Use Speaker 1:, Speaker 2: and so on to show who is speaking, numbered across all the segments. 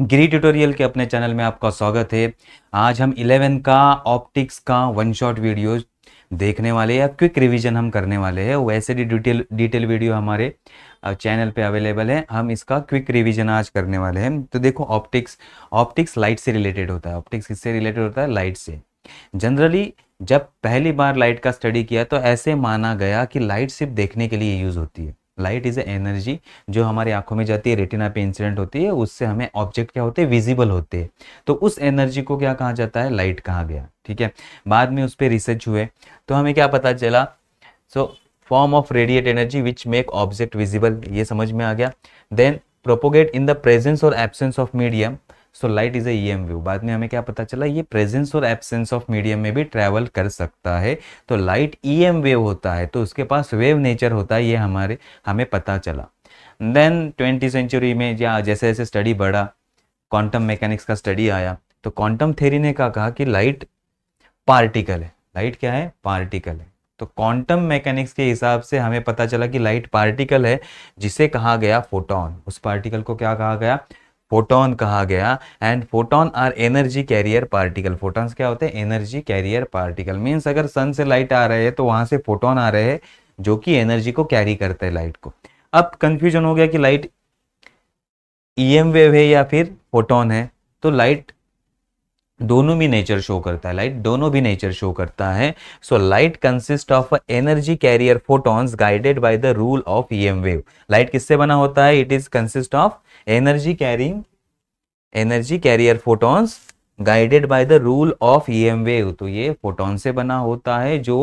Speaker 1: गिरी tutorial के अपने channel में आपका स्वागत है आज हम 11 का ऑप्टिक्स का वन शॉट वीडियो देखने वाले या क्विक रिवीजन हम करने वाले हैं वैसे भी डिटेल डिटेल वीडियो हमारे चैनल पे अवेलेबल है हम इसका क्विक रिवीजन आज करने वाले हैं तो देखो ऑप्टिक्स ऑप्टिक्स लाइट से रिलेटेड होता है ऑप्टिक्स किससे रिलेटेड होता है लाइट से जनरली जब पहली बार लाइट का स्टडी किया तो ऐसे माना गया कि लाइट सिर्फ देखने के लिए यूज़ होती है लाइट इज ए एनर्जी जो हमारी आंखों में जाती है रेटिना पे इंसिडेंट होती है उससे हमें ऑब्जेक्ट क्या होते हैं विजिबल होते हैं तो उस एनर्जी को क्या कहा जाता है लाइट कहा गया ठीक है बाद में उस पर रिसर्च हुए तो हमें क्या पता चला so form of radiate energy which make object visible ये समझ में आ गया then propagate in the presence और absence of medium so light is EM wave बाद में हमें क्या पता चला ये प्रेजेंस और एबसेंस ऑफ मीडियम में भी ट्रेवल कर सकता है तो लाइट ई एम वेव होता है तो उसके पास वेव नेचर होता है ये हमारे हमें पता चला देन ट्वेंटी सेंचुरी में या जैसे जैसे स्टडी बढ़ा क्वांटम मैकेनिक्स का स्टडी आया तो क्वांटम थेरी ने क्या कहा कि लाइट पार्टिकल है लाइट क्या है पार्टिकल है तो क्वांटम मैकेनिक्स के हिसाब से हमें पता चला कि लाइट पार्टिकल है जिसे कहा गया फोटोन उस पार्टिकल को क्या कहा गया फोटोन कहा गया and photon are energy carrier particle photons क्या होते हैं एनर्जी कैरियर पार्टिकल मीन्स अगर सन से लाइट आ रहे हैं तो वहां से फोटोन आ रहे हैं जो कि एनर्जी को कैरी करते हैं लाइट को अब कंफ्यूजन हो गया कि लाइट ईएम वेव है या फिर फोटोन है तो लाइट दोनों भी नेचर शो करता है लाइट दोनों भी नेचर शो करता है so light consist of energy carrier photons guided by the rule of EM wave light किससे बना होता है it is consist of energy carrying carrier carrier guided guided the rule of E M wave तो ये photon से बना होता है जो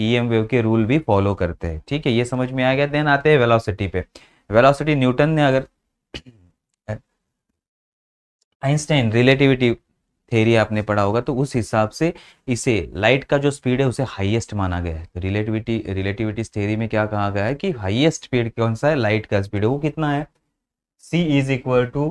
Speaker 1: ईएम e वेव के रूल भी फॉलो करते हैं ठीक है ये समझ में आ गया देन आते हैं वेलोसिटी पे वेलोसिटी न्यूटन ने अगर आइंस्टाइन रिलेटिविटी थेरी आपने पढ़ा होगा तो उस हिसाब से इसे लाइट का जो स्पीड है उसे हाईएस्ट माना गया है तो रिलेटिविटी रिलेटिविटी थेरी में क्या कहा गया है कि हाईएस्ट स्पीड कौन सा है लाइट का स्पीड है वो कितना है C is equal to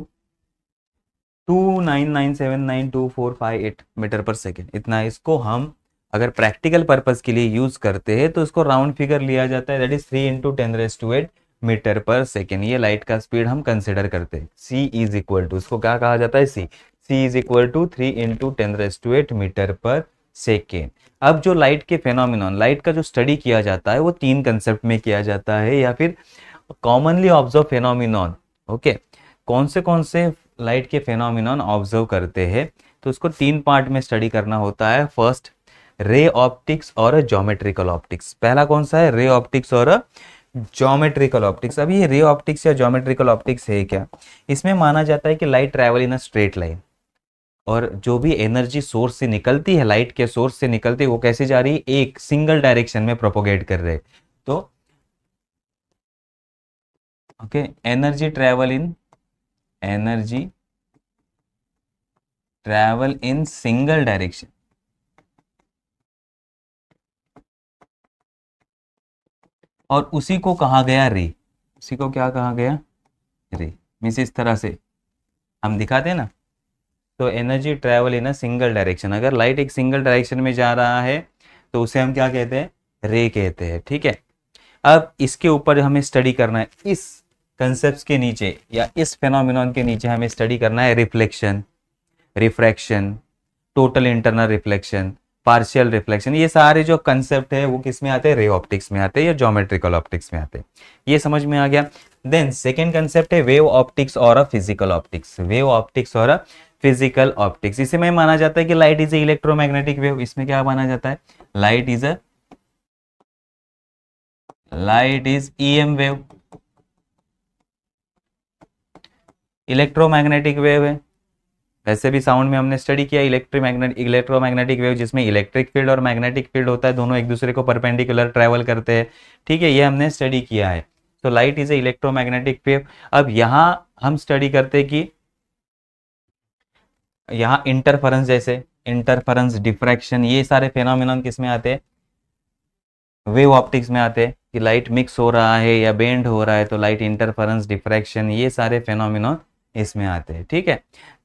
Speaker 1: two nine nine seven nine two four five eight metre per second इतना इसको हम अगर प्रैक्टिकल पर्पज के लिए यूज करते हैं तो इसको राउंड फिगर लिया जाता है that is three into ten raise to eight metre per second ये लाइट का स्पीड हम कंसिडर करते हैं सी इज इक्वल टू इसको क्या कहा जाता है C C is equal to three into ten raise to eight metre per second अब जो लाइट के फेनोमिन लाइट का जो स्टडी किया जाता है वो तीन कंसेप्ट में किया जाता है या फिर कॉमनली ऑब्जर्व फेनोमिन ओके कौन से कौन से लाइट के फेनोमिन ऑब्जर्व करते हैं तो उसको तीन पार्ट में स्टडी करना होता है फर्स्ट रे ऑप्टिक्स और जोमेट्रिकल ऑप्टिक्स पहला कौन सा है रे ऑप्टिक्स और जोमेट्रिकल ऑप्टिक्स अभी ये रे ऑप्टिक्स या जोमेट्रिकल ऑप्टिक्स है क्या इसमें माना जाता है कि light travel in a straight line और जो भी एनर्जी सोर्स से निकलती है लाइट के सोर्स से निकलती है वो कैसे जा रही है एक सिंगल डायरेक्शन में प्रोपोगेट कर रहे तो okay energy travel in energy
Speaker 2: travel in single direction और उसी को कहा गया रे उसी को क्या कहा गया रे मीन्स इस तरह से
Speaker 1: हम दिखाते हैं ना तो energy travel in a single direction अगर लाइट एक सिंगल डायरेक्शन में जा रहा है तो उसे हम क्या कहते हैं रे कहते हैं ठीक है अब इसके ऊपर हमें स्टडी करना है इस कंसेप्ट के नीचे या इस फेनोमिनॉन के नीचे हमें स्टडी करना है reflection refraction total internal reflection partial reflection ये सारे जो कंसेप्ट है वो किस में आते हैं रे ऑप्टिक्स में आते हैं या जोमेट्रिकल ऑप्टिक्स में आते हैं ये समझ में आ गया देन सेकेंड कंसेप्ट है वेव ऑप्टिक्स और uh physical optics wave optics और अ फिजिकल ऑप्टिक्स इसे में माना जाता है कि light is a electromagnetic wave इसमें क्या माना जाता है light is a light is E M wave electromagnetic wave है वैसे भी साउंड में हमने स्टडी किया इलेक्ट्रोमैग्नेट इलेक्ट्रोमैग्नेटिक वेव जिसमें इलेक्ट्रिक फील्ड और मैग्नेटिक फील्ड होता है दोनों एक दूसरे को परपेंडिकुलर ट्रैवल करते हैं ठीक है ये हमने स्टडी किया है तो light is a electromagnetic wave अब यहाँ हम स्टडी करते कि यहाँ इंटरफरेंस जैसे इंटरफरेंस डिफ्रैक्शन ये सारे फेनोमिन किस में आते हैं वेव ऑप्टिक्स में आते हैं कि लाइट मिक्स हो रहा है या बेंड हो रहा है तो लाइट इंटरफरेंस डिफ्रैक्शन ये सारे फेनोमिन इसमें आते हैं ठीक है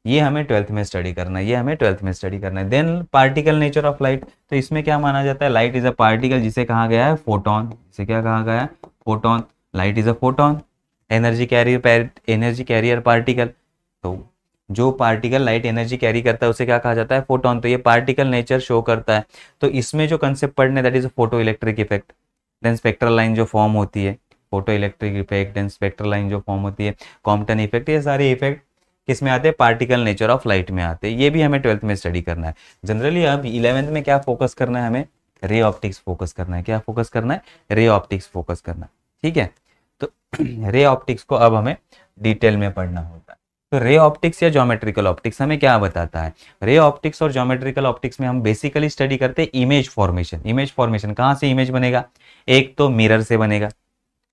Speaker 1: ये हमें ट्वेल्थ में स्टडी करना है ये हमें ट्वेल्थ में स्टडी करना है then particle nature of light तो इसमें क्या माना जाता है लाइट इज अ पार्टिकल जिसे कहा गया है फोटोन जिसे क्या कहा गया है photon light is a photon energy carrier energy carrier particle तो जो पार्टिकल लाइट एनर्जी कैरी करता है उसे क्या कहा जाता है फोटोन तो ये पार्टिकल नेचर शो करता है तो इसमें जो कंसेप्ट पढ़ने that is a photoelectric effect then spectral line जो फॉर्म होती है photoelectric effect and spectral line जो फॉर्म होती है कॉम्पटन इफेक्ट ये सारे इफेक्ट किस में आते हैं पार्टिकल नेचर ऑफ लाइट में आते हैं ये भी हमें ट्वेल्थ में स्टडी करना है जनरली अब इलेवेंथ में क्या फोकस करना है हमें रे ऑप्टिक्स फोकस करना है क्या फोकस करना है रे ऑप्टिक्स फोकस करना है ठीक है तो रे ऑप्टिक्स को अब हमें डिटेल में पढ़ना होता है तो रे ऑप्टिक्स या ज्योमेट्रिकल ऑप्टिक्स हमें क्या बताता है रे ऑप्टिक्स और ज्योमेट्रिकल ऑप्टिक्स में हम बेसिकली स्टडी करते हैं इमेज फॉर्मेशन इमेज फॉर्मेशन कहाँ से इमेज बनेगा एक तो मिरर से बनेगा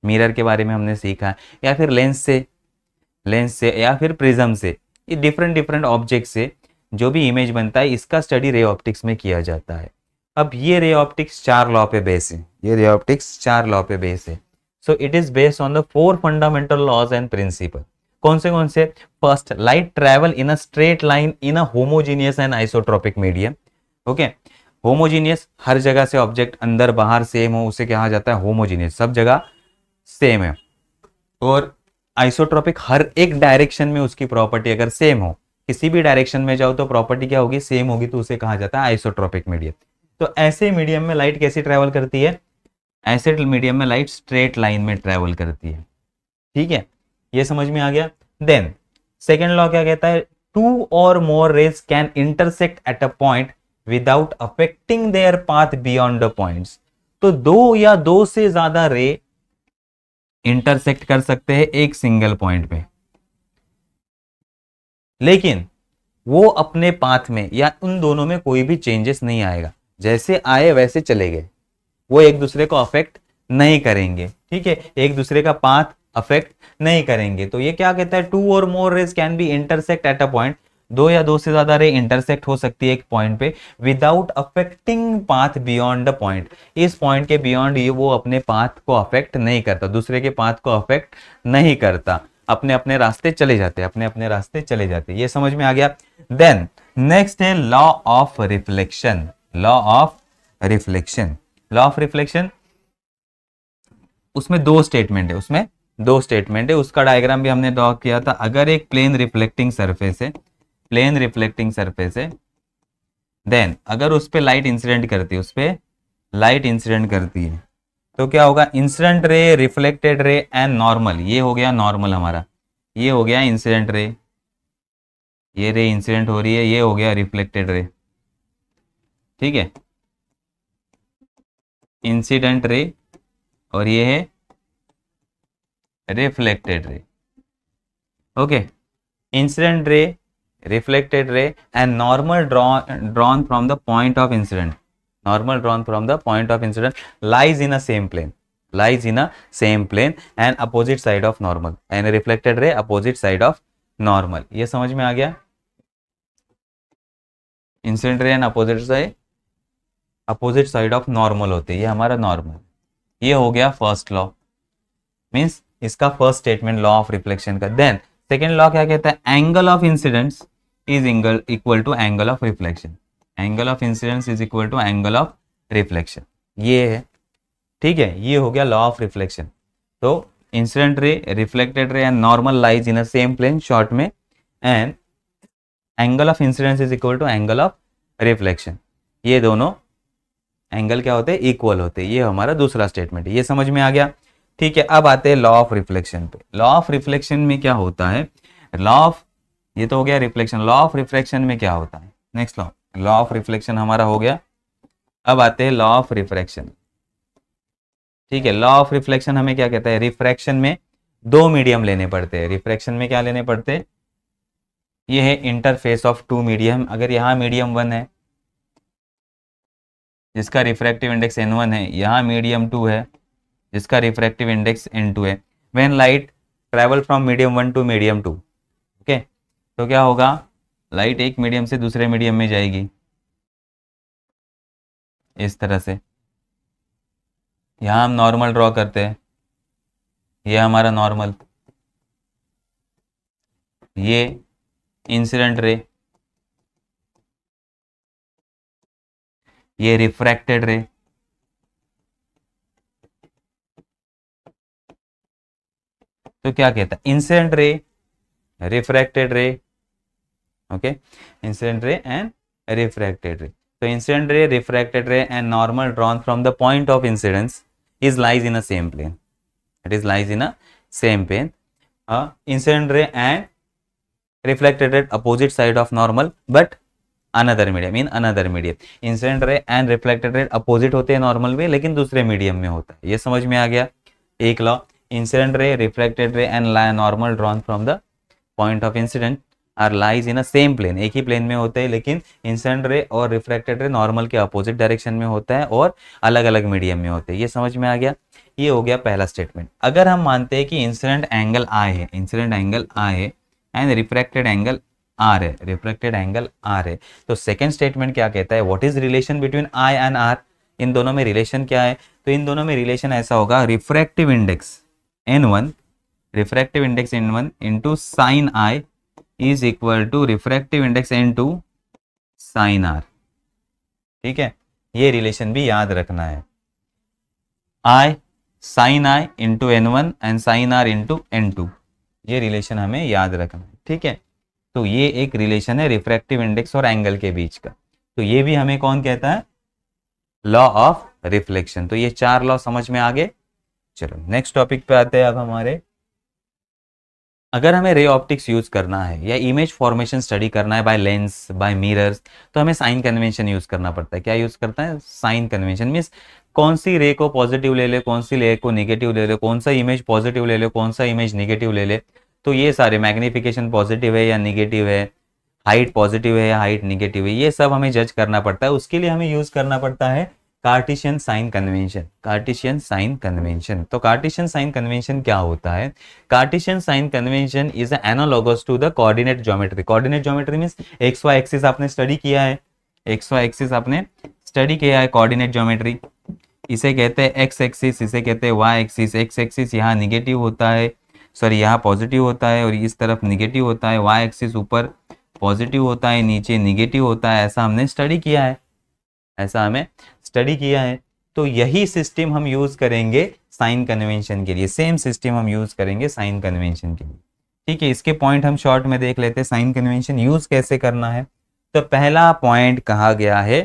Speaker 1: मिरर के बारे में हमने सीखा या फिर लेंस से लेंस से या फिर प्रिज्म से ये डिफरेंट डिफरेंट ऑब्जेक्ट से जो भी इमेज बनता है इसका स्टडी रे ऑप्टिक्स में किया जाता है अब ये रे ऑप्टिक्स चार लॉ पे बेस है ये रे ऑप्टिक्स चार लॉ पे बेस है so it is based on the four fundamental laws and principle कौन से कौन से first light travel in a straight line in a homogeneous and isotropic medium okay homogeneous हर जगह से ऑब्जेक्ट अंदर बाहर सेम हो उसे कहा जाता है होमोजीनियस सब जगह सेम है और आइसोट्रॉपिक हर एक डायरेक्शन में उसकी प्रॉपर्टी अगर सेम हो किसी भी डायरेक्शन में जाओ तो प्रॉपर्टी क्या होगी सेम होगी तो उसे कहा जाता है आइसोट्रॉपिक मीडियम तो ऐसे मीडियम में लाइट कैसे ट्रेवल करती है ऐसे मीडियम में लाइट स्ट्रेट लाइन में ट्रेवल करती है ठीक है ये समझ में आ गया देन सेकेंड लॉ क्या कहता है टू और more rays can intersect at a point without affecting their path beyond the points तो दो या दो से ज्यादा रे इंटरसेक्ट कर सकते हैं एक सिंगल पॉइंट पे लेकिन वो अपने पाथ में या उन दोनों में कोई भी चेंजेस नहीं आएगा जैसे आए वैसे चले गए वो एक दूसरे को अफेक्ट नहीं करेंगे ठीक है एक दूसरे का पाथ अफेक्ट नहीं करेंगे तो ये क्या कहता है टू और more rays can be intersect at a point दो या दो से ज्यादा रे इंटरसेक्ट हो सकती है एक पॉइंट पे without affecting path beyond the point इस पॉइंट के बियॉन्ड ये वो अपने पाथ को अफेक्ट नहीं करता दूसरे के पाथ को अफेक्ट नहीं करता अपने अपने रास्ते चले जाते अपने अपने रास्ते चले जाते ये समझ में आ गया देन नेक्स्ट है law of reflection law of reflection law of reflection उसमें दो स्टेटमेंट है उसमें दो स्टेटमेंट है उसका डायग्राम भी हमने ड्रॉ किया था अगर एक प्लेन रिफ्लेक्टिंग सरफेस है प्लेन रिफ्लेक्टिंग सरफेस है देन अगर उस पर लाइट इंसिडेंट करती है उस पर लाइट इंसिडेंट करती है तो क्या होगा incident ray reflected ray and normal ये हो गया नॉर्मल हमारा ये हो गया इंसिडेंट रे ये रे इंसिडेंट हो रही है ये हो गया रिफ्लेक्टेड रे ठीक है इंसिडेंट रे और ये है reflected ray okay incident ray reflected ray and normal drawn drawn from the point of incident normal drawn from the point of incident lies in a same plane lies in a same plane and opposite side of normal and reflected ray opposite side of normal ये समझ में आ गया incident ray and opposite side opposite side of normal होते हैं ये हमारा normal ये हो गया फर्स्ट लॉ मींस इसका first statement law of reflection का देन सेकेंड लॉ क्या कहता है angle of incidence is angle equal to angle of reflection angle of incidence is equal to angle of reflection ये है ठीक है ये हो गया लॉ ऑफ रिफ्लेक्शन तो incident ray reflected ray and normal lies in a same plane short में and angle of incidence is equal to angle of reflection ये दोनों एंगल क्या होते हैं इक्वल होते हैं ये हमारा दूसरा स्टेटमेंट है ये समझ में आ गया ठीक है अब आते हैं लॉ ऑफ रिफ्लेक्शन पे लॉ ऑफ रिफ्लेक्शन में क्या होता है लॉ ऑफ ये तो हो गया रिफ्लेक्शन लॉ ऑफ रिफ्लेक्शन में क्या होता है next law law of reflection हमारा हो गया अब आते हैं लॉ ऑफ रिफ्रैक्शन ठीक है लॉ ऑफ रिफ्लेक्शन हमें क्या कहता है रिफ्रैक्शन में दो मीडियम लेने पड़ते हैं रिफ्रैक्शन में क्या लेने पड़ते ये है इंटरफेस ऑफ टू मीडियम अगर यहाँ मीडियम वन है जिसका रिफ्रैक्टिव इंडेक्स एन वन है यहाँ मीडियम टू है जिसका रिफ्रैक्टिव इंडेक्स एन टू है when light travel from medium one to medium two okay तो क्या होगा लाइट एक मीडियम से दूसरे मीडियम में जाएगी इस तरह से यहाँ हम नॉर्मल ड्रॉ करते हैं ये हमारा नॉर्मल ये
Speaker 2: इंसिडेंट रे ये रिफ्रैक्टेड रे
Speaker 1: तो क्या कहता है incident ray refracted ray okay incident ray and refracted ray तो incident ray refracted ray and normal drawn from the point of incidence is lies in a same plane it is lies in a same plane incident ray and reflected at opposite side of normal but another medium in another medium incident ray and reflected rate opposite होते हैं normal में लेकिन दूसरे medium में होता है ये समझ में आ गया एक law incident ray reflected ray and normal drawn from the point of incident are lies in a same plane एक ही प्लेन में होते हैं लेकिन इंसेंट रे और रिफ्रैक्टेड रे नॉर्मल के अपोजिट डायरेक्शन में होता है और अलग अलग मीडियम में होते हैं ये समझ में आ गया ये हो गया पहला स्टेटमेंट अगर हम मानते हैं कि इंसिडेंट एंगल आए है इंसिडेंट एंगल आए है एंड रिफ्रैक्टेड एंगल आर है रिफ्रैक्टेड एंगल आर है तो सेकेंड स्टेटमेंट क्या कहता है what is relation between I and R इन दोनों में रिलेशन क्या है तो इन दोनों में रिलेशन ऐसा होगा refractive index N one refractive index N one into sine I is equal to refractive index N two sine R ठीक है ये रिलेशन भी याद रखना है I sine I into N one and sine R into N two ये relation हमें याद रखना है ठीक है तो ये एक रिलेशन है रिफ्रैक्टिव इंडेक्स और एंगल के बीच का तो ये भी हमें कौन कहता है लॉ ऑफ रिफ्लेक्शन तो ये चार लॉ समझ में आ गए चलो नेक्स्ट टॉपिक पे आते हैं अब हमारे अगर हमें रे ऑप्टिक्स यूज करना है या इमेज फॉर्मेशन स्टडी करना है बाय लेंस बाय मिरर्स तो हमें साइन कन्वेंशन यूज करना पड़ता है क्या यूज करता है साइन कन्वेंशन मीन्स कौन सी रे को पॉजिटिव ले ले कौन सी रे को निगेटिव ले ले कौन सा इमेज पॉजिटिव ले ले कौन सा इमेज निगेटिव ले ले तो ये सारे मैग्निफिकेशन पॉजिटिव है या निगेटिव है हाइट पॉजिटिव है या हाइट निगेटिव है ये सब हमें जज करना पड़ता है उसके लिए हमें यूज करना पड़ता है Cartesian sign convention Cartesian sign convention तो कार्टिशियन साइन कन्वेंशन क्या होता है Cartesian sign convention is analogous to the coordinate geometry coordinate geometry means X Y axis आपने स्टडी किया है एक्स वाई एक्सिस आपने स्टडी किया है कोऑर्डिनेट ज्योमेट्री इसे कहते हैं एक्स एक्सिस इसे कहते हैं वाई एक्सिस एक्स एक्सिस यहाँ निगेटिव होता है सॉरी यहाँ पॉजिटिव होता है और इस तरफ निगेटिव होता है वाई एक्सिस ऊपर पॉजिटिव होता है नीचे निगेटिव होता है ऐसा हमने स्टडी किया है ऐसा हमें स्टडी किया है तो यही सिस्टम हम यूज करेंगे साइन कन्वेंशन के लिए सेम सिस्टम हम यूज करेंगे साइन कन्वेंशन के लिए ठीक है इसके पॉइंट हम शॉर्ट में देख लेते हैं साइन कन्वेंशन यूज कैसे करना है तो पहला पॉइंट कहा गया है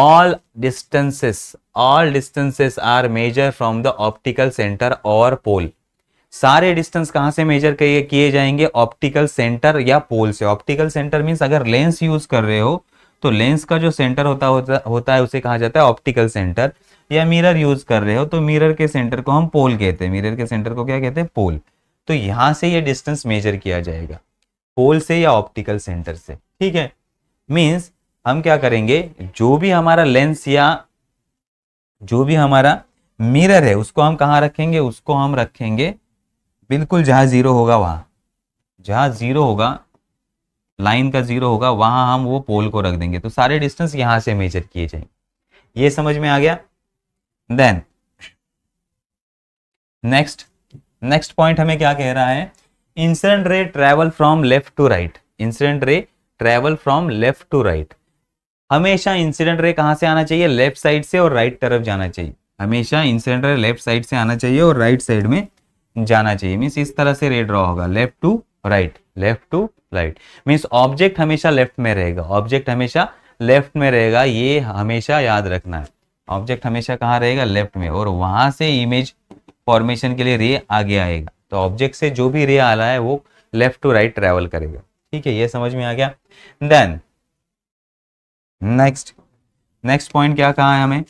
Speaker 1: all distances all distances are measure from the optical centre और पोल सारे डिस्टेंस कहाँ से मेजर किए जाएंगे ऑप्टिकल सेंटर या पोल से ऑप्टिकल सेंटर मीन्स अगर लेंस यूज कर रहे हो तो लेंस का जो सेंटर होता होता, होता है उसे कहा जाता है ऑप्टिकल सेंटर या मिरर यूज कर रहे हो तो मिरर के सेंटर को हम पोल कहते हैं मिरर के सेंटर को क्या कहते हैं पोल तो यहां से ये डिस्टेंस मेजर किया जाएगा पोल से या ऑप्टिकल सेंटर से ठीक है मीन्स हम क्या करेंगे जो भी हमारा लेंस या जो भी हमारा मिरर है उसको हम कहाँ रखेंगे उसको हम रखेंगे बिल्कुल जहाँ जीरो होगा वहाँ जहाँ जीरो होगा लाइन का जीरो होगा वहां हम वो पोल को रख देंगे तो सारे डिस्टेंस यहां से मेजर किए जाएंगे ये समझ में आ गया देन नेक्स्ट नेक्स्ट पॉइंट हमें क्या कह रहा है incident ray travel from left to right incident ray travel from left to right हमेशा इंसिडेंट रे कहां से आना चाहिए लेफ्ट साइड से और राइट right तरफ जाना चाहिए हमेशा इंसिडेंट रे लेफ्ट साइड से आना चाहिए और राइट right साइड में जाना चाहिए मीन्स इस तरह से रे ड्रॉ होगा left to right left to right means object हमेशा लेफ्ट में रहेगा ऑब्जेक्ट हमेशा लेफ्ट में रहेगा ये हमेशा याद रखना है ऑब्जेक्ट हमेशा कहाँ रहेगा लेफ्ट में और वहां से इमेज फॉर्मेशन के लिए रे आगे आएगा तो ऑब्जेक्ट से जो भी रे आ रहा है वो लेफ्ट टू राइट ट्रेवल करेगा ठीक है ये समझ में आ गया देन नेक्स्ट नेक्स्ट पॉइंट क्या कहा है हमें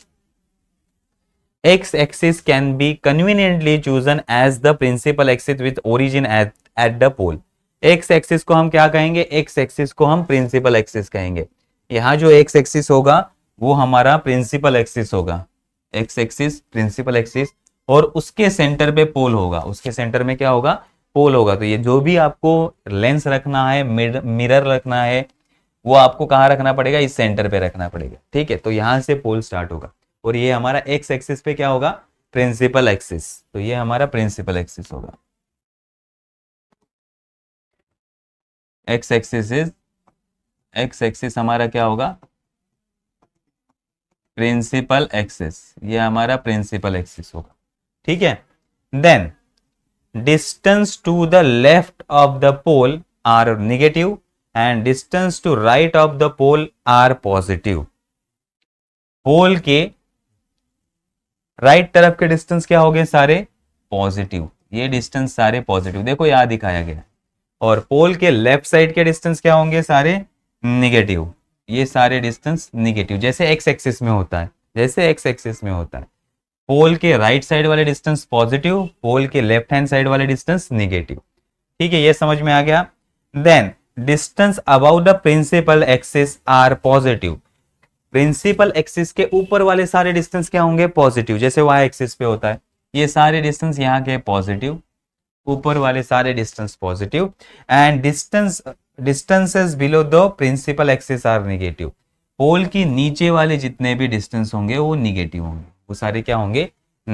Speaker 1: X axis can be conveniently chosen as the principal axis with origin as at the pole X axis को हम क्या कहेंगे एक्स एक्सिस को हम प्रिंसिपल एक्सिस कहेंगे यहाँ जो एक्स एक्सिस होगा वो हमारा प्रिंसिपल एक्सिस होगा एक्स एक्सिस प्रिंसिपल एक्सिस और उसके सेंटर पे पोल होगा उसके सेंटर में क्या होगा पोल होगा तो ये जो भी आपको लेंस रखना है मिरर रखना है वो आपको कहाँ रखना पड़ेगा इस सेंटर पे रखना पड़ेगा ठीक है तो यहाँ से पोल स्टार्ट होगा और ये हमारा एक्स एक्सिस पे क्या होगा प्रिंसिपल एक्सिस तो ये हमारा
Speaker 2: प्रिंसिपल एक्सिस होगा
Speaker 1: X axis is X axis हमारा क्या होगा प्रिंसिपल एक्सिस ये हमारा प्रिंसिपल एक्सिस होगा ठीक है then distance to the left of the pole are negative and distance to right of the pole are positive pole के राइट right तरफ के डिस्टेंस क्या हो गए सारे पॉजिटिव ये डिस्टेंस सारे पॉजिटिव देखो याद दिखाया गया और पोल के लेफ्ट साइड के डिस्टेंस क्या होंगे सारे निगेटिव ये सारे डिस्टेंस निगेटिव जैसे एक्स एक्सिस में होता है जैसे एक्स एक्सिस में होता है पोल के राइट right साइड वाले डिस्टेंस पॉजिटिव पोल के लेफ्ट हैंड साइड वाले डिस्टेंस निगेटिव ठीक है ये समझ में आ गया then distance about the principal axis are positive principal axis के ऊपर वाले सारे डिस्टेंस क्या होंगे पॉजिटिव जैसे वाई एक्सिस पे होता है ये सारे डिस्टेंस यहाँ के पॉजिटिव ऊपर वाले सारे distance positive and distance distances below the principal axes are negative pole के नीचे वाले जितने भी डिस्टेंस होंगे वो निगेटिव होंगे वो सारे क्या होंगे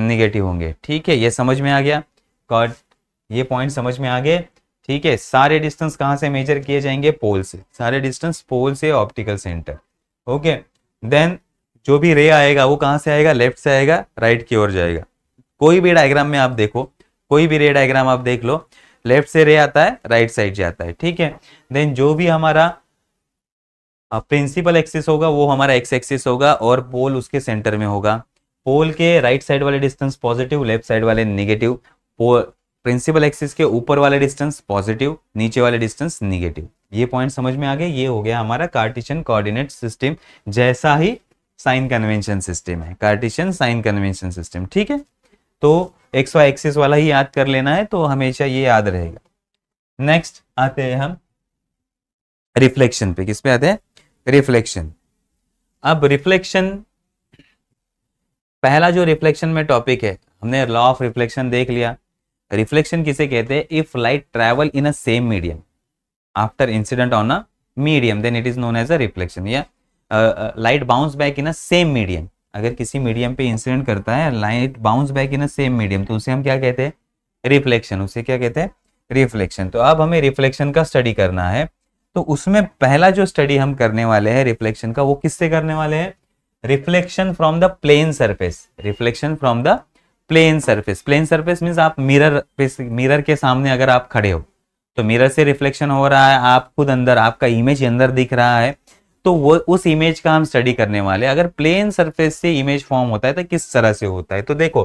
Speaker 1: निगेटिव होंगे ठीक है ये समझ में आ गया कट ये पॉइंट समझ में आ गए ठीक है सारे डिस्टेंस कहाँ से मेजर किए जाएंगे पोल से सारे डिस्टेंस पोल से ऑप्टिकल सेंटर ओके देन जो भी रे आएगा वो कहाँ से आएगा लेफ्ट से आएगा राइट right की ओर जाएगा कोई भी डायग्राम में आप देखो कोई भी रे डायग्राम आप देख लो लेफ्ट से रे आता है राइट साइड से आता है ठीक है देन जो भी हमारा प्रिंसिपल एक्सिस होगा वो हमारा एक्स एक्सिस होगा और पोल उसके सेंटर में होगा पोल के राइट साइड वाले डिस्टेंस पॉजिटिव लेफ्ट साइड वाले निगेटिव पोल प्रिंसिपल एक्सिस के ऊपर वाले डिस्टेंस पॉजिटिव नीचे वाले डिस्टेंस निगेटिव ये पॉइंट समझ में आ गया ये हो गया हमारा कार्टिशन कोऑर्डिनेट सिस्टम जैसा ही साइन कन्वेंशन सिस्टम है कार्टिशन साइन कन्वेंशन सिस्टम ठीक है तो एक्स वाई एक्सिस वाला ही याद कर लेना है तो हमेशा ये याद रहेगा नेक्स्ट आते हैं हम रिफ्लेक्शन पे किस पे आते हैं रिफ्लेक्शन अब रिफ्लेक्शन पहला जो रिफ्लेक्शन में टॉपिक है हमने लॉ ऑफ रिफ्लेक्शन देख लिया रिफ्लेक्शन किसे कहते हैं if light travel in a same medium after incident on a medium then it is known as a reflection या light bounce back in a same medium अगर किसी मीडियम पे incident करता है light bounce back in same medium तो उसे हम क्या कहते हैं रिफ्लेक्शन उसे क्या कहते हैं रिफ्लेक्शन तो अब हमें रिफ्लेक्शन का स्टडी करना है तो उसमें पहला जो स्टडी हम करने वाले हैं रिफ्लेक्शन का वो किससे करने वाले हैं reflection from the plane surface reflection from the plane surface plane surface means आप मिरर मिरर के सामने अगर आप खड़े हो तो मिरर से रिफ्लेक्शन हो रहा है आप खुद अंदर आपका इमेज अंदर दिख रहा है तो वो उस इमेज का हम स्टडी करने वाले अगर प्लेन सरफेस से इमेज फॉर्म होता है तो किस तरह से होता है तो देखो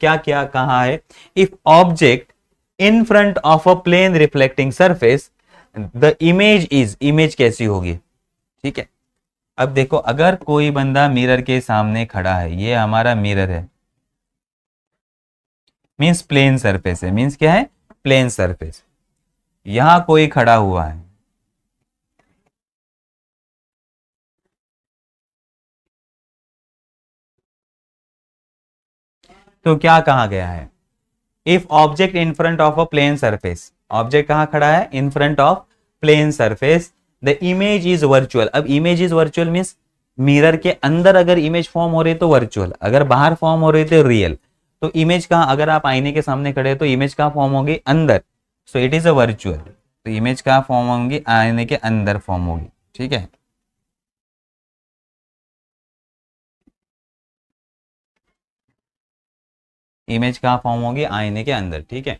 Speaker 1: क्या क्या कहा है if object in front of a plane reflecting surface the image is image कैसी होगी ठीक है अब देखो अगर कोई बंदा मिरर के सामने खड़ा है ये हमारा मिरर है मीन्स प्लेन
Speaker 2: सरफेस है मीन्स क्या है प्लेन सरफेस यहां कोई खड़ा हुआ है तो क्या कहा गया है
Speaker 1: if object in front of a plane surface object कहाँ खड़ा है in front of plane surface the image is virtual अब image is virtual means mirror के अंदर अगर इमेज फॉर्म हो रही तो वर्चुअल अगर बाहर फॉर्म हो रही तो रियल तो इमेज कहा अगर आप आईने के सामने खड़े तो इमेज कहाँ फॉर्म होगी अंदर so it is a virtual तो इमेज कहाँ फॉर्म होगी आईने
Speaker 2: के अंदर फॉर्म होगी ठीक है इमेज कहाँ फॉर्म होगी आईने के
Speaker 1: अंदर ठीक है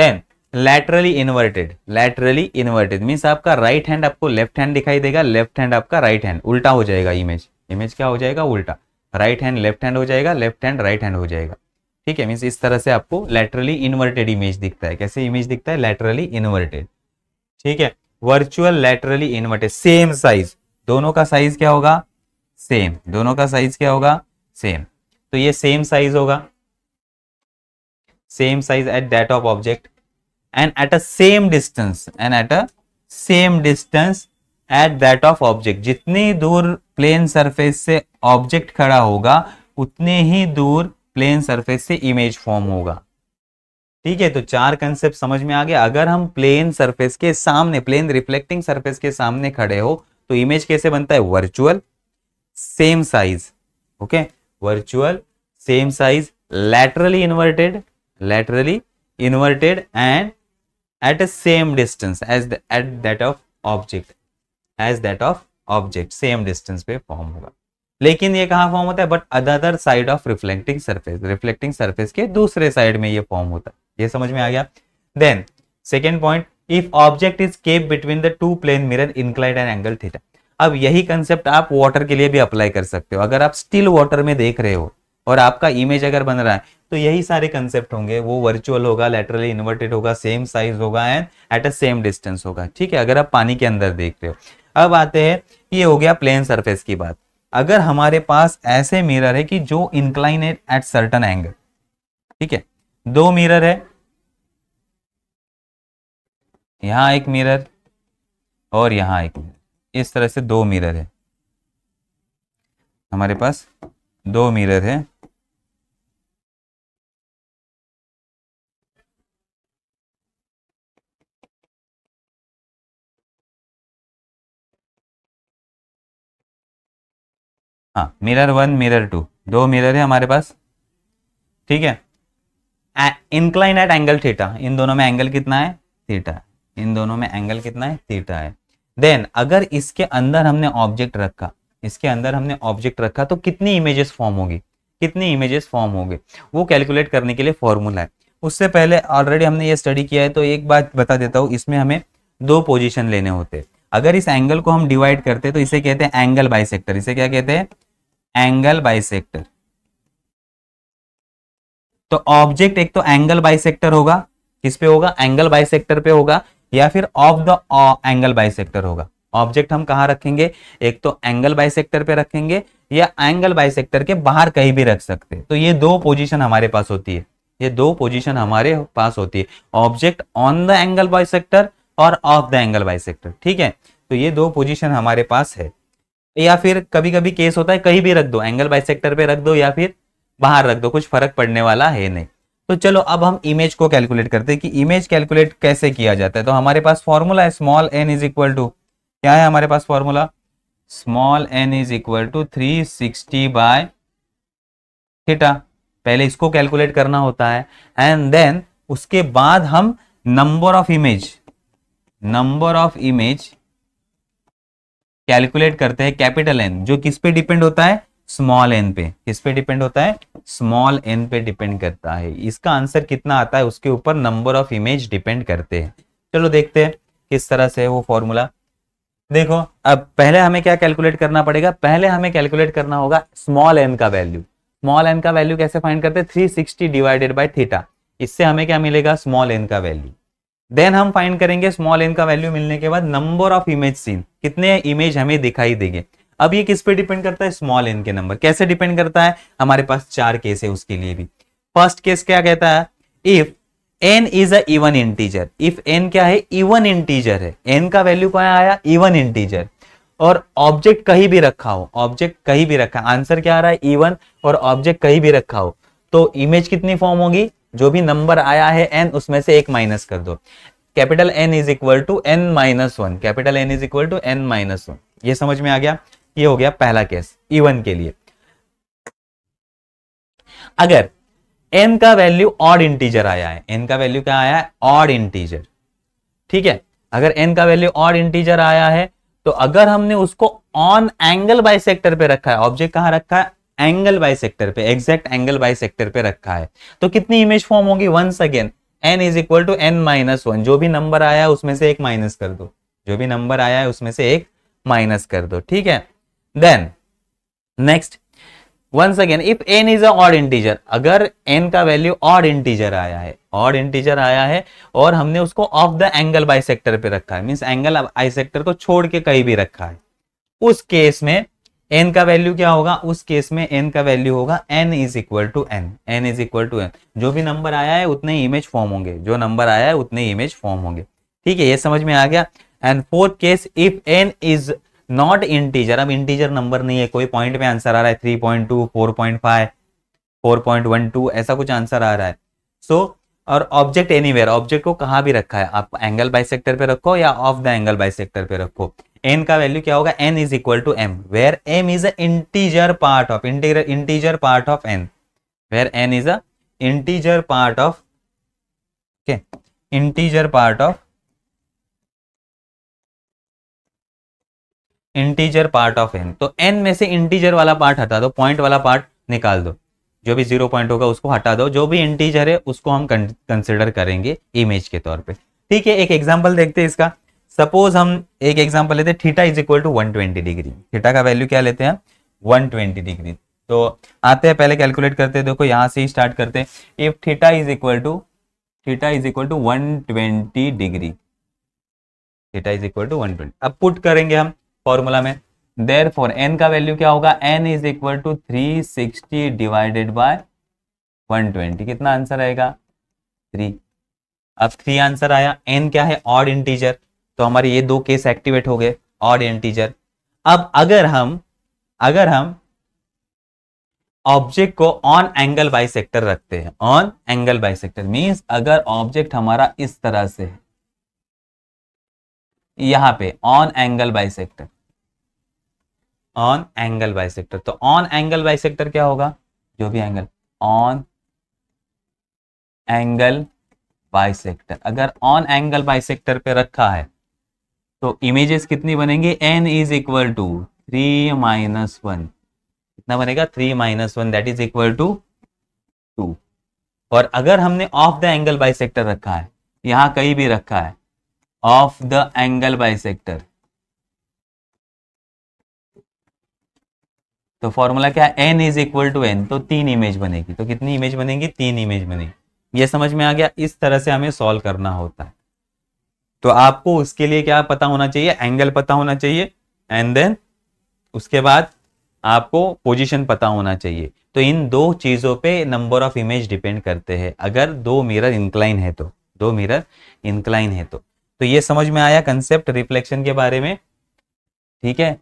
Speaker 1: then laterally inverted laterally inverted means आपका राइट right हैंड आपको लेफ्ट हैंड दिखाई देगा लेफ्ट हैंड आपका राइट right हैंड उल्टा हो जाएगा इमेज इमेज क्या हो जाएगा उल्टा राइट हैंड लेफ्ट हैंड हो जाएगा लेफ्ट हैंड राइट हैंड हो जाएगा ठीक है मीन्स इस तरह से आपको लेटरली इन्वर्टेड इमेज दिखता है कैसे इमेज दिखता है लेटरली इन्वर्टेड ठीक है virtual laterally inverted same size दोनों का साइज क्या होगा सेम दोनों का साइज क्या होगा सेम तो ये सेम साइज होगा same size at that of object and at a same distance and at a same distance at that of object जितनी दूर प्लेन सरफेस से ऑब्जेक्ट खड़ा होगा उतने ही दूर प्लेन surface से इमेज फॉर्म होगा ठीक है तो चार कंसेप्ट समझ में आ गया अगर हम प्लेन सरफेस के सामने प्लेन रिफ्लेक्टिंग सरफेस के सामने खड़े हो तो इमेज कैसे बनता है virtual same size okay virtual same size laterally inverted laterally inverted and at a same distance as the at that of object as that of object same distance पे form होगा लेकिन ये कहाँ फॉर्म होता है but other side of reflecting surface reflecting surface के दूसरे side में ये फॉर्म होता है ये समझ में आ गया then second point if object is kept between the two plane mirror inclined and angle theta अब यही कंसेप्ट आप वाटर के लिए भी अप्लाई कर सकते हो अगर आप स्टिल वाटर में देख रहे हो और आपका इमेज अगर बन रहा है तो यही सारे कंसेप्ट होंगे वो वर्चुअल होगा लेटरली इन्वर्टेड होगा सेम साइज होगा and at a same distance होगा ठीक है अगर आप पानी के अंदर देख रहे हो अब आते हैं ये हो गया प्लेन सरफेस की बात अगर हमारे पास ऐसे मिरर है कि जो इंक्लाइनेट एट सर्टन एंगल ठीक है दो मिरर है यहां एक मिरर और यहां एक मिरर इस तरह से दो मिरर है हमारे
Speaker 2: पास दो मिरर है हाँ मिरर वन मिरर टू दो मिरर है हमारे पास ठीक है
Speaker 1: इनक्लाइन एट एंगल थीटा इन दोनों में एंगल कितना है थीटा इन दोनों में एंगल कितना है थीटा है देन अगर इसके अंदर हमने ऑब्जेक्ट रखा इसके अंदर हमने ऑब्जेक्ट रखा तो कितनी इमेजेस फॉर्म होगी कितनी इमेजेस फॉर्म होगी वो कैलकुलेट करने के लिए फॉर्मूला है उससे पहले ऑलरेडी हमने ये स्टडी किया है तो एक बात बता देता हूँ इसमें हमें दो पोजिशन लेने होते हैं अगर इस एंगल को हम डिवाइड करते हैं तो इसे कहते हैं एंगल बाइसेक्टर इसे क्या कहते हैं एंगल बाइसेक्टर तो ऑब्जेक्ट एक तो एंगल बाइसेक्टर होगा किस पे होगा एंगल बाइसेक्टर पे होगा या फिर ऑफ द एंगल बाइसेक्टर होगा ऑब्जेक्ट हम कहा रखेंगे एक तो एंगल बाइसेक्टर पे रखेंगे या एंगल बाइसेक्टर के बाहर कहीं भी रख सकते तो ये दो पोजीशन हमारे पास होती है ये दो पोजीशन हमारे पास होती है object on the angle bisector और ऑफ द एंगल बाइसेक्टर ठीक है तो ये दो पोजीशन हमारे पास है या फिर कभी कभी केस होता है कहीं भी रख दो एंगल बाई पे रख दो या फिर बाहर रख दो कुछ फर्क पड़ने वाला है नहीं तो चलो अब हम इमेज को कैलकुलेट करते हैं कि इमेज कैलकुलेट कैसे किया जाता है तो हमारे पास फॉर्मूला है small n is equal to क्या है हमारे पास formula small n is equal to three sixty by theta पहले इसको कैलकुलेट करना होता है एंड देन उसके बाद हम number of image number of image calculate करते हैं कैपिटल एन जो किस पे डिपेंड होता है स्मॉल एन पे किस पे डिपेंड होता है स्मॉल एन पे डिपेंड करता है इसका आंसर कितना आता है उसके ऊपर नंबर ऑफ इमेज डिपेंड करते हैं चलो देखते हैं किस तरह से वो फॉर्मूला देखो अब पहले हमें क्या कैलकुलेट करना पड़ेगा पहले हमें कैलकुलेट करना होगा स्मॉल एन का वैल्यू स्मॉल एन का वैल्यू कैसे फाइंड करते हैं सिक्सटी डिवाइडेड बाई थीटा इससे हमें क्या मिलेगा स्मॉल एन का वैल्यू देन हम फाइंड करेंगे स्मॉल एन का वैल्यू मिलने के बाद नंबर ऑफ इमेज सीन कितने इमेज हमें दिखाई देंगे अब ये किस पे डिपेंड करता है स्मॉल एन के नंबर कैसे डिपेंड करता है हमारे पास चार केस है उसके लिए भी फर्स्ट केस क्या कहता है if n is even integer if n क्या है इवन इंटीजर है एन का वैल्यू क्या आया इवन इंटीजर और ऑब्जेक्ट कहीं भी रखा हो ऑब्जेक्ट कहीं भी रखा आंसर क्या आ रहा है इवन और ऑब्जेक्ट कहीं भी रखा हो तो इमेज कितनी फॉर्म होगी जो भी नंबर आया है एन उसमें से एक माइनस कर दो capital n is equal to N minus one capital n is equal to N minus one ये समझ में आ गया ये हो गया पहला केस इवन के लिए अगर एन का वैल्यू ऑड इंटीजर आया है एन का वैल्यू क्या आया है ऑड इंटीजर ठीक है अगर एन का वैल्यू ऑड इंटीजर आया है तो अगर हमने उसको ऑन एंगल बाइसेक्टर पे रखा है ऑब्जेक्ट कहां रखा है एंगल बाई सेक्टर पे एग्जैक्ट एंगल बाई सेक्टर पे रखा है तो कितनी इमेज फॉर्म होगी once again n is equal to N minus one जो भी नंबर आया उसमें से एक माइनस कर दो जो भी नंबर आया है उसमें से एक माइनस कर दो ठीक है then next once again if n is odd integer अगर एन का वैल्यू ऑड इंटीजर आया है ऑड इंटीजर आया है और हमने उसको off the angle bisector पे रखा है मीन्स एंगल आई सेक्टर को छोड़ के कहीं भी रखा है उस केस में एन का वैल्यू क्या होगा उस केस में एन का वैल्यू होगा n is equal to n n is equal to n जो भी नंबर आया है उतने इमेज फॉर्म होंगे जो नंबर आया है उतने इमेज फॉर्म होंगे ठीक है ये समझ में आ गया and fourth case if n is not integer अब इंटीजर नंबर नहीं है कोई पॉइंट में आंसर आ रहा है three point two four point five four point one two ऐसा कुछ आंसर आ रहा है सो so, और ऑब्जेक्ट एनीवेयर ऑब्जेक्ट को कहाँ भी रखा है आप एंगल बाइसेक्टर पे रखो या ऑफ द एंगल बाइसेक्टर पे रखो एन का वैल्यू क्या होगा n is equal to m where m is integer part of integer integer part of n where n is integer part of okay integer part of integer part of n तो n में से integer वाला part हटा दो point वाला part निकाल दो जो भी जीरो पॉइंट होगा उसको हटा दो जो भी इंटीजर है उसको हम कंसिडर करेंगे इमेज के तौर पे ठीक है एक एग्जांपल देखते हैं इसका सपोज हम एक एग्जाम्पल लेते हैं theta is equal to one twenty degree theta का वैल्यू क्या लेते हैं वन ट्वेंटी डिग्री तो आते हैं पहले कैलकुलेट करते हैं देखो यहाँ से ही स्टार्ट करते हैं if theta is equal to theta is equal to one twenty degree theta is equal to one twenty अब पुट करेंगे हम फॉर्मूला में देर फॉर एन का वैल्यू क्या होगा n is equal to three sixty divided by one twenty कितना answer आएगा three अब थ्री आंसर आया एन क्या है ऑड इंटीजर तो हमारे ये दो केस एक्टिवेट हो गए ऑड इंटीजर अब अगर हम अगर हम ऑब्जेक्ट को ऑन एंगल सेक्टर रखते हैं ऑन एंगल सेक्टर मीन्स अगर ऑब्जेक्ट हमारा इस तरह से है यहां पे on angle sector on angle sector तो ऑन एंगल सेक्टर क्या होगा जो भी एंगल ऑन एंगल सेक्टर अगर ऑन एंगल सेक्टर पे रखा है तो इमेजेस कितनी बनेंगे n is equal to three minus one कितना बनेगा three minus one that is equal to two और अगर हमने ऑफ द एंगल बाइसेक्टर रखा है यहां कहीं भी रखा है ऑफ द एंगल सेक्टर तो फॉर्मूला क्या है n is equal to n तो तीन इमेज बनेगी तो कितनी इमेज बनेगी तीन इमेज बनेगी ये समझ में आ गया इस तरह से हमें सॉल्व करना होता है तो आपको उसके लिए क्या पता होना चाहिए एंगल पता होना चाहिए एंड देन उसके बाद आपको पोजीशन पता होना चाहिए तो इन दो चीज़ों पे नंबर ऑफ इमेज डिपेंड करते हैं अगर दो मिरर इंक्लाइन है तो दो मिरर इंक्लाइन है तो तो ये समझ में आया कंसेप्ट रिफ्लेक्शन के
Speaker 2: बारे में ठीक है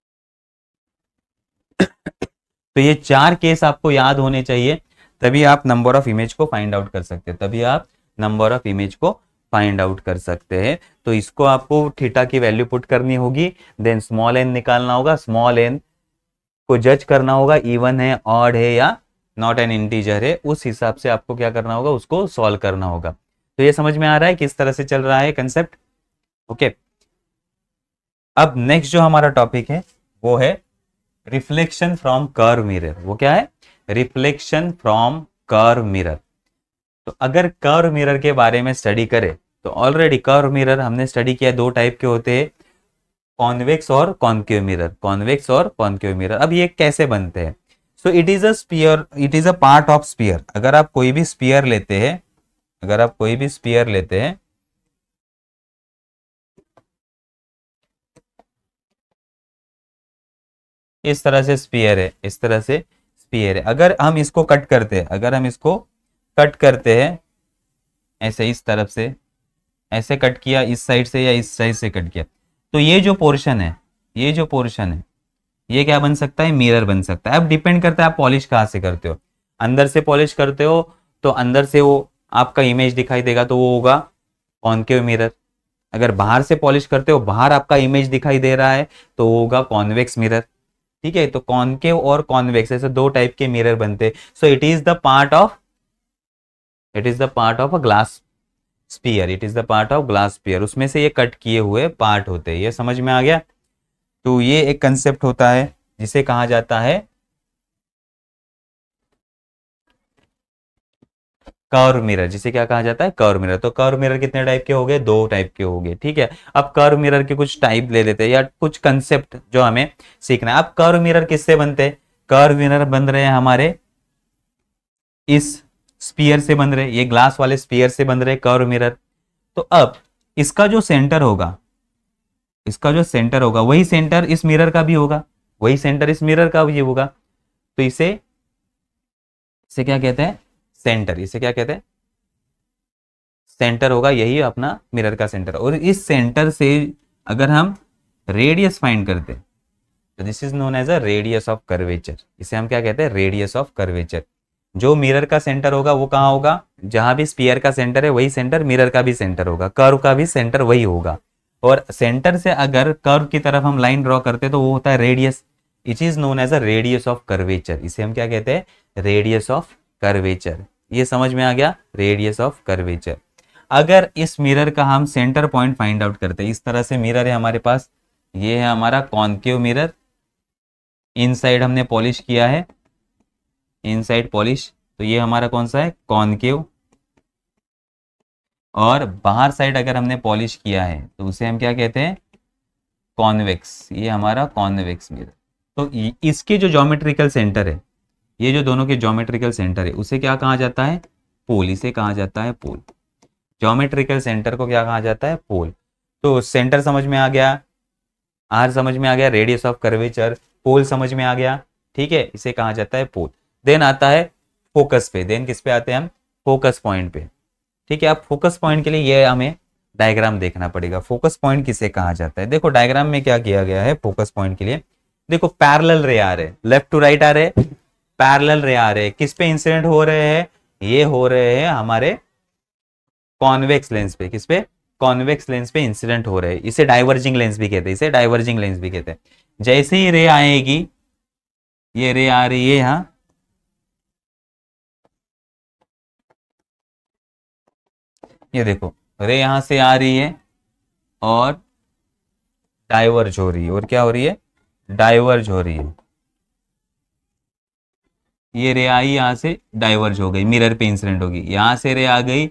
Speaker 2: तो ये चार केस आपको याद होने
Speaker 1: चाहिए तभी आप नंबर ऑफ इमेज को फाइंड आउट कर सकते हैं तभी आप नंबर ऑफ इमेज को फाइंड आउट कर सकते हैं तो इसको आपको थीटा की वैल्यू पुट करनी होगी देन स्मॉल एन निकालना होगा स्मॉल एन को जज करना होगा इवन है ऑड है या नॉट एन इंटीजर है उस हिसाब से आपको क्या करना होगा उसको सॉल्व करना होगा तो ये समझ में आ रहा है किस तरह से चल रहा है कंसेप्ट ओके okay. अब नेक्स्ट जो हमारा टॉपिक है वो है रिफ्लेक्शन फ्रॉम कर्व मिरर वो क्या है रिफ्लेक्शन फ्रॉम कर्व मिरर तो अगर कर्व मिरर के बारे में स्टडी करें तो ऑलरेडी कर्व मिरर हमने स्टडी किया दो टाइप के होते हैं कॉन्वेक्स और कॉन्क्यू मिरर कॉन्वेक्स और कॉन्क्यू मिरर अब ये कैसे बनते हैं so it is a sphere it is a
Speaker 2: part of sphere
Speaker 1: अगर आप कोई भी स्पीयर लेते हैं अगर आप कोई भी स्पीयर लेते हैं
Speaker 2: इस तरह से स्पीयर है इस तरह से पेयर है अगर हम इसको कट
Speaker 1: करते हैं अगर हम इसको कट करते हैं ऐसे इस तरफ से ऐसे कट किया इस साइड से या इस साइड से कट किया तो ये जो पोर्शन है ये जो पोर्शन है ये क्या बन सकता है मिरर बन सकता है अब डिपेंड करता है आप पॉलिश कहाँ से करते हो अंदर से पॉलिश करते हो तो अंदर से वो आपका इमेज दिखाई देगा तो वो होगा कॉन्केव मिरर अगर बाहर से पॉलिश करते हो बाहर आपका इमेज दिखाई दे रहा है तो वो होगा कॉन्वेक्स मिरर ठीक है तो कॉनकेव और कॉन्वेक्स ऐसे दो टाइप के मिरर बनते so it is the part of it is the part of a glass sphere it is the part of glass sphere उसमें से ये कट किए हुए पार्ट होते हैं ये समझ में आ गया तो ये एक कंसेप्ट होता है जिसे कहा जाता है कर्व मिरर जिसे क्या कहा जाता है कर्व मिरर तो कर्व मिरर कितने टाइप के हो गए दो टाइप के हो गए ठीक है अब कर्व मिरर के कुछ टाइप ले लेते हैं या कुछ कंसेप्ट जो हमें सीखना है अब कर्व मिरर किससे बनते हैं कर्व मिरर बन रहे हैं हमारे इस स्पीयर से बन रहे ये ग्लास वाले स्पीयर से बन रहे कर्व मिरर तो अब इसका जो सेंटर होगा इसका जो सेंटर होगा वही सेंटर इस मिरर का भी होगा वही सेंटर इस मिरर का भी होगा तो इसे इसे क्या कहते हैं सेंटर इसे क्या कहते हैं सेंटर होगा यही अपना मिरर का सेंटर और इस सेंटर से अगर हम रेडियस फाइंड करते तो this is known as a radius of curvature इसे हम क्या कहते हैं रेडियस ऑफ कर्वेचर जो मिरर का सेंटर होगा वो कहाँ होगा जहां भी स्पीयर का सेंटर है वही सेंटर मिरर का भी सेंटर होगा कर्व का भी सेंटर वही होगा और सेंटर से अगर कर्व की तरफ हम लाइन ड्रॉ करते तो वो होता है radius it is known as a radius of curvature इसे हम क्या कहते हैं रेडियस ऑफ कर्वेचर ये समझ में आ गया रेडियस ऑफ कर्वेचर अगर इस मिरर का हम सेंटर पॉइंट फाइंड आउट करते हैं इस तरह से मिरर है हमारे पास ये है हमारा कॉन्केव मिरर इनसाइड हमने पॉलिश किया है इनसाइड पॉलिश तो ये हमारा कौन सा है कॉन्केव और बाहर साइड अगर हमने पॉलिश किया है तो उसे हम क्या कहते हैं कॉन्वेक्स ये हमारा कॉन्वेक्स मिरर तो इसके जो जोमेट्रिकल सेंटर है ये जो दोनों के ज्योमेट्रिकल सेंटर है उसे क्या कहा जाता है पोल इसे कहा जाता है पोल ज्योमेट्रिकल सेंटर को क्या कहा जाता है पोल तो सेंटर समझ में आ गया आर समझ में आ गया रेडियस ऑफ कर्वेचर पोल समझ में आ गया ठीक है इसे कहा जाता है पोल देन आता है फोकस पे देन किस पे आते हैं हम फोकस पॉइंट पे ठीक है आप फोकस पॉइंट के लिए ये हमें डायग्राम देखना पड़ेगा फोकस पॉइंट किसे कहा जाता है देखो डायग्राम में क्या किया गया है फोकस पॉइंट के लिए देखो पैरेलल रे आ रहे लेफ्ट टू राइट आ रहे पैरेलल आ रहे हैं किस पे इंसिडेंट हो रहे हैं ये हो रहे हैं हमारे कॉन्वेक्स लेंस पे किस पे कॉन्वेक्स लेंस पे इंसिडेंट हो रहे हैं इसे डाइवर्जिंग लेंस भी कहते हैं इसे डाइवर्जिंग लेंस भी कहते हैं
Speaker 2: जैसे ही रे आएगी ये रे आ रही है यहां ये देखो रे यहां से आ रही है और डाइवर्ज हो रही है और क्या हो रही है
Speaker 1: डाइवर्ज हो रही है ये रे आई यहाँ से डाइवर्ज हो गई मिरर पे इंसिडेंट होगी यहाँ से रे आ गई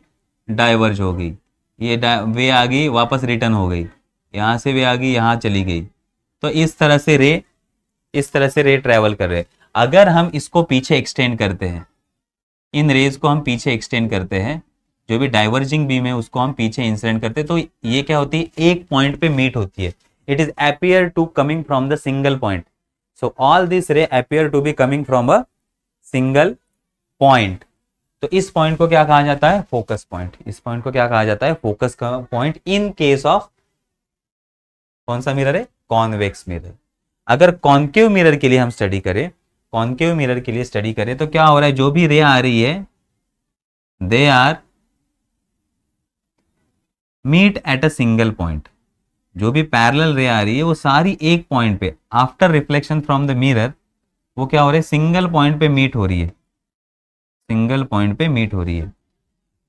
Speaker 1: डाइवर्ज हो गई ये वे आ गई वापस रिटर्न हो गई यहाँ से वे आ गई यहाँ चली गई तो इस तरह से रे इस तरह से रे ट्रैवल कर रहे अगर हम इसको पीछे एक्सटेंड करते हैं इन रेज को हम पीछे एक्सटेंड करते हैं जो भी डाइवर्जिंग बीम है उसको हम पीछे इंसिडेंट करते हैं तो ये क्या होती है एक पॉइंट पे मीट होती है it is appear to coming from the single point so all this ray appear to be coming from a single point तो इस पॉइंट को क्या कहा जाता है फोकस पॉइंट इस पॉइंट को क्या कहा जाता है focus point in case of कौन सा मिरर है कॉन्वेक्स मिरर अगर कॉन्केव मिरर के लिए हम स्टडी करें कॉन्केव मिरर के लिए स्टडी करें तो क्या हो रहा है जो भी रे आ रही है they are meet at a single point जो भी पैरेलल रे आ रही है वो सारी एक पॉइंट पे after reflection from the mirror वो क्या हो रहा है सिंगल पॉइंट पे मीट हो रही है सिंगल पॉइंट पे मीट हो रही है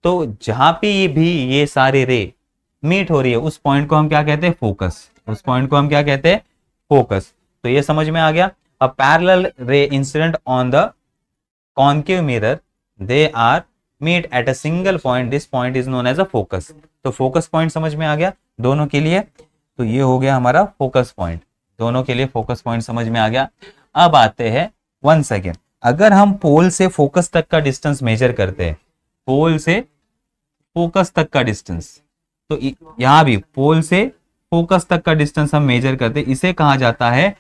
Speaker 1: तो जहां पे ये भी ये सारे रे मीट हो रही है उस पॉइंट को हम क्या कहते हैं फोकस उस पॉइंट को हम क्या कहते हैं फोकस तो ये समझ में आ गया a parallel ray incident on the concave mirror they are meet at a single point this point is known as a focus तो फोकस पॉइंट समझ में आ गया दोनों के लिए तो ये हो गया हमारा फोकस पॉइंट दोनों के लिए फोकस पॉइंट समझ में आ गया अब आते हैं वन सेकेंड अगर हम पोल से फोकस तक का डिस्टेंस मेजर करते हैं पोल से फोकस तक का डिस्टेंस तो यहां भी पोल से फोकस तक का डिस्टेंस हम मेजर करते हैं इसे कहा जाता है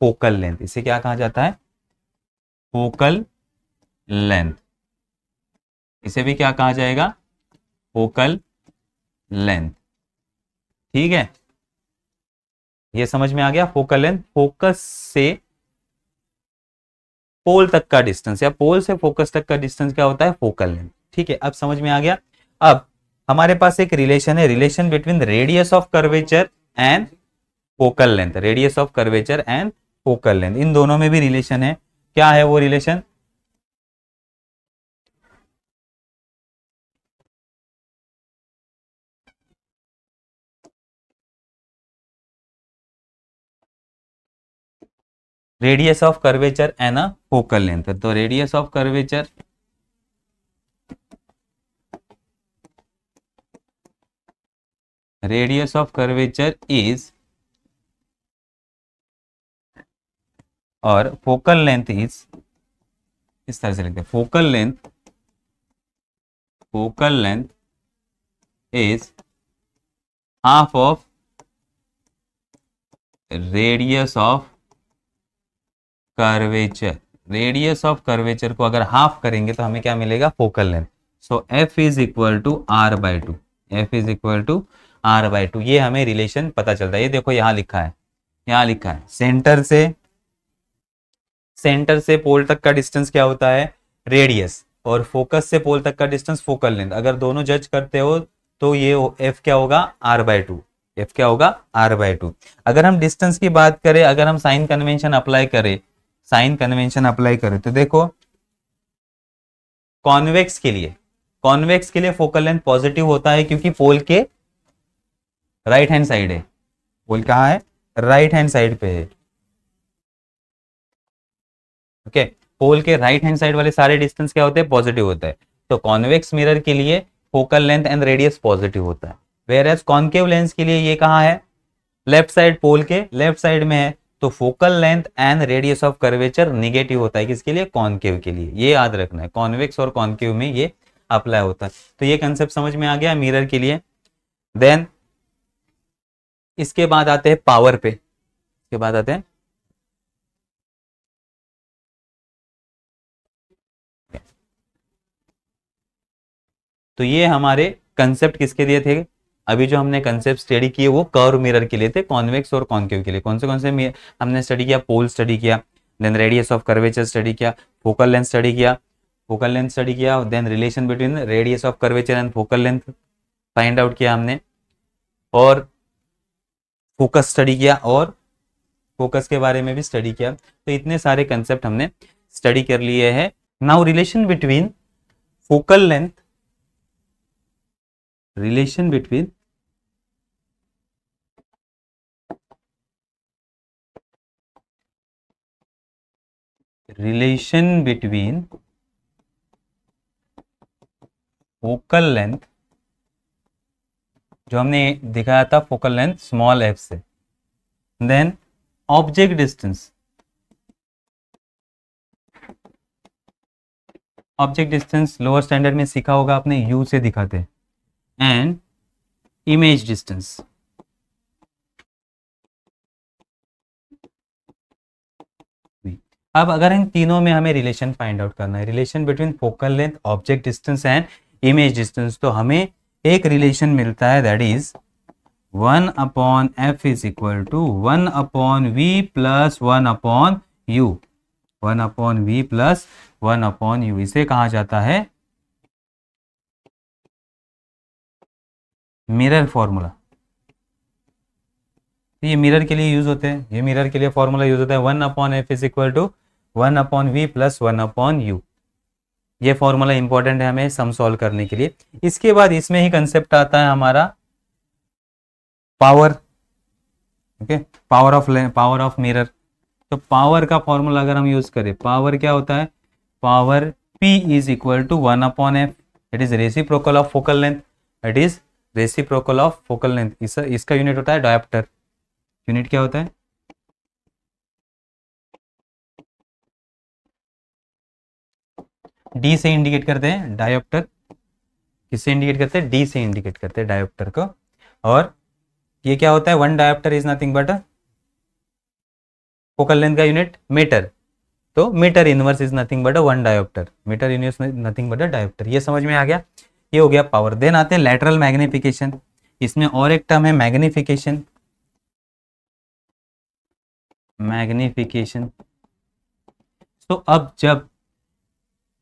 Speaker 1: फोकल लेंथ इसे क्या कहा जाता है फोकल लेंथ इसे भी क्या कहा जाएगा फोकल लेंथ ठीक है ये समझ में आ गया फोकल लेंथ फोकस से पोल तक का डिस्टेंस या पोल से फोकस तक का डिस्टेंस क्या होता है फोकल लेंथ ठीक है अब समझ में आ गया अब हमारे पास एक रिलेशन है relation between radius of curvature and focal length radius of curvature
Speaker 2: and focal length इन दोनों में भी रिलेशन है क्या है वो relation radius of curvature and a focal length तो radius of curvature
Speaker 1: radius of curvature is और फोकल लेंथ इज इस तरह से लिखते हैं focal length focal length is half of radius of curvature radius of curvature को अगर half करेंगे तो हमें क्या मिलेगा focal length so f is equal to r by two f is equal to r by two ये हमें relation पता चलता है ये देखो यहां लिखा है यहाँ लिखा है सेंटर से सेंटर से पोल तक का डिस्टेंस क्या होता है रेडियस और फोकस से पोल तक का डिस्टेंस फोकल लेंथ अगर दोनों जज करते हो तो ये एफ क्या होगा आर बाय टू एफ क्या होगा आर बाय टू अगर हम डिस्टेंस की बात करें अगर हम साइन कन्वेंशन अप्लाई करें साइन कन्वेंशन अप्लाई करें तो देखो कॉन्वेक्स के लिए कॉन्वेक्स के लिए फोकल लेंथ पॉजिटिव होता है क्योंकि पोल के राइट हैंड साइड है पोल कहा है राइट हैंड साइड पे है ओके okay, पोल के राइट हैंड साइड वाले सारे डिस्टेंस क्या होते हैं पॉजिटिव होता है तो कॉन्वेक्स मिरर के लिए focal length and radius positive होता है वेर एज कॉन्केव लेंस के लिए ये कहा है लेफ्ट साइड पोल के लेफ्ट साइड में है तो focal length and radius of curvature negative होता है किसके लिए कॉन्केव के लिए ये याद रखना है कॉन्वेक्स और कॉन्केव में ये अप्लाई होता है तो ये कंसेप्ट समझ में आ गया मिरर के लिए
Speaker 2: देन इसके बाद आते हैं पावर पे इसके बाद आते हैं तो ये हमारे कंसेप्ट किसके दिए थे
Speaker 1: अभी जो हमने कंसेप्ट स्टडी किए वो कर्व मिरर के लिए थे कॉन्वेक्स और कॉन्केव के लिए कौन से कौन से हमने स्टडी किया पोल स्टडी किया then radius of curvature study किया फोकल लेंथ स्टडी किया फोकल लेंथ स्टडी किया then relation between radius of curvature and focal length find out किया हमने और फोकस स्टडी किया और फोकस के बारे में भी स्टडी किया तो इतने सारे कंसेप्ट हमने स्टडी कर लिए हैं now relation
Speaker 2: between focal length relation between relation between
Speaker 1: focal length जो हमने दिखाया था फोकल लेंथ स्मॉल एफ से then object distance object distance lower standard में सीखा होगा आपने यू से दिखाते हैं and image distance. अब अगर इन तीनों में हमें रिलेशन फाइंड आउट करना है relation between focal length object distance and image distance तो हमें एक रिलेशन मिलता है that is one upon F is equal to one upon we plus one upon u one upon we plus one upon u इसे कहा
Speaker 2: जाता है mirror formula तो ये मिरर के लिए यूज होते हैं ये मिरर के लिए फॉर्मूला
Speaker 1: यूज होता है one upon F is equal to one upon we plus one upon you ये फॉर्मूला इंपॉर्टेंट है हमें सम सॉल्व करने के लिए इसके बाद इसमें ही कंसेप्ट आता है हमारा power okay power of power of mirror तो पावर का फॉर्मूला अगर हम यूज करें पावर क्या होता है power P is equal to one upon F it is reciprocal of focal length it is reciprocal
Speaker 2: of focal length इस, इसका यूनिट होता है डायप्टर यूनिट क्या होता है डी से इंडिकेट करते हैं डायोप्टर किससे इंडिकेट करते हैं डी से इंडिकेट करते हैं डायोप्टर को
Speaker 1: और ये क्या होता है one dioptre is nothing but focal length का यूनिट मीटर तो metre inverse is nothing but one dioptre metre inverse nothing but dioptre ये समझ में आ गया ये हो गया पावर देन आते हैं लेटरल मैग्निफिकेशन इसमें और एक टर्म है मैग्निफिकेशन मैग्निफिकेशन तो अब जब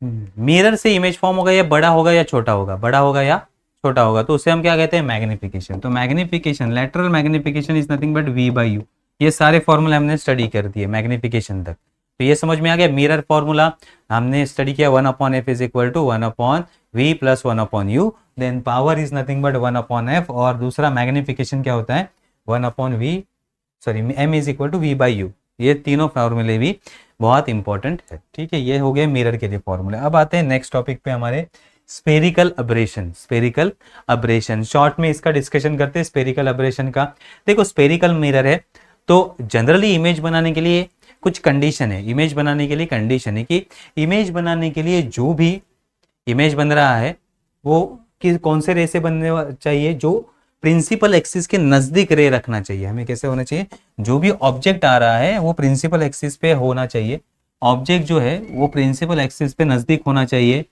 Speaker 1: मिरर से इमेज फॉर्म होगा या बड़ा होगा या छोटा होगा बड़ा होगा या छोटा होगा तो उसे हम क्या कहते हैं मैग्निफिकेशन तो magnification lateral magnification is nothing but V by U ये सारे फॉर्मूले हमने स्टडी कर दिए मैग्निफिकेशन तक तो ये समझ में आ गया मिरर फॉर्मूला हमने स्टडी किया one upon F is equal to one upon we plus one upon U then power is nothing but one upon F और दूसरा मैग्निफिकेशन क्या होता है one upon V sorry M is equal to V by U ये तीनों फॉर्मूले भी बहुत इंपॉर्टेंट है ठीक है ये हो गया मिरर के लिए फॉर्मूले अब आते हैं नेक्स्ट टॉपिक पे हमारे spherical aberration spherical aberration short में इसका डिस्कशन करते हैं स्पेरिकल अब्रेशन का देखो स्पेरिकल मिरर है तो जनरली इमेज बनाने के लिए कुछ कंडीशन है इमेज बनाने के लिए कंडीशन है कि इमेज बनाने के लिए जो भी इमेज बन रहा है वो कि कौन से रे से बनने चाहिए जो प्रिंसिपल एक्सिस के नज़दीक रे रखना चाहिए हमें कैसे होना चाहिए जो भी ऑब्जेक्ट आ रहा है वो प्रिंसिपल एक्सिस पे होना चाहिए ऑब्जेक्ट जो है वो प्रिंसिपल एक्सिस पे नज़दीक होना चाहिए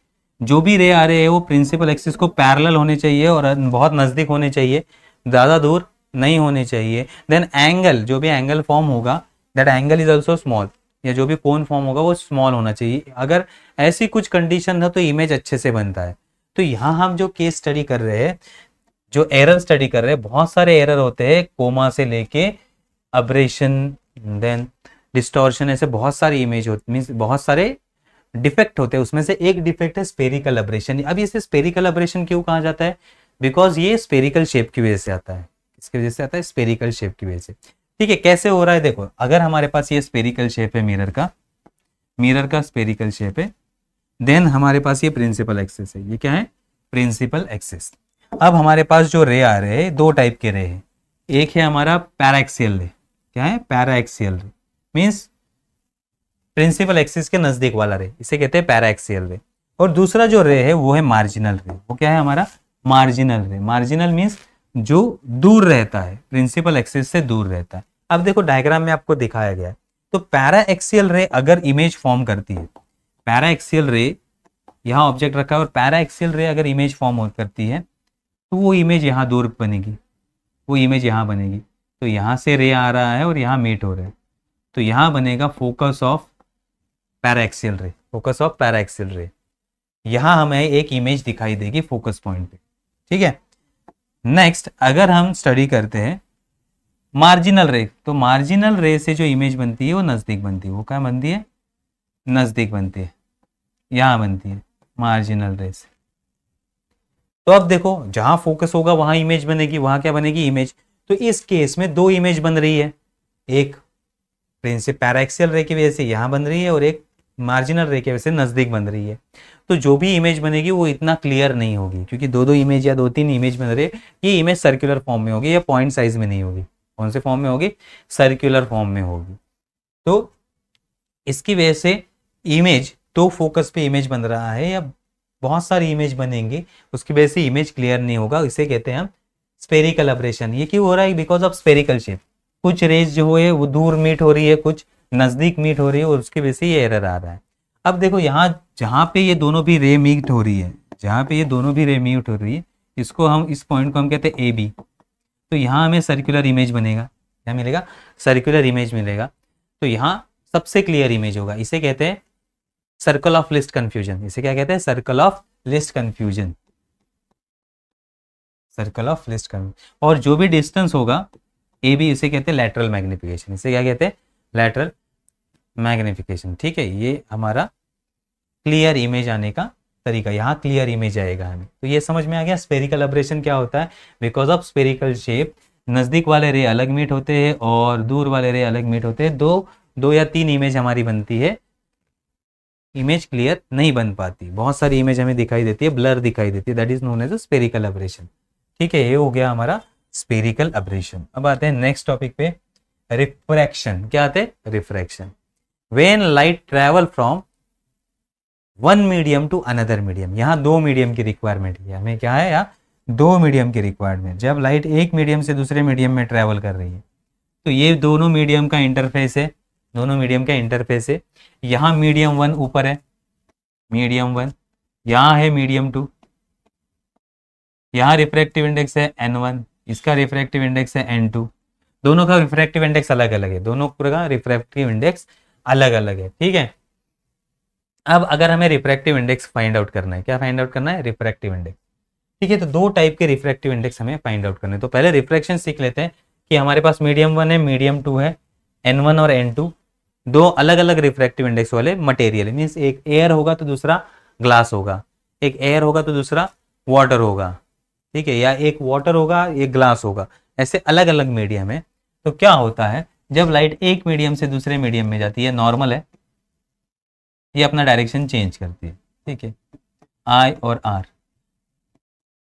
Speaker 1: जो भी रे आ रहे हैं वो प्रिंसिपल एक्सिस को पैरेलल होने चाहिए और बहुत नज़दीक होने चाहिए ज़्यादा दूर नहीं होने चाहिए देन एंगल जो भी एंगल फॉर्म होगा that angle is also small या जो भी कौन फॉर्म होगा वो स्मॉल होना चाहिए अगर ऐसी कुछ कंडीशन है तो इमेज अच्छे से बनता है तो यहाँ हम जो केस स्टडी कर रहे हैं जो एरर स्टडी कर रहे हैं बहुत सारे एरर होते हैं कोमा से लेके अब्रेशन देन डिस्टोर्शन ऐसे बहुत सारे इमेज होते मीन्स बहुत सारे डिफेक्ट होते हैं उसमें से एक डिफेक्ट है स्पेरिकल अब्रेशन अब इसे स्पेरिकल अब्रेशन क्यों कहा जाता है बिकॉज ये स्पेरिकल शेप की वजह से आता है इसकी वजह से आता है स्पेरिकल शेप की वजह से ठीक है कैसे हो रहा है देखो अगर हमारे पास ये स्पेरिकल शेप है मिरर का मिरर का स्पेरिकल शेप है देन हमारे पास ये प्रिंसिपल एक्सेस है ये क्या है प्रिंसिपल एक्सेस अब हमारे पास जो रे आ रहे हैं दो टाइप के रे हैं एक है हमारा पैराक्सियल रे क्या है पैराक्सियल रे मीन्स प्रिंसिपल एक्सिस के नजदीक वाला रे इसे कहते हैं पैराक्सियल रे और दूसरा जो रे है वो है मार्जिनल रे वो क्या है हमारा मार्जिनल रे मार्जिनल मीन्स जो दूर रहता है प्रिंसिपल एक्सिस से दूर रहता है अब देखो डायग्राम में आपको दिखाया गया तो पैरा एक्सियल रे अगर इमेज फॉर्म करती है पैरा एक्सियल रे यहाँ ऑब्जेक्ट रखा है और पैरा एक्सियल रे अगर इमेज फॉर्म करती है तो वो इमेज यहाँ दूर बनेगी वो इमेज यहाँ बनेगी तो यहाँ से रे आ रहा है और यहाँ मीट हो रहा है तो यहाँ बनेगा focus of paraxial ray focus of paraxial ray यहाँ हमें एक इमेज दिखाई देगी फोकस पॉइंट पे ठीक है नेक्स्ट अगर हम स्टडी करते हैं मार्जिनल रे तो मार्जिनल रे से जो इमेज बनती है वो नज़दीक बनती है वो क्या बनती है नज़दीक बनती है यहां बनती है मार्जिनल रे से तो अब देखो जहां फोकस होगा वहां इमेज बनेगी वहां क्या बनेगी इमेज तो इस केस में दो इमेज बन रही है एक प्लेन से पैराक्सियल रे की वजह से यहां बन रही है और एक मार्जिनल रे की वजह से नज़दीक बन रही है तो जो भी इमेज बनेगी वो इतना क्लियर नहीं होगी क्योंकि दो दो इमेज या दो तीन इमेज बन रहे ये इमेज सर्कुलर फॉर्म में होगी या पॉइंट साइज में नहीं होगी कौन से फॉर्म में होगी सर्कुलर फॉर्म में होगी तो इसकी वजह से इमेज तो फोकस पे इमेज बन रहा है या बहुत सारी इमेज बनेंगे उसकी वजह से इमेज क्लियर नहीं होगा इसे कहते हैं हम स्पेरिकल ऑपरेशन ये क्यों हो रहा है बिकॉज ऑफ स्पेरिकल शेप कुछ रेज जो है वो दूर मीट हो रही है कुछ नज़दीक मीट हो रही है और उसकी वजह से ये एरर आ रहा है अब देखो यहाँ जहाँ पे ये दोनों भी रे मीट हो रही है जहाँ पे ये दोनों भी रे मीट हो रही है इसको हम इस पॉइंट को हम कहते हैं ए बी तो यहाँ हमें सर्कुलर इमेज बनेगा क्या मिलेगा सर्कुलर इमेज मिलेगा तो यहाँ सबसे क्लियर इमेज होगा इसे कहते हैं सर्कल ऑफ लिस्ट कन्फ्यूजन इसे क्या कहते हैं circle of least confusion circle of least confusion और जो भी डिस्टेंस होगा ए बी इसे कहते हैं लेटरल मैग्निफिकेशन इसे क्या कहते हैं लेटरल मैग्निफिकेशन ठीक है ये हमारा क्लियर इमेज आने का तरीका यहाँ क्लियर इमेज आएगा हमें तो ये समझ में आ गया स्पेरिकल अब्रेशन क्या होता है बिकॉज ऑफ स्पेरिकल शेप नज़दीक वाले रे अलग मीट होते हैं और दूर वाले रे अलग मीट होते हैं दो दो या तीन इमेज हमारी बनती है इमेज क्लियर नहीं बन पाती बहुत सारी इमेज हमें दिखाई देती है ब्लर दिखाई देती है that is known as spherical aberration ठीक है ये हो गया हमारा स्पेरिकल अब्रेशन अब आते हैं नेक्स्ट टॉपिक पे रिफ्रैक्शन क्या आते हैं refraction when light travel from one medium to another medium यहाँ दो मीडियम की रिक्वायरमेंट है हमें क्या है यहाँ दो मीडियम की रिक्वायरमेंट जब लाइट एक मीडियम से दूसरे मीडियम में ट्रेवल कर रही है तो ये दोनों मीडियम का इंटरफेस है दोनों मीडियम का इंटरफेस है यहाँ मीडियम वन ऊपर है मीडियम वन यहाँ है मीडियम टू यहाँ रिफ्रैक्टिव इंडेक्स है एन वन इसका रिफ्रैक्टिव इंडेक्स है एन टू दोनों का रिफ्रैक्टिव इंडेक्स अलग अलग है दोनों का रिफ्रैक्टिव इंडेक्स अलग अलग है ठीक है अब अगर हमें रिफ्रैक्टिव इंडेक्स फाइंड आउट करना है क्या फाइंड आउट करना है रिफ्रैक्टिव इंडेक्स ठीक है तो दो टाइप के रिफ्रैक्टिव इंडेक्स हमें फाइंड आउट करने तो पहले रिफ्रैक्शन सीख लेते हैं कि हमारे पास मीडियम वन है मीडियम टू है एन वन और एन टू दो अलग अलग रिफ्रैक्टिव इंडेक्स वाले मटेरियल मीन्स एक एयर होगा तो दूसरा ग्लास होगा एक एयर होगा तो दूसरा वाटर होगा ठीक है या एक वाटर होगा एक ग्लास होगा ऐसे अलग अलग मीडियम है तो क्या होता है जब लाइट एक मीडियम से दूसरे मीडियम में जाती है नॉर्मल है ये अपना डायरेक्शन चेंज करती है ठीक है आई और आर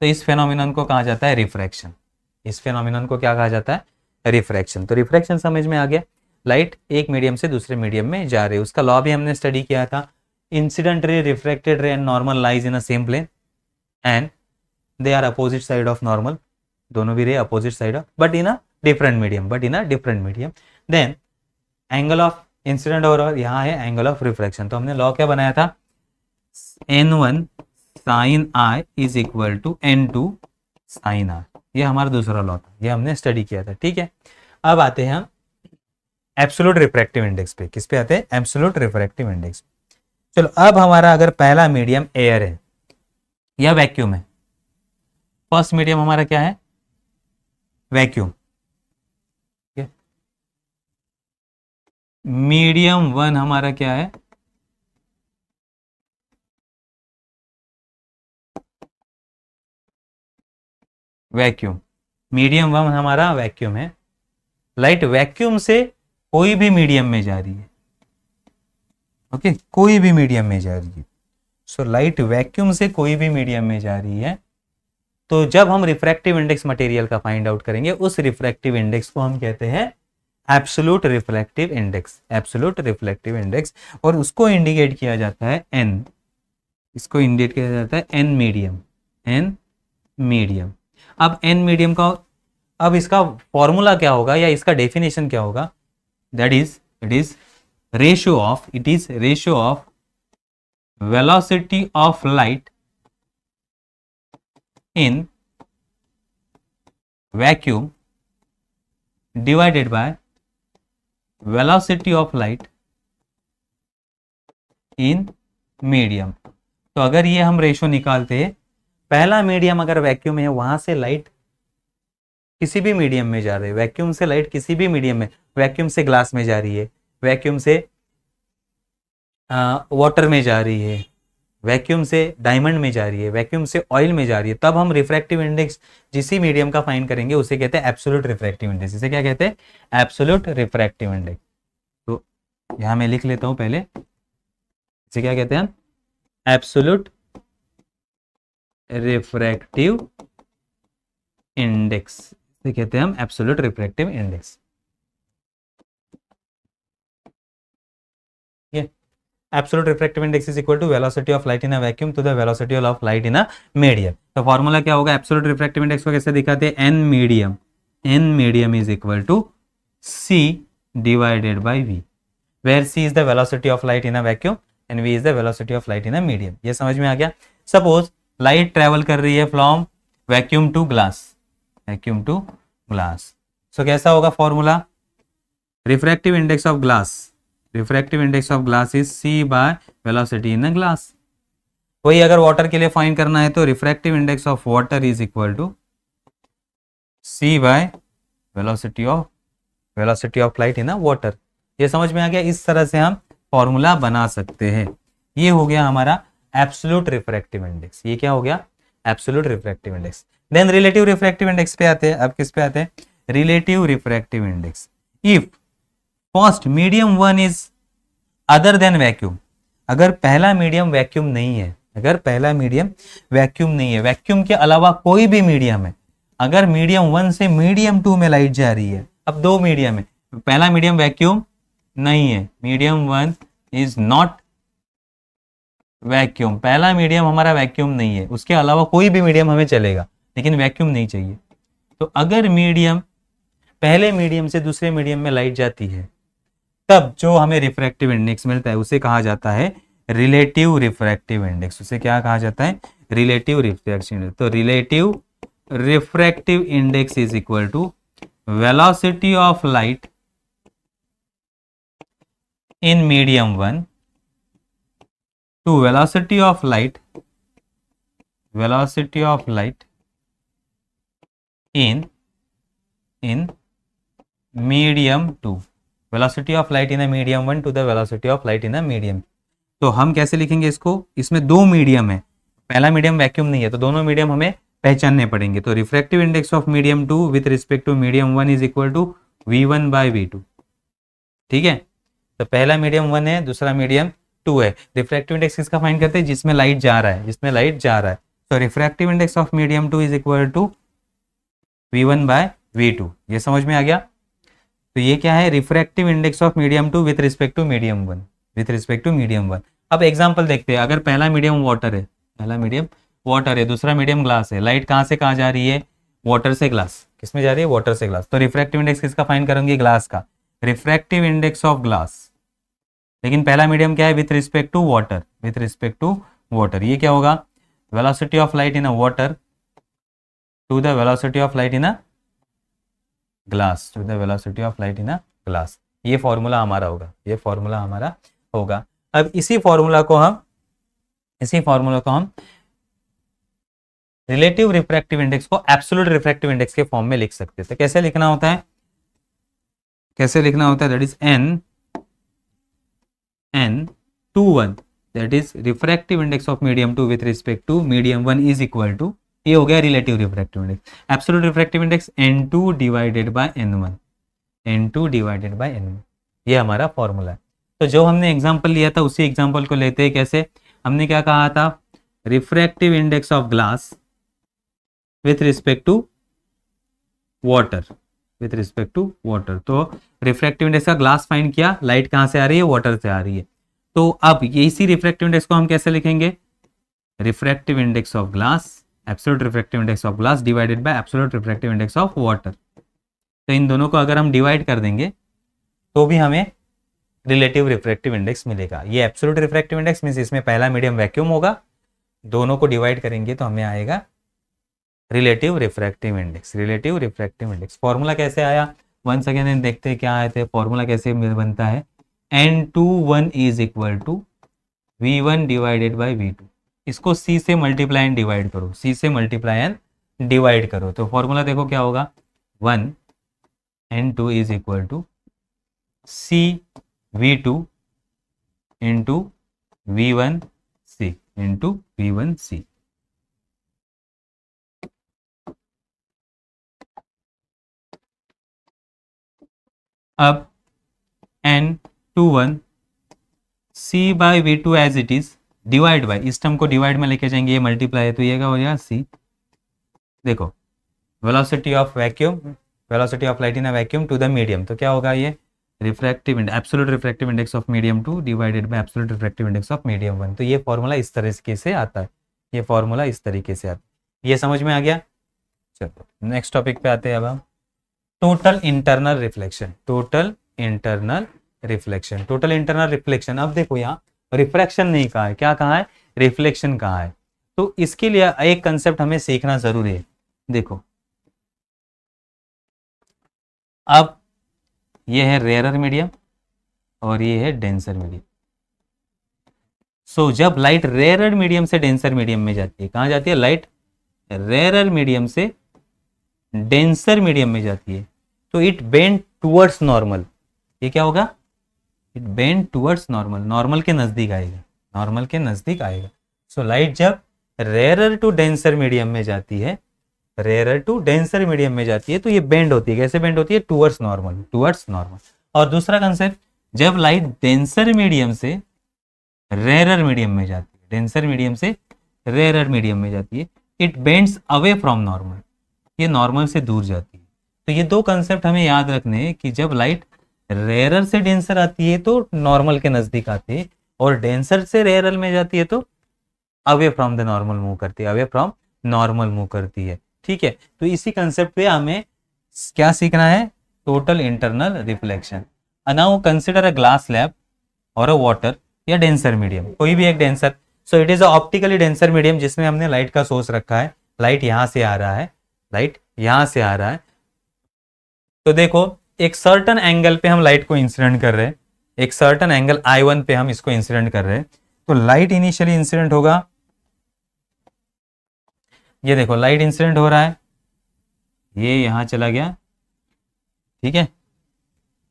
Speaker 1: तो इस फेनोमिन को कहा जाता है रिफ्रैक्शन इस फेनोमिन को क्या कहा जाता है रिफ्रैक्शन तो रिफ्रैक्शन समझ में आ गया लाइट एक मीडियम से दूसरे मीडियम में जा रही है उसका लॉ भी हमने स्टडी किया था incident ray refracted ray and normal lies in a same plane and they are opposite side of normal दोनों भी ray opposite side of but in a different medium but in a different medium then angle of incident हो रहा है यहाँ है angle of refraction तो हमने law क्या बनाया था N one sine I is equal to N two sine R ये हमारा दूसरा लॉ था ये हमने स्टडी किया था ठीक है अब आते हैं हम एब्सोलूट रिफ्रैक्टिव इंडेक्स पे किस पे आते हैं एब्सोलूट रिफ्रैक्टिव इंडेक्स चलो अब हमारा अगर पहला मीडियम एयर है या वैक्यूम है फर्स्ट मीडियम हमारा क्या है
Speaker 2: वैक्यूम मीडियम वन हमारा क्या है वैक्यूम
Speaker 1: मीडियम वन हमारा वैक्यूम है लाइट वैक्यूम से कोई भी मीडियम में जा रही है ओके okay? कोई भी मीडियम में जा रही है सो लाइट वैक्यूम से कोई भी मीडियम में जा रही है तो जब हम रिफ्रैक्टिव इंडेक्स मटेरियल का फाइंड आउट करेंगे उस रिफ्रैक्टिव इंडेक्स को हम कहते हैं absolute reflective index absolute reflective index और उसको इंडिकेट किया जाता है एन इसको इंडिकेट किया जाता है एन मीडियम एन मीडियम अब एन मीडियम का अब इसका फॉर्मूला क्या होगा या इसका डेफिनेशन क्या होगा that is it is ratio of it is ratio of velocity of light in vacuum divided by velocity of light in medium तो अगर ये हम रेशो निकालते हैं पहला मीडियम अगर वैक्यूम है वहां से लाइट किसी भी मीडियम में जा रही है वैक्यूम से लाइट किसी भी मीडियम में वैक्यूम से ग्लास में जा रही है वैक्यूम से वाटर में जा रही है वैक्यूम से डायमंड में जा रही है वैक्यूम से ऑयल में जा रही है तब हम रिफ्रैक्टिव इंडेक्स जिसी मीडियम का फाइन करेंगे उसे कहते हैं एप्सोलूट रिफ्रैक्टिव इंडेक्स इसे क्या कहते हैं एप्सोलूट रिफ्रैक्टिव इंडेक्स तो यहां मैं लिख लेता हूं पहले इसे क्या कहते हैं एप्सोलूट रिफ्रैक्टिव इंडेक्स कहते हैं हम absolute refractive index absolute refractive index is equal to velocity of light in a vacuum to the velocity of light in a medium तो फॉर्मूला क्या होगा एब्सोल्यूट रिफ्रैक्टिव इंडेक्स को कैसे दिखाते हैं N medium N medium is equal to C divided by V where C is the velocity of light in a vacuum and V is the velocity of light in a medium ये समझ में आ गया suppose light travel कर रही है from vacuum to glass vacuum to glass so कैसा होगा formula refractive index of glass refractive index of glass is C by velocity in a glass वही अगर वाटर के लिए फाइंड करना है तो refractive index of water is equal to C by velocity of velocity of light in a water ये समझ में आ गया इस तरह से हम फॉर्मूला बना सकते हैं ये हो गया हमारा एब्सोल्यूट रिफ्रैक्टिव इंडेक्स ये क्या हो गया absolute refractive index then relative refractive index पे आते हैं अब किस पे आते हैं relative refractive index if first medium one is other than vacuum अगर पहला मीडियम वैक्यूम नहीं है अगर पहला मीडियम वैक्यूम नहीं है वैक्यूम के अलावा कोई भी मीडियम है अगर मीडियम वन से मीडियम टू में लाइट जा रही है अब दो मीडियम है पहला मीडियम वैक्यूम नहीं है medium one is not vacuum पहला मीडियम हमारा वैक्यूम नहीं है उसके अलावा कोई भी मीडियम हमें चलेगा लेकिन वैक्यूम नहीं चाहिए तो अगर मीडियम पहले मीडियम से दूसरे मीडियम में लाइट जाती है तब जो हमें रिफ्रैक्टिव इंडेक्स मिलता है उसे कहा जाता है रिलेटिव रिफ्रैक्टिव इंडेक्स उसे क्या कहा जाता है रिलेटिव रिफ्रैक्शन इंडेक्स तो relative refractive index is equal to velocity of light in medium one to velocity of light velocity of light in in medium two velocity of light in a medium one to the velocity of light in a medium तो हम कैसे लिखेंगे इसको इसमें दो medium है पहला medium vacuum नहीं है तो दोनों मीडियम हमें पहचानने पड़ेंगे तो refractive index of medium two with respect to medium one is equal to V one by V two ठीक है तो पहला मीडियम वन है दूसरा मीडियम टू है रिफ्रैक्टिव इंडेक्स किसका फाइंड करते हैं जिसमें लाइट जा रहा है जिसमें लाइट जा रहा है तो refractive index of medium two is equal to V one by V two ये समझ में आ गया तो ये क्या है refractive index of medium two with respect to medium one with respect to medium one अब एग्जाम्पल देखते हैं अगर पहला मीडियम वाटर है पहला मीडियम वाटर है दूसरा मीडियम ग्लास है लाइट कहाँ से कहाँ जा रही है वाटर से ग्लास किसमें जा रही है वाटर से ग्लास तो रिफ्रैक्टिव इंडेक्स किसका फाइन करूंगी ग्लास का रिफ्रैक्टिव इंडेक्स ऑफ ग्लास लेकिन पहला मीडियम क्या है with respect to water with respect to water ये क्या होगा velocity of light in a water to the velocity of light in a glass with the velocity of light in a glass ये formula हमारा होगा ये formula हमारा होगा अब इसी फॉर्मूला को हम इसी फॉर्मूला को हम रिलेटिव रिफ्रैक्टिव इंडेक्स को एब्सोलूट रिफ्रैक्टिव इंडेक्स के फॉर्म में लिख सकते हैं तो कैसे लिखना होता है कैसे लिखना होता है that is N N two one that is refractive index of medium two with respect to medium one is equal to ये हो गया relative refractive index absolute refractive index N two divided by N one N two divided by N one ये हमारा formula है तो जो हमने example लिया था उसी एग्जाम्पल को लेते हैं कैसे हमने क्या कहा था refractive index of glass with respect to water with respect to water तो रिफ्रैक्टिव इंडेक्स का ग्लास फाइंड किया लाइट कहाँ से आ रही है वाटर से आ रही है तो अब इसी रिफ्रैक्टिव इंडेक्स को हम कैसे लिखेंगे refractive index of glass absolute refractive index of glass divided by absolute refractive index of water तो इन दोनों को अगर हम डिवाइड कर देंगे तो भी हमें रिलेटिव रिफ्रेक्टिव इंडेक्स मिलेगा ये एब्सोलूट रिफ्रेक्टिव इंडेक्स मीन्स इसमें पहला मीडियम वैक्यूम होगा दोनों को डिवाइड करेंगे तो हमें आएगा relative refractive index relative refractive index formula कैसे आया वन सेकेंड देखते हैं क्या आए थे फॉर्मूला कैसे बनता है N two one is equal to V one divided by V two इसको सी से मल्टीप्लाई एंड डिवाइड करो सी से मल्टीप्लाई एंड डिवाइड करो तो फॉर्मूला देखो क्या होगा one N two is equal to C V two into V one C into V one
Speaker 2: C अब N two one
Speaker 1: C by V two as it is divide by इस term को divide में लेके जाएंगे ये multiply तो ये क्या हो जाएगा सी देखो velocity of vacuum velocity of light in vacuum to the medium तो क्या होगा ये रिफ्रैक्टिव इंड absolute refractive index of medium two divided by absolute refractive index of medium one तो ये फॉर्मूला इस तरीके से आता है ये फॉर्मूला इस तरीके से आता है ये समझ में आ गया चलो नेक्स्ट टॉपिक पे आते हैं अब हम total internal reflection total internal reflection total internal reflection अब देखो यहाँ रिफ्रैक्शन नहीं कहा है क्या कहा है रिफ्लेक्शन कहा है तो इसके लिए एक कंसेप्ट हमें सीखना जरूरी है देखो अब यह है रेयरर मीडियम और यह है डेंसर मीडियम सो so, जब लाइट रेयरर मीडियम से डेंसर मीडियम में जाती है कहां जाती है लाइट रेयरर मीडियम से डेंसर मीडियम में जाती है तो इट बेंड टूवर्ड्स नॉर्मल ये क्या होगा it bend towards normal normal के नज़दीक आएगा नॉर्मल के नज़दीक आएगा सो so, लाइट जब रेयर टू डेंसर मीडियम में जाती है रेयर टू डेंसर मीडियम में जाती है तो ये बेंड होती है कैसे बेंड होती है टूवर्ड्स नॉर्मल टूवर्ड्स नॉर्मल और दूसरा कंसेप्ट जब लाइट डेंसर मीडियम से रेयर मीडियम में जाती है डेंसर मीडियम से रेयर मीडियम में जाती है it bends away from normal ये नॉर्मल से दूर जाती है तो ये दो कंसेप्ट हमें याद रखने हैं कि जब लाइट रेरर से डेंसर आती है तो नॉर्मल के नज़दीक आती है और डेंसर से रेरल में जाती है तो away from the normal move करती है अवे फ्रॉम नॉर्मल मूव करती है ठीक है तो इसी कंसेप्ट पे हमें क्या सीखना है टोटल इंटरनल रिफ्लेक्शन अनाउ कंसिडर अ ग्लास लैब और अ वॉटर या डेंसर मीडियम कोई भी एक denser so it is optically denser medium जिसमें हमने लाइट का सोर्स रखा है लाइट यहां से आ रहा है लाइट यहां से आ रहा है तो देखो एक सर्टन एंगल पे हम लाइट को इंसिडेंट कर रहे हैं एक सर्टन एंगल आई वन पे हम इसको इंसिडेंट कर रहे हैं तो लाइट इनिशियली इंसिडेंट होगा ये देखो लाइट इंसिडेंट हो रहा है ये यहां चला गया ठीक है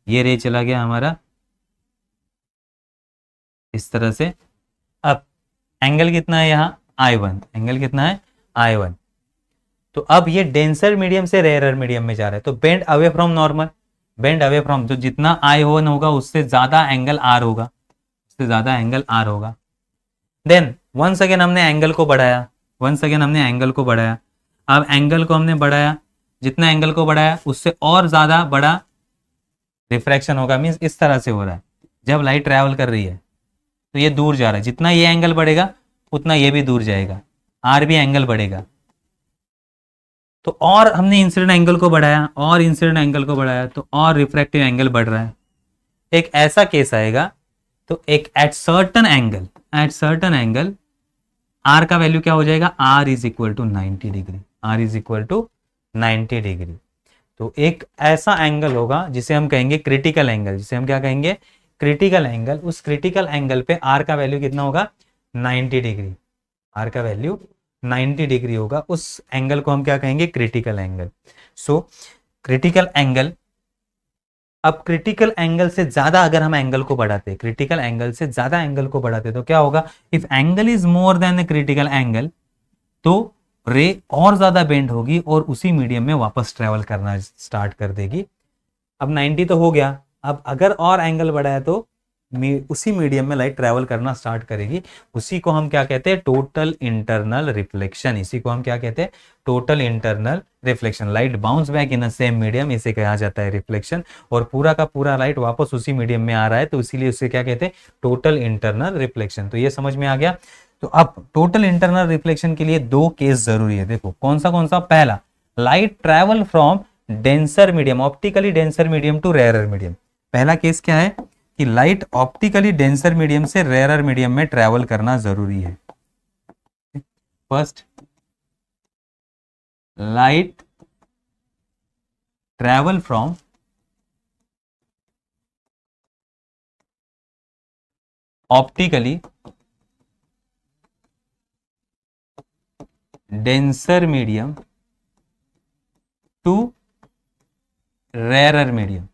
Speaker 1: ये रे चला गया हमारा इस तरह से अब एंगल कितना है यहां आई वन एंगल कितना है आई वन तो अब ये डेंसर मीडियम से रेयरर मीडियम में जा रहा है तो bend away from normal bend away from जो जितना आई ओवन होगा उससे ज्यादा एंगल आर होगा उससे ज्यादा एंगल आर होगा देन वंस अगेन हमने एंगल को बढ़ाया वंस अगेन हमने एंगल को बढ़ाया अब एंगल को हमने बढ़ाया जितना एंगल को बढ़ाया उससे और ज्यादा बड़ा रिफ्रैक्शन होगा मीन्स इस तरह से हो रहा है जब लाइट ट्रैवल कर रही है तो ये दूर जा रहा है जितना ये एंगल बढ़ेगा उतना ये भी दूर जाएगा आर भी एंगल बढ़ेगा तो और हमने इंसिडेंट एंगल को बढ़ाया और इंसिडेंट एंगल को बढ़ाया तो और रिफ्रैक्टिव एंगल बढ़ रहा है एक ऐसा केस आएगा तो एक at certain angle at certain angle r का वैल्यू क्या हो जाएगा r is equal to ninety degree r is equal to ninety degree तो एक ऐसा एंगल होगा जिसे हम कहेंगे क्रिटिकल एंगल जिसे हम क्या कहेंगे क्रिटिकल एंगल उस क्रिटिकल एंगल पे आर का वैल्यू कितना होगा नाइनटी डिग्री आर का वैल्यू 90 डिग्री होगा उस एंगल को हम क्या कहेंगे critical angle so critical angle अब क्रिटिकल एंगल से ज्यादा अगर हम एंगल को बढ़ाते क्रिटिकल एंगल से ज्यादा एंगल को बढ़ाते तो क्या होगा if angle is more than critical angle तो रे और ज्यादा बेंड होगी और उसी मीडियम में वापस ट्रेवल करना स्टार्ट कर देगी अब 90 तो हो गया अब अगर और एंगल बढ़ाया तो उसी मीडियम में लाइट ट्रैवल करना स्टार्ट करेगी उसी को हम क्या कहते हैं टोटल इंटरनल रिफ्लेक्शन इसी को हम क्या कहते हैं total internal reflection light bounce back in same medium इसे कहा जाता है रिफ्लेक्शन और पूरा का पूरा लाइट वापस उसी मीडियम में आ रहा है तो इसीलिए उसे क्या कहते हैं टोटल इंटरनल रिफ्लेक्शन तो ये समझ में आ गया तो अब टोटल इंटरनल रिफ्लेक्शन के लिए दो केस जरूरी है देखो कौन सा कौन सा पहला light travel from denser medium optically denser medium to rare medium पहला केस क्या है कि लाइट ऑप्टिकली डेंसर मीडियम से रेयरर मीडियम में ट्रेवल करना जरूरी है
Speaker 2: first light travel from optically
Speaker 1: denser medium to rarer medium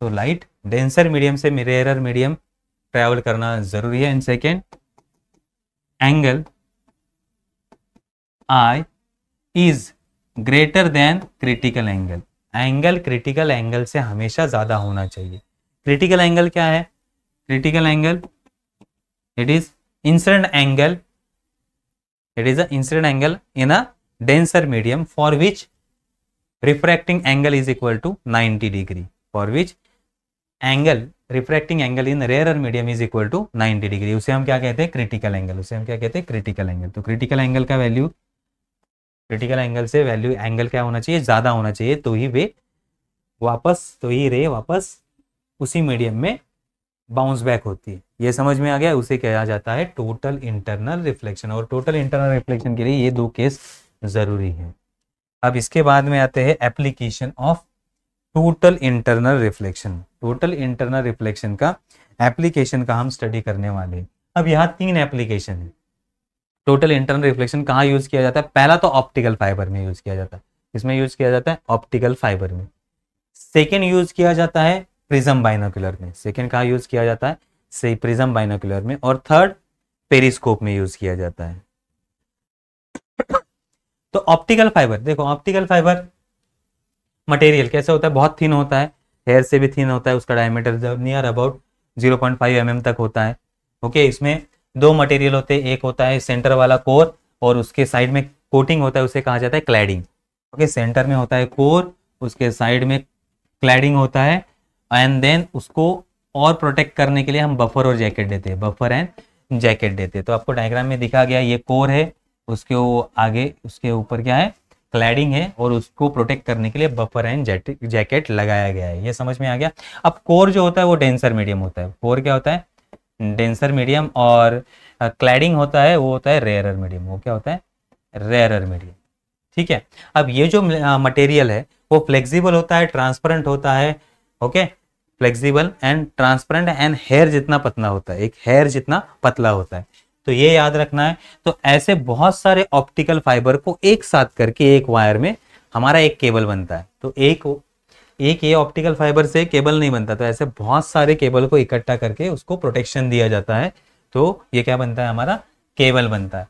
Speaker 1: तो लाइट डेंसर मीडियम से रेयरर मीडियम ट्रैवल करना जरूरी है and second angle i is greater than critical angle angle critical angle से हमेशा ज्यादा होना चाहिए क्रिटिकल एंगल क्या है critical angle it is incident angle it is a incident angle in denser medium for which refracting angle is equal to to 90 degree for which angle refracting angle in rare medium is equal to 90 degree उसे हम क्या कहते हैं critical angle उसे हम क्या कहते हैं क्रिटिकल एंगल तो क्रिटिकल एंगल का वैल्यू क्रिटिकल एंगल से वैल्यू एंगल क्या होना चाहिए ज़्यादा होना चाहिए तो ही वे वापस तो ही रे वापस उसी मीडियम में बाउंस बैक होती है ये समझ में आ गया उसे कहा जाता है टोटल इंटरनल रिफ्लेक्शन और टोटल इंटरनल रिफ्लेक्शन के लिए ये दो केस ज़रूरी है अब इसके बाद में आते हैं application of total internal reflection total internal reflection का एप्लीकेशन का हम स्टडी करने वाले हैं अब यहाँ तीन एप्लीकेशन है टोटल इंटरनल रिफ्लेक्शन कहाँ यूज किया जाता है पहला तो ऑप्टिकल फाइबर में यूज किया जाता है इसमें यूज किया जाता है ऑप्टिकल फाइबर में सेकेंड यूज किया जाता है प्रिजम बाइनोकुलर में सेकेंड कहाँ यूज किया जाता है से प्रिजम बाइनोकुलर में और थर्ड पेरिस्कोप में यूज किया जाता है तो ऑप्टिकल फाइबर देखो ऑप्टिकल फाइबर मटेरियल कैसा होता है बहुत थिन होता है हेयर से भी थिन होता है उसका diameter near about zero point five m m तक होता है ओके okay, इसमें दो मटेरियल होते हैं एक होता है सेंटर वाला कोर और उसके साइड में कोटिंग होता है उसे कहा जाता है क्लैडिंग ओके okay, सेंटर में होता है कोर उसके साइड में क्लैडिंग होता है एंड देन उसको और प्रोटेक्ट करने के लिए हम बफर और जैकेट देते हैं बफर एंड जैकेट देते हैं तो आपको डायग्राम में दिखा गया ये कोर है उसके वो आगे उसके ऊपर क्या है क्लैडिंग है और उसको प्रोटेक्ट करने के लिए बफर एंड जैकेट लगाया गया है ये समझ में आ गया अब कोर जो होता है वो डेंसर मीडियम होता है कोर क्या होता है डेंसर मीडियम और क्लैडिंग होता है वो होता है रेयरर मीडियम वो क्या होता है रेयरर मीडियम ठीक है अब ये जो मटेरियल है वो फ्लेक्सिबल होता है ट्रांसपेरेंट होता है okay flexible and transparent and hair जितना पतला होता है एक हेयर जितना पतला होता है तो ये याद रखना है तो ऐसे बहुत सारे ऑप्टिकल फाइबर को एक साथ करके एक वायर में हमारा एक केबल बनता है तो एक एक ये ऑप्टिकल फाइबर से केबल नहीं बनता तो ऐसे बहुत सारे केबल को इकट्ठा करके उसको प्रोटेक्शन दिया जाता है तो ये क्या बनता है हमारा केबल बनता है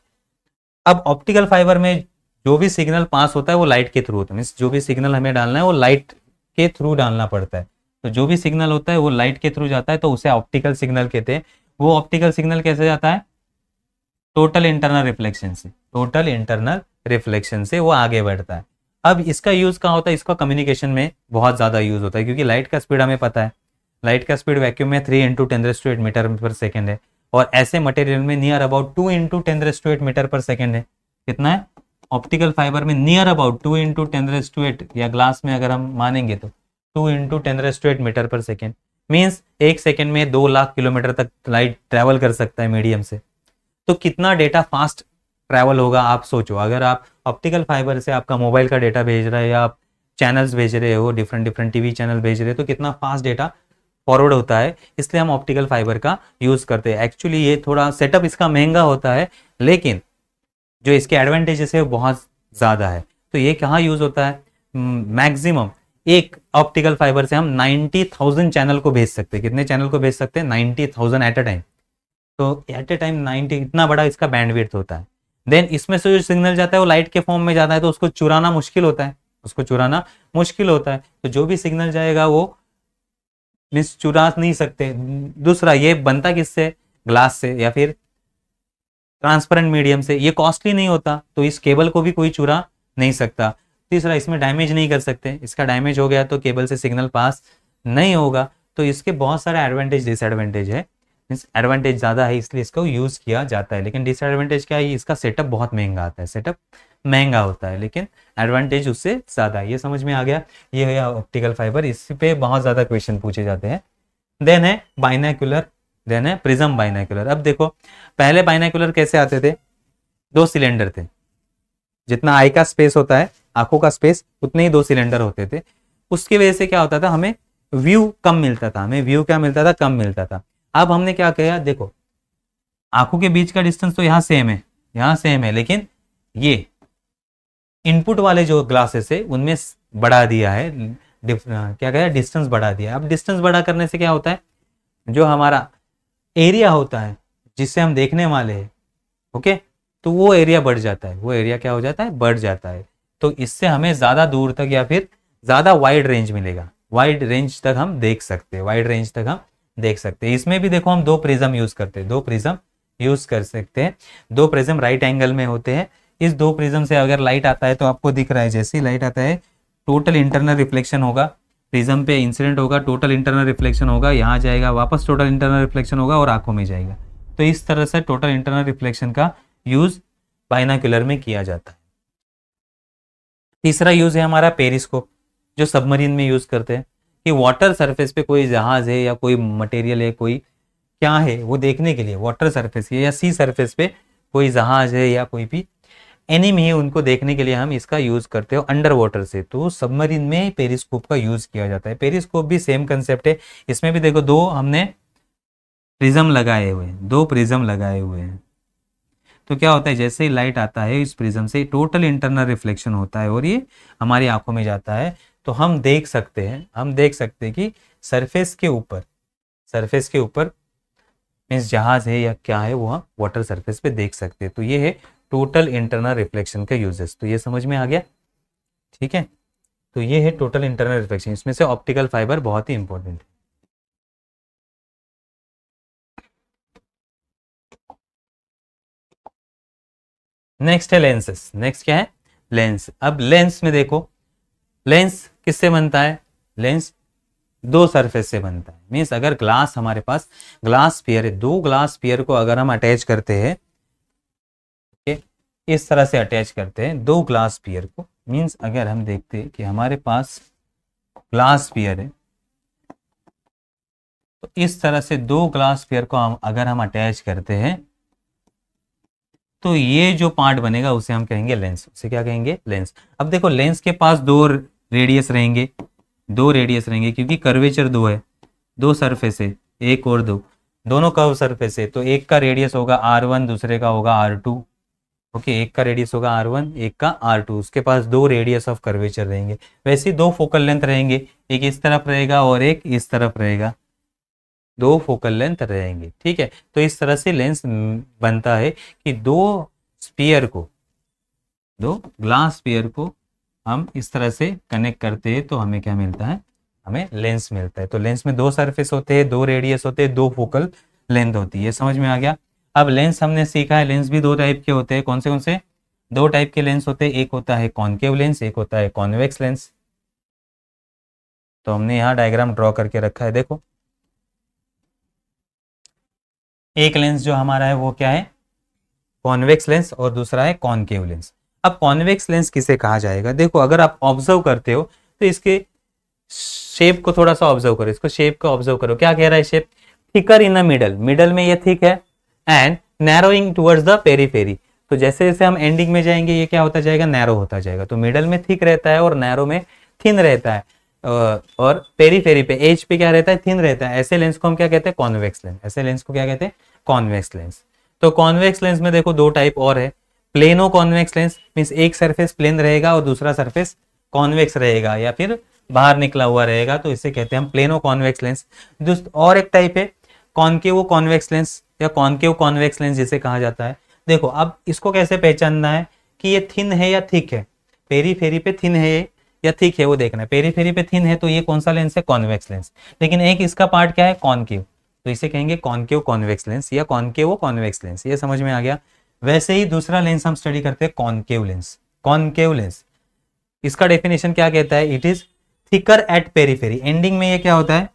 Speaker 1: अब ऑप्टिकल फाइबर में जो भी सिग्नल पास होता है वो लाइट के थ्रू होता है मीन्स जो भी सिग्नल हमें डालना है वो लाइट के थ्रू डालना पड़ता है तो जो भी सिग्नल होता है वो लाइट के थ्रू जाता है तो उसे ऑप्टिकल सिग्नल कहते हैं वो ऑप्टिकल सिग्नल कैसे जाता है टोटल इंटरनल रिफ्लेक्शन से टोटल इंटरनल रिफ्लेक्शन से वो आगे बढ़ता है अब इसका यूज कहाँ होता है इसका कम्युनिकेशन में बहुत ज्यादा यूज होता है क्योंकि लाइट का स्पीड हमें पता है लाइट का स्पीड वैक्यूम में three into ten raise to eight metre per second है और ऐसे मटेरियल में near about two into ten raise to eight metre per second है कितना है ऑप्टिकल फाइबर में near about two into ten raise to eight या ग्लास में अगर हम मानेंगे तो two into ten raise to eight metre per second means एक सेकेंड में दो लाख किलोमीटर तक लाइट ट्रेवल कर सकता है मीडियम से तो कितना डेटा फास्ट ट्रैवल होगा आप सोचो अगर आप ऑप्टिकल फाइबर से आपका मोबाइल का डेटा भेज रहे हो या आप चैनल्स भेज रहे हो डिफरेंट डिफरेंट टीवी चैनल भेज रहे हो तो कितना फास्ट डेटा फॉरवर्ड होता है इसलिए हम ऑप्टिकल फाइबर का यूज़ करते हैं एक्चुअली ये थोड़ा सेटअप इसका महंगा होता है लेकिन जो इसके एडवांटेजेस है वो बहुत ज़्यादा है तो ये कहाँ यूज़ होता है मैक्सिमम hmm, एक ऑप्टिकल फाइबर से हम 90,000 चैनल को भेज सकते हैं कितने चैनल को भेज सकते हैं 90,000 एट अ टाइम तो एट ए टाइम 90 इतना बड़ा इसका बैंडविड्थ होता है देन इसमें से जो सिग्नल जाता है वो लाइट के फॉर्म में जाता है तो उसको चुराना मुश्किल होता है उसको चुराना मुश्किल होता है तो जो भी सिग्नल जाएगा वो मीन्स चुरा नहीं सकते दूसरा ये बनता किससे ग्लास से या फिर ट्रांसपेरेंट मीडियम से ये कॉस्टली नहीं होता तो इस केबल को भी कोई चुरा नहीं सकता तीसरा इसमें डैमेज नहीं कर सकते इसका डैमेज हो गया तो केबल से सिग्नल पास नहीं होगा तो इसके बहुत सारे एडवांटेज डिसएडवांटेज है मीन्स एडवांटेज ज़्यादा है इसलिए इसको यूज़ किया जाता है लेकिन डिसएडवांटेज क्या है इसका सेटअप बहुत महंगा आता है सेटअप महंगा होता है लेकिन एडवांटेज उससे ज़्यादा है ये समझ में आ गया ये है ऑप्टिकल फाइबर इस पे बहुत ज़्यादा क्वेश्चन पूछे जाते हैं देन है बाइनाकुलर देन है प्रिज्म बाइनाकुलर अब देखो पहले बाइनाकुलर कैसे आते थे दो सिलेंडर थे जितना आई का स्पेस होता है आंखों का स्पेस उतने ही दो सिलेंडर होते थे उसकी वजह से क्या होता था हमें व्यू कम मिलता था हमें व्यू क्या मिलता था कम मिलता था अब हमने क्या किया देखो आंखों के बीच का डिस्टेंस तो यहाँ सेम है यहाँ सेम है लेकिन ये इनपुट वाले जो ग्लासेस है उनमें बढ़ा दिया है क्या कह डिस्टेंस बढ़ा दिया अब डिस्टेंस बढ़ा करने से क्या होता है जो हमारा एरिया होता है जिससे हम देखने वाले हैं ओके तो वो एरिया बढ़ जाता है वो एरिया क्या हो जाता है बढ़ जाता है तो इससे हमें ज़्यादा दूर तक या फिर ज़्यादा वाइड रेंज मिलेगा वाइड रेंज तक हम देख सकते हैं वाइड रेंज तक हम देख सकते हैं इसमें भी देखो हम दो प्रिज्म यूज करते हैं दो प्रिज्म यूज कर सकते हैं दो प्रिज्म राइट एंगल में होते हैं इस दो प्रिज्म से अगर लाइट आता है तो आपको दिख रहा है जैसे लाइट आता है टोटल इंटरनल रिफ्लेक्शन होगा प्रिज्म पे इंसिडेंट होगा टोटल इंटरनल रिफ्लेक्शन होगा यहाँ जाएगा वापस टोटल इंटरनल रिफ्लेक्शन होगा और आंखों में जाएगा तो इस तरह से टोटल इंटरनल रिफ्लेक्शन का यूज बाइनाक्यूलर में किया जाता है तीसरा यूज है हमारा पेरिस्कोप जो सबमरीन में यूज करते हैं कि वाटर सरफेस पे कोई जहाज है या कोई मटेरियल है कोई क्या है वो देखने के लिए वाटर सरफेस है या सी सरफेस पे कोई जहाज है या कोई भी एनिमी है उनको देखने के लिए हम इसका यूज़ करते हो अंडर वाटर से तो सबमरीन में पेरिस्कोप का यूज़ किया जाता है पेरिस्कोप भी सेम कंसेप्ट है इसमें भी देखो दो हमने प्रिज्म लगाए हुए दो प्रिज्म लगाए हुए हैं तो क्या होता है जैसे ही लाइट आता है इस प्रिज्म से टोटल इंटरनल रिफ्लेक्शन होता है और ये हमारी आंखों में जाता है तो हम देख सकते हैं हम देख सकते हैं कि सरफेस के ऊपर सरफेस के ऊपर मीन्स जहाज है या क्या है वो हम वाटर सरफेस पे देख सकते हैं तो ये है टोटल इंटरनल रिफ्लेक्शन का यूजेस तो ये समझ में आ गया ठीक है तो ये
Speaker 2: है टोटल इंटरनल रिफ्लेक्शन इसमें से ऑप्टिकल फाइबर बहुत ही इंपॉर्टेंट है नेक्स्ट है लेंसेस नेक्स्ट क्या है लेंस अब लेंस में देखो लेंस
Speaker 1: किससे बनता है लेंस दो सरफेस से बनता है मीन्स अगर ग्लास हमारे पास ग्लास पियर है दो ग्लास पियर को अगर हम अटैच करते हैं इस तरह से अटैच करते हैं दो ग्लास पियर को मीन्स अगर हम देखते हैं कि हमारे पास ग्लास पियर है तो इस तरह से दो ग्लास पियर को हम अगर हम अटैच करते हैं तो ये जो पार्ट बनेगा उसे हम कहेंगे लेंस उसे क्या कहेंगे लेंस अब देखो लेंस के पास दो रेडियस रहेंगे दो रेडियस रहेंगे क्योंकि कर्वेचर दो है दो सरफेस है एक और दो दोनों कर्व सरफेस है तो एक का रेडियस होगा आर वन दूसरे का होगा आर टू ओके एक का रेडियस होगा आर वन एक का आर टू उसके पास दो रेडियस ऑफ कर्वेचर रहेंगे वैसे दो फोकल लेंथ रहेंगे एक इस तरफ रहेगा और एक इस तरफ रहेगा दो फोकल लेंथ रहेंगे ठीक है तो इस तरह से लेंस बनता है कि दो स्पीयर को दो ग्लास स्पीयर को हम इस तरह से कनेक्ट करते हैं तो हमें क्या मिलता है हमें लेंस मिलता है तो लेंस में दो सरफेस होते हैं दो रेडियस होते हैं दो फोकल लेंथ होती है समझ में आ गया अब लेंस हमने सीखा है लेंस भी दो टाइप के होते हैं कौन से कौन से दो टाइप के लेंस होते हैं एक होता है कॉन्केव लेंस एक होता है कॉन्वेक्स लेंस तो हमने यहाँ डायग्राम ड्रॉ करके रखा है देखो एक लेंस जो हमारा है वो क्या है कॉन्वेक्स लेंस और दूसरा है कॉन्केव लेंस अब कॉन्वेक्स लेंस किसे कहा जाएगा देखो अगर आप ऑब्जर्व करते हो तो इसके शेप को थोड़ा सा ऑब्जर्व करो इसको शेप को ऑब्जर्व करो क्या कह रहा है shape thicker in the middle middle में ये थिक है and narrowing towards the peri peri तो जैसे जैसे हम एंडिंग में जाएंगे ये क्या होता जाएगा नैरो होता जाएगा तो मिडल में थिक रहता है और नैरो में थिन रहता है और पेरी फेरी पे एज पे क्या रहता है थिन रहता है ऐसे लेंस को हम क्या कहते हैं कॉन्वेक्स लेंस ऐसे लेंस को क्या कहते हैं कॉन्वेक्स लेंस तो कॉन्वेक्स लेंस में देखो दो टाइप और है प्लेनो कॉन्वेक्स लेंस मीन्स एक सरफेस प्लेन रहेगा और दूसरा सरफेस कॉन्वेक्स रहेगा या फिर बाहर निकला हुआ रहेगा तो इसे कहते हैं हम प्लेनो कॉन्वेक्स लेंस और एक टाइप है कॉन्केव कॉन्वेक्स लेंस या कॉन्केव कॉन्वेक्स लेंस जिसे कहा जाता है देखो अब इसको कैसे पहचानना है कि ये थिन है या थिक है पेरी फेरी पे थिन है या थिक है वो देखना है पेरी फेरी पे थिन है तो ये कौन सा लेंस है कॉन्वेक्स लेंस लेकिन एक इसका पार्ट क्या है कॉन्केव तो इसे कहेंगे कॉन्केव कॉन्वेक्स लेंस या कॉन्केव कॉन्वेक्स लेंस ये समझ में आ गया वैसे ही दूसरा लेंस हम स्टडी करते हैं कॉनकेव लेंस कॉनकेव लेंस इसका डेफिनेशन क्या कहता है it is thicker at periphery ending में ये क्या होता है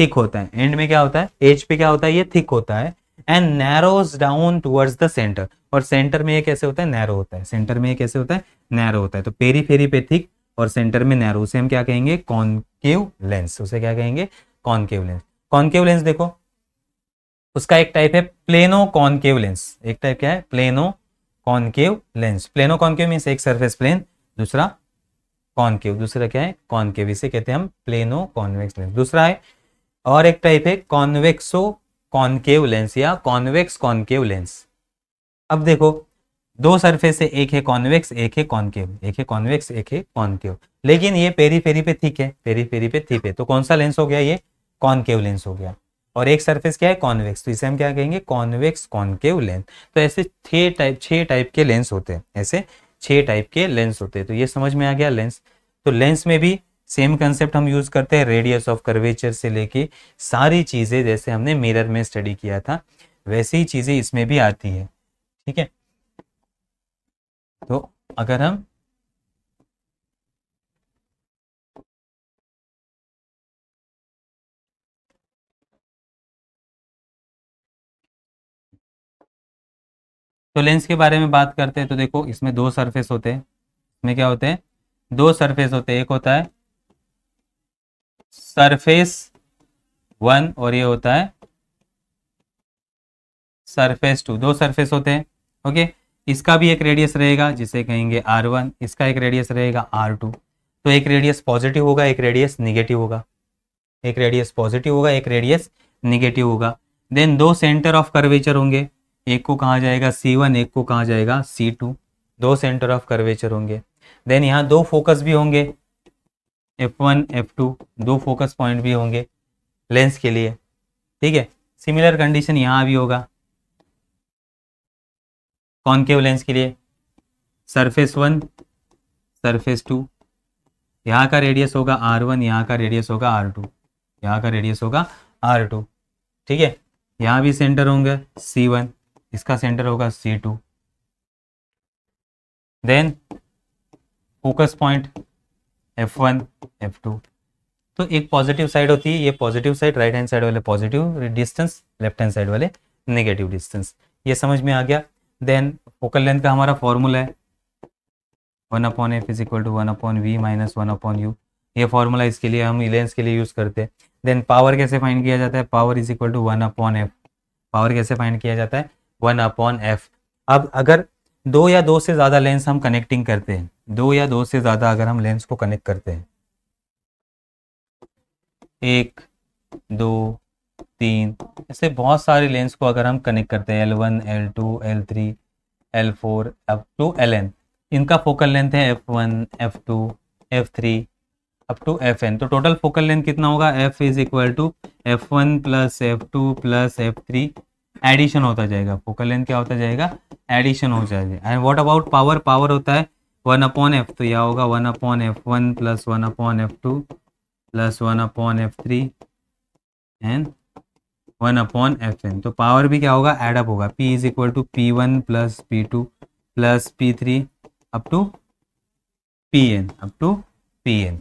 Speaker 1: थिक होता है एंड में क्या होता है एज पे क्या होता है ये थिक होता है and narrows down towards the centre और सेंटर में ये कैसे होता है नैरो होता है सेंटर में ये कैसे होता है नैरो होता है तो पेरीफेरी पे थिक और सेंटर में नैरो उसे हम क्या कहेंगे कॉनकेव लेंस उसे क्या कहेंगे कॉनकेव लेंस कॉनकेव लेंस देखो उसका एक टाइप है प्लेनो कॉनकेव लेंस एक टाइप क्या है plano concave lens plano concave means एक सरफेस प्लेन दूसरा कॉनकेव दूसरा क्या है कॉनकेव इसे कहते हैं हम प्लेनो कॉन्वेक्स लेंस दूसरा है और एक टाइप है कॉन्वेक्सो कॉनकेव लेंस या कॉन्वेक्स कॉनकेव लेंस अब देखो दो सरफेस है एक है कॉन्वेक्स एक है कॉनकेव एक है कॉन्वेक्स एक है कॉनकेव लेकिन ये पेरी फेरी पे थीक है पेरी फेरी पे थीप है तो कौन सा लेंस हो गया ये कॉनकेव लेंस हो गया और एक सरफेस क्या है कॉन्वेक्स तो इसे हम क्या कहेंगे कॉन्वेक्स कॉन्केव लेंस तो ऐसे छह टाइप छह टाइप के लेंस होते हैं ऐसे छह टाइप के लेंस होते हैं तो ये समझ में आ गया लेंस तो लेंस में भी सेम कंसेप्ट हम यूज करते हैं रेडियस ऑफ कर्वेचर से लेके सारी चीजें जैसे हमने मिरर में स्टडी किया था वैसे ही चीजें इसमें भी आती है
Speaker 2: ठीक है तो अगर हम तो लेंस के बारे में बात करते हैं तो देखो इसमें दो सरफेस होते हैं इसमें क्या होते हैं दो सरफेस होते हैं एक होता है
Speaker 1: सरफेस वन और ये होता है सरफेस टू दो सरफेस होते हैं ओके इसका भी एक रेडियस रहेगा जिसे कहेंगे आर वन इसका एक रेडियस रहेगा आर टू तो एक रेडियस पॉजिटिव होगा एक रेडियस निगेटिव होगा एक रेडियस पॉजिटिव होगा एक रेडियस निगेटिव होगा देन दो सेंटर ऑफ कर्वेचर होंगे एक को कहा जाएगा सी वन एक को कहा जाएगा सी टू दो सेंटर ऑफ कर्वेचर होंगे देन यहाँ दो फोकस भी होंगे एफ वन एफ टू दो फोकस पॉइंट भी होंगे लेंस के लिए ठीक है सिमिलर कंडीशन यहाँ भी होगा कॉनकेव लेंस के लिए सरफेस वन सरफेस टू यहाँ का रेडियस होगा आर वन यहाँ का रेडियस होगा आर टू यहाँ का रेडियस होगा आर टू ठीक है यहाँ भी सेंटर होंगे सी वन इसका सेंटर होगा C two then focus point f one F two तो एक पॉजिटिव साइड होती है ये positive side right hand side वाले positive distance left hand side वाले नेगेटिव डिस्टेंस ये समझ में आ गया देन फोकल लेंथ का हमारा फॉर्मूला है one upon F is equal to one upon we minus one upon you ये फॉर्मूला इसके लिए हम इलेंस के लिए यूज़ करते हैं देन पावर कैसे फाइंड किया जाता है power is equal to one upon f power कैसे फाइंड किया जाता है वन अपॉन एफ अब अगर दो या दो से ज़्यादा लेंस हम कनेक्टिंग करते हैं दो या दो से ज़्यादा अगर हम लेंस को कनेक्ट करते हैं एक दो तीन ऐसे बहुत सारे लेंस को अगर हम कनेक्ट करते हैं l one l two l three l four up to l n इनका फोकल लेंथ है f one F two f three up to f n तो टोटल फोकल लेंथ कितना होगा f is equal to f one plus F two plus f three addition होता जाएगा focal length क्या होता जाएगा एडिशन हो जाएगा and what about power power होता है वन अपॉन एफ तो यह होगा one upon F one plus one upon F two plus one upon f three and one upon f n तो पावर भी क्या होगा एडअप होगा p is equal to p one plus p two plus p three up to p n up to p n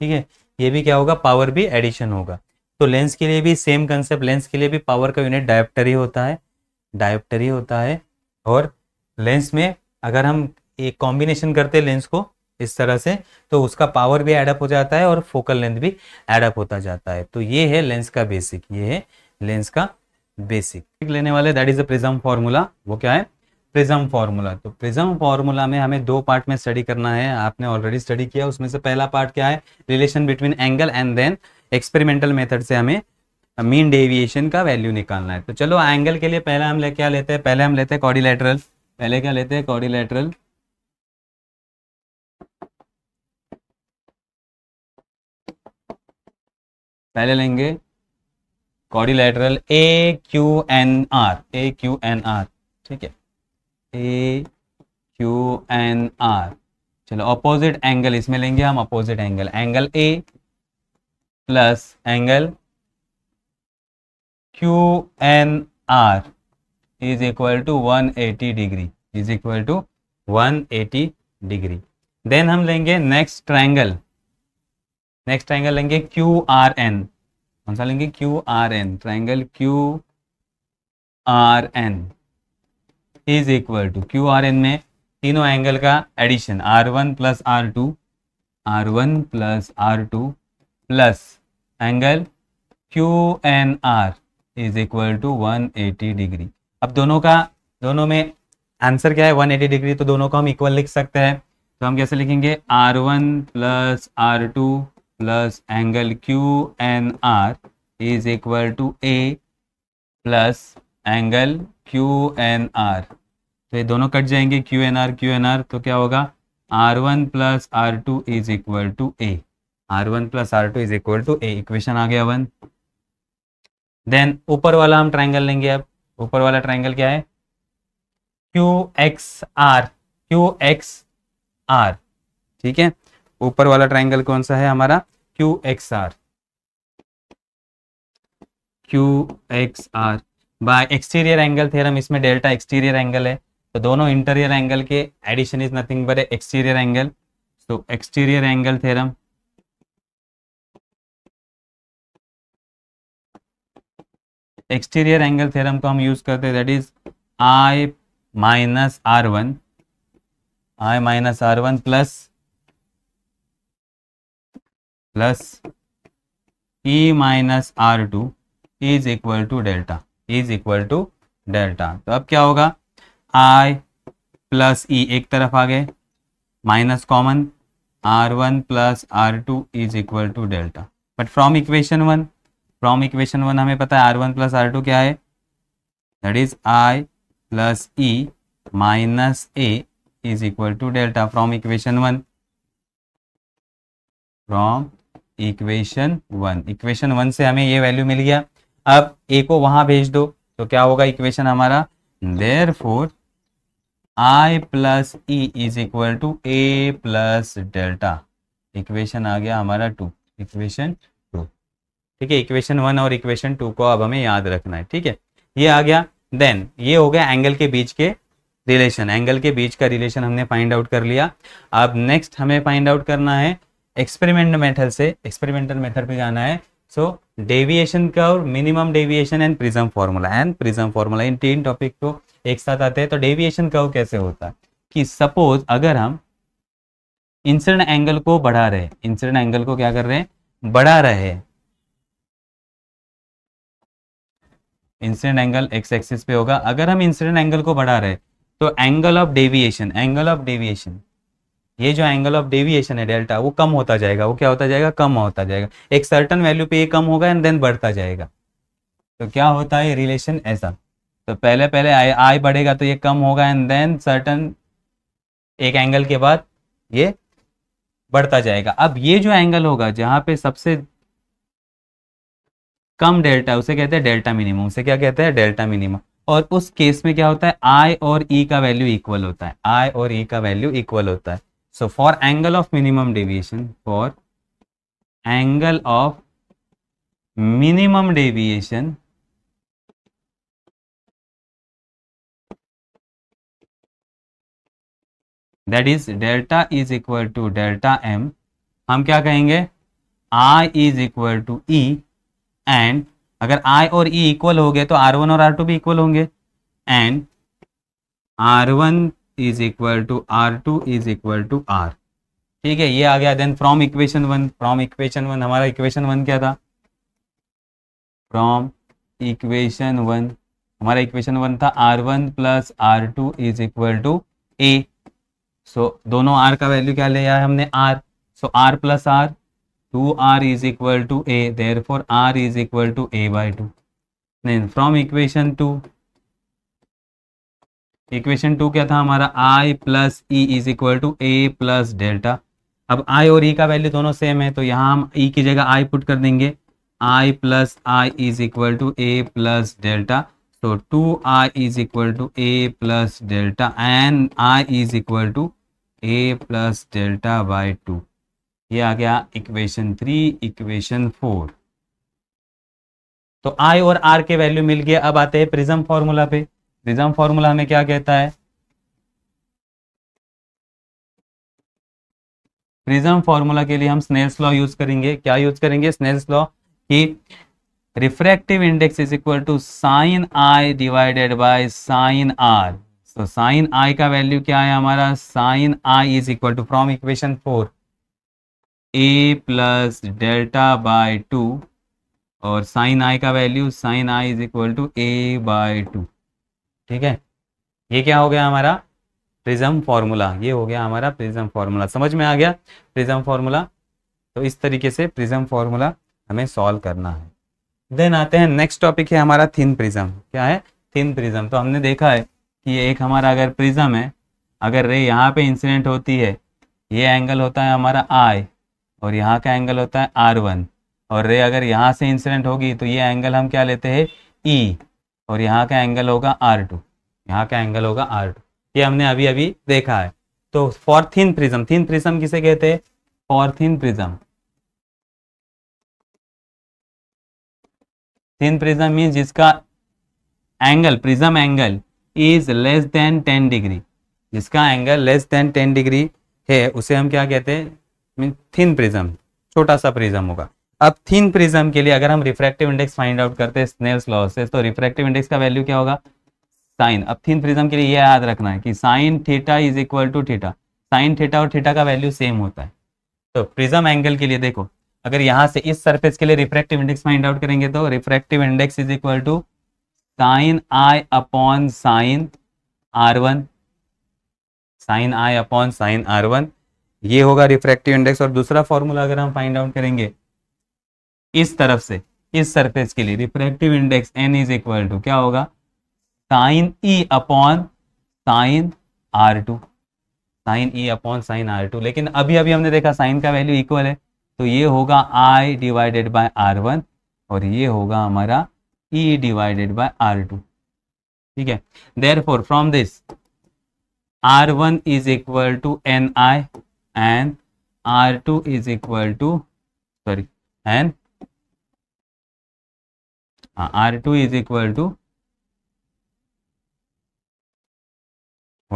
Speaker 1: ठीक है ये भी क्या होगा पावर भी एडिशन होगा तो लेंस के लिए भी सेम कंसेप्ट लेंस के लिए भी पावर का यूनिट ही होता है ही होता है और लेंस में अगर हम एक कॉम्बिनेशन करते लेंस को इस तरह से तो उसका पावर भी एडअप हो जाता है और फोकल लेंथ भी एडअप होता जाता है तो ये है लेंस का बेसिक ये है लेंस का बेसिक लेने वाले that is a prism formula वो क्या है प्रिज्म फार्मूला तो प्रिज्म फार्मूला में हमें दो पार्ट में स्टडी करना है आपने ऑलरेडी स्टडी किया उसमें से पहला पार्ट क्या है relation between angle and then experimental method से हमें मीन डेविएशन का वैल्यू निकालना है तो चलो एंगल के लिए पहला हम ले क्या लेते हैं पहले हम लेते हैं कॉर्डिलेटरल पहले क्या लेते हैं
Speaker 2: कॉर्डिलेटरल पहले लेंगे quadrilateral
Speaker 1: A Q N R A Q N R ठीक है ए क्यू एन आर चलो अपोजिट एंगल इसमें लेंगे हम opposite angle angle A plus angle Q N R is equal to 180 degree is equal to 180 degree then हम लेंगे next triangle next triangle लेंगे Q R N कौन सा लेंगे Q R N triangle Q R N is equal to Q R N में तीनों angle का addition r one plus are two r one plus are two plus angle Q N R is equal to one eighty degree अब दोनों का दोनों में answer क्या है वन एटी डिग्री तो दोनों को हम इक्वल लिख सकते हैं तो हम कैसे लिखेंगे R one plus are two plus angle Q N R is equal to A plus angle Q N R तो ये दोनों कट जाएंगे Q N R Q N R तो क्या होगा R one plus are two is equal to A R one plus are two is equal to A equation आ गया one then ऊपर वाला हम ट्राइंगल लेंगे अब ऊपर वाला ट्राइंगल क्या है Q X R Q X R ठीक है ऊपर वाला ट्राइंगल कौन सा है हमारा Q X R Q X R by exterior angle थे इसमें डेल्टा एक्सटीरियर एंगल है तो दोनों इंटीरियर एंगल
Speaker 2: के addition is nothing but exterior angle so exterior angle theorem exterior angle theorem को हम यूज करते हैं that is I minus R one
Speaker 1: I minus R one plus plus E minus R two is equal to delta is equal to delta तो अब क्या होगा आई plus ई एक तरफ आ गए minus common R one plus are two is equal to delta but from equation one from equation one हमें पता है R one plus are two क्या है that is I plus E minus A is equal to delta from equation one from equation one equation one से हमें ये value मिल गया अब ए को वहां भेज दो तो क्या होगा इक्वेशन हमारा therefore I plus E is equal to A plus delta equation आ गया हमारा टू इक्वेशन टू ठीक है इक्वेशन वन और इक्वेशन टू को अब हमें याद रखना है ठीक है ये आ गया देन ये हो गया एंगल के बीच के रिलेशन एंगल के बीच का रिलेशन हमने फाइंड आउट कर लिया अब नेक्स्ट हमें फाइंड आउट करना है एक्सपेरिमेंट मेथड से एक्सपेरिमेंटल मेथड पे जाना है सो डेविएशन का और minimum deviation and prism formula and prism formula इन तीन टॉपिक को एक साथ आते हैं तो डेविएशन कर्व कैसे होता है कि सपोज अगर हम इंसिडेंट एंगल को बढ़ा रहे इंसिडेंट एंगल को क्या कर रहे हैं बढ़ा रहे इंसिडेंट एंगल एक्स एक्सिस पे होगा अगर हम इंसिडेंट एंगल को बढ़ा रहे तो angle of deviation angle of deviation ये जो एंगल ऑफ डेविएशन है डेल्टा वो कम होता जाएगा वो क्या होता जाएगा कम होता जाएगा एक सर्टन वैल्यू पे ये कम होगा एंड देन बढ़ता जाएगा तो क्या होता है रिलेशन ऐसा तो पहले पहले आई आई बढ़ेगा तो ये कम होगा एंड देन सर्टन एक एंगल के बाद ये बढ़ता जाएगा अब ये जो एंगल होगा जहां पे सबसे कम डेल्टा उसे कहते हैं डेल्टा मिनिमम उसे क्या कहते हैं डेल्टा मिनिमम और उस केस में क्या होता है आई और ई e का वैल्यू इक्वल होता है आई और ई e का वैल्यू इक्वल होता है so for angle of minimum deviation for
Speaker 2: angle of minimum deviation that is delta is equal to delta M हम क्या कहेंगे
Speaker 1: I is equal to E and अगर आई और E e equal हो गए तो आर वन और R two भी इक्वल होंगे and R one is equal to R two is equal to R ठीक है ये आ गया then from equation one from equation one हमारा इक्वेशन वन क्या था फ्रॉम इक्वेशन वन हमारा इक्वेशन वन था R one plus are two is equal to A so so, दोनों आर का वैल्यू क्या लिया है हमने R so R plus are two R is equal to A therefore R is equal to A by to नहीं from equation two equation two क्या था हमारा I plus E is equal to A plus delta अब I और E e का value दोनों same है तो यहाँ हम ई e की जगह आई पुट कर देंगे I plus I is equal to A plus delta so two I is equal to A plus delta and I is equal to A plus delta by two ये आ गया इक्वेशन थ्री इक्वेशन फोर तो आई और are के value मिल गया अब आते हैं प्रिज्म फॉर्मूला पे प्रिज्म फॉर्मूला हमें क्या कहता है प्रिज्म फॉर्मूला के लिए हम स्नेल्स लॉ यूज करेंगे क्या यूज करेंगे स्नेल्स लॉ कि refractive index is equal to sine I divided by sine R so sine I का वैल्यू क्या है हमारा sine I is equal to from equation four A plus delta by two और sine I का value sine I is equal to A by two ठीक है ये क्या हो गया हमारा प्रिज्म फॉर्मूला ये हो गया हमारा प्रिज्म फॉर्मूला समझ में आ गया प्रिज्म फॉर्मूला तो इस तरीके से प्रिज्म फॉर्मूला हमें सॉल्व करना है देन आते हैं नेक्स्ट टॉपिक है हमारा थिन प्रिज्म क्या है थिन प्रिज्म तो हमने देखा है कि एक हमारा अगर प्रिज्म है अगर रे यहाँ पे इंसिडेंट होती है ये एंगल होता है हमारा आई और यहाँ का एंगल होता है आर वन और रे अगर यहाँ से इंसिडेंट होगी तो ये एंगल हम क्या लेते हैं ई e और यहाँ का एंगल होगा आर टू यहाँ का एंगल होगा आर टू ये हमने अभी अभी देखा है तो फॉर प्रिज्म थिन प्रिज्म किसे कहते हैं for prism thin prism means जिसका angle prism angle is less than ten degree जिसका angle less than ten degree है उसे हम क्या कहते हैं थिन प्रिज्म छोटा सा प्रिज्म होगा अब थिन प्रिज्म के लिए अगर हम रिफ्रैक्टिव इंडेक्स फाइंड आउट करते हैं स्नेल्स लॉ से तो रिफ्रैक्टिव इंडेक्स का वैल्यू क्या होगा साइन अब थिन प्रिज्म के लिए यह याद रखना है कि sine theta is equal to theta sine theta और थीटा का वैल्यू सेम होता है तो प्रिज्म एंगल के लिए देखो अगर यहां से इस सरफेस के लिए रिफ्रैक्टिव इंडेक्स फाइंड आउट करेंगे तो refractive index is equal to sine I upon sine R one sine I upon sine R one ये होगा रिफ्रैक्टिव इंडेक्स और दूसरा फॉर्मूला अगर हम फाइंड आउट करेंगे इस तरफ से इस सरफेस के लिए refractive index N is equal to क्या होगा sine E upon sine R two sine E upon sine R two लेकिन अभी अभी हमने देखा साइन का वैल्यू इक्वल है तो ये होगा I divided by R one और ये होगा हमारा E divided by R2. ठीक है therefore from this R1 is equal to Ni and R2 is equal to
Speaker 2: sorry and uh, R2 is equal to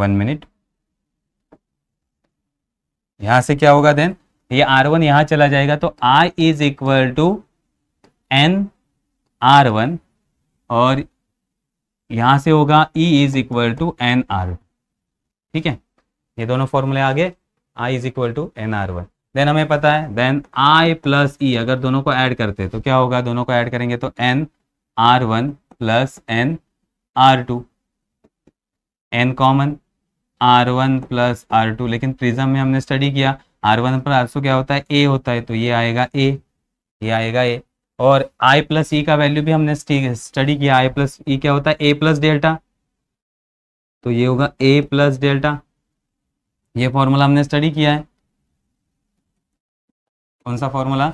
Speaker 2: one minute
Speaker 1: यहां से क्या होगा देन ये R1 यहां चला जाएगा तो I is equal to N R one और यहां से होगा E is equal to N R ठीक है ये दोनों फॉर्मूले आगे I is equal to N R one then हमें पता है then I plus E e, अगर दोनों को ऐड करते तो क्या होगा दोनों को ऐड करेंगे तो N R one plus N R two N common R one plus are two लेकिन प्रिज्म में हमने स्टडी किया R one plus are two क्या होता है ए होता है तो ये आएगा ए ये आएगा ए और आई प्लस ई का वैल्यू भी हमने स्टडी किया आई प्लस ई क्या होता है ए प्लस डेल्टा तो ये होगा ए प्लस डेल्टा ये फॉर्मूला हमने स्टडी किया है कौन सा formula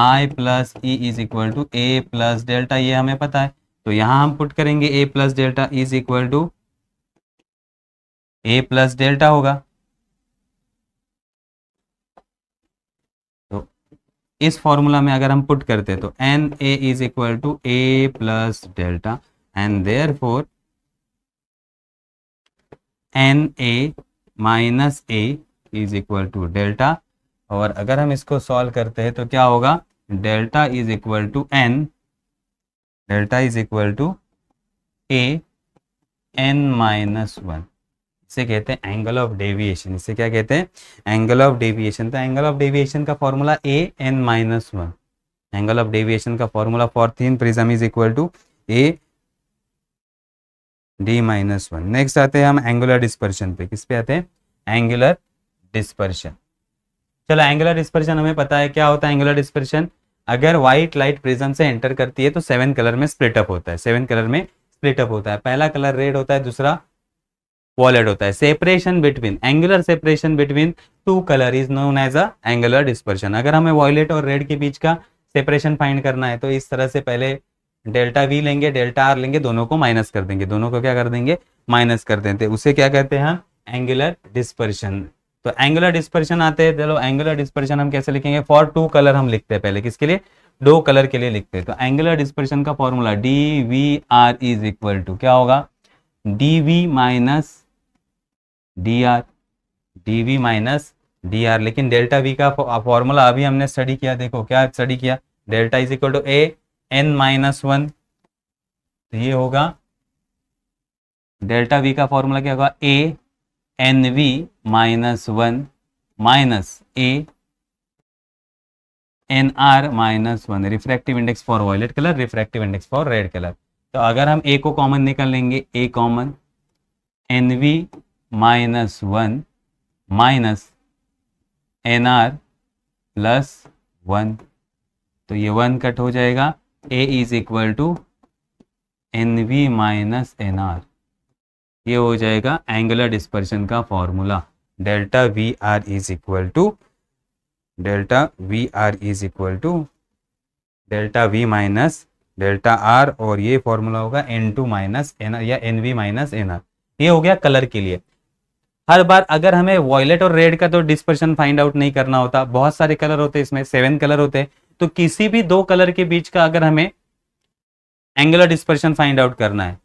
Speaker 1: I plus E is equal to A plus delta ये हमें पता है तो यहां हम पुट करेंगे A plus delta is equal to A plus delta होगा इस फॉर्मूला में अगर हम पुट करते तो N A is equal to A plus delta and therefore N A minus A is equal to delta और अगर हम इसको सॉल्व करते हैं तो क्या होगा delta is equal to N delta is equal to A N minus one इसे कहते हैं एंगल ऑफ डेविएशन इसे क्या कहते हैं एंगल ऑफ डेविएशन तो एंगल ऑफ डेविएशन का formula A N minus one angle of deviation का formula for thin prism is equal to A D minus one next आते हैं हम एंगुलर डिस्पर्शन पे किस पे आते हैं एंगुलर डिस्पर्शन चलो एंगुलर डिस्पर्शन हमें पता है क्या होता है एंगुलर डिस्पर्शन अगर व्हाइट लाइट प्रिज्म से एंटर करती है तो सेवन कलर में स्प्लिट अप होता है सेवन कलर में स्प्लिट अप होता है पहला कलर रेड होता है दूसरा वॉलेट होता है separation between angular separation between two colour is known as a angular dispersion अगर हमें वॉयलेट और रेड के बीच का सेपरेशन फाइंड करना है तो इस तरह से पहले डेल्टा वी लेंगे डेल्टा आर लेंगे दोनों को माइनस कर देंगे दोनों को क्या कर देंगे माइनस कर देते उसे क्या कहते हैं हम एंगुलर डिस्पर्शन तो एंगुलर डिस्पर्शन आते हैं चलो एंगुलर डिस्पर्शन हम कैसे लिखेंगे फॉर टू कलर हम लिखते हैं पहले किसके लिए दो कलर के लिए लिखते हैं तो एंगुलर डिस्पर्शन का formula D V R is equal to क्या होगा D V minus D R D V minus D R लेकिन डेल्टा वी का फॉर्मूला अभी हमने स्टडी किया देखो क्या स्टडी किया delta is equal to A N minus one तो ये होगा डेल्टा वी का फॉर्मूला क्या होगा A N V minus one minus A N R minus one refractive index for violet colour refractive index for red colour तो अगर हम A को कॉमन निकाल लेंगे A common N V minus one minus N R plus one तो ये one cut हो जाएगा A is equal to N V minus N R ये हो जाएगा एंगुलर डिस्पर्शन का formula delta V R is equal to delta V R is equal to delta V minus delta R और ये formula होगा N two minus N या N V minus N R ये हो गया कलर के लिए हर बार अगर हमें वॉयलेट और रेड का तो डिस्पर्शन फाइंड आउट नहीं करना होता बहुत सारे कलर होते हैं इसमें सेवन कलर होते हैं तो किसी भी दो कलर के बीच का अगर हमें एंगुलर डिस्पर्शन फाइंड आउट करना है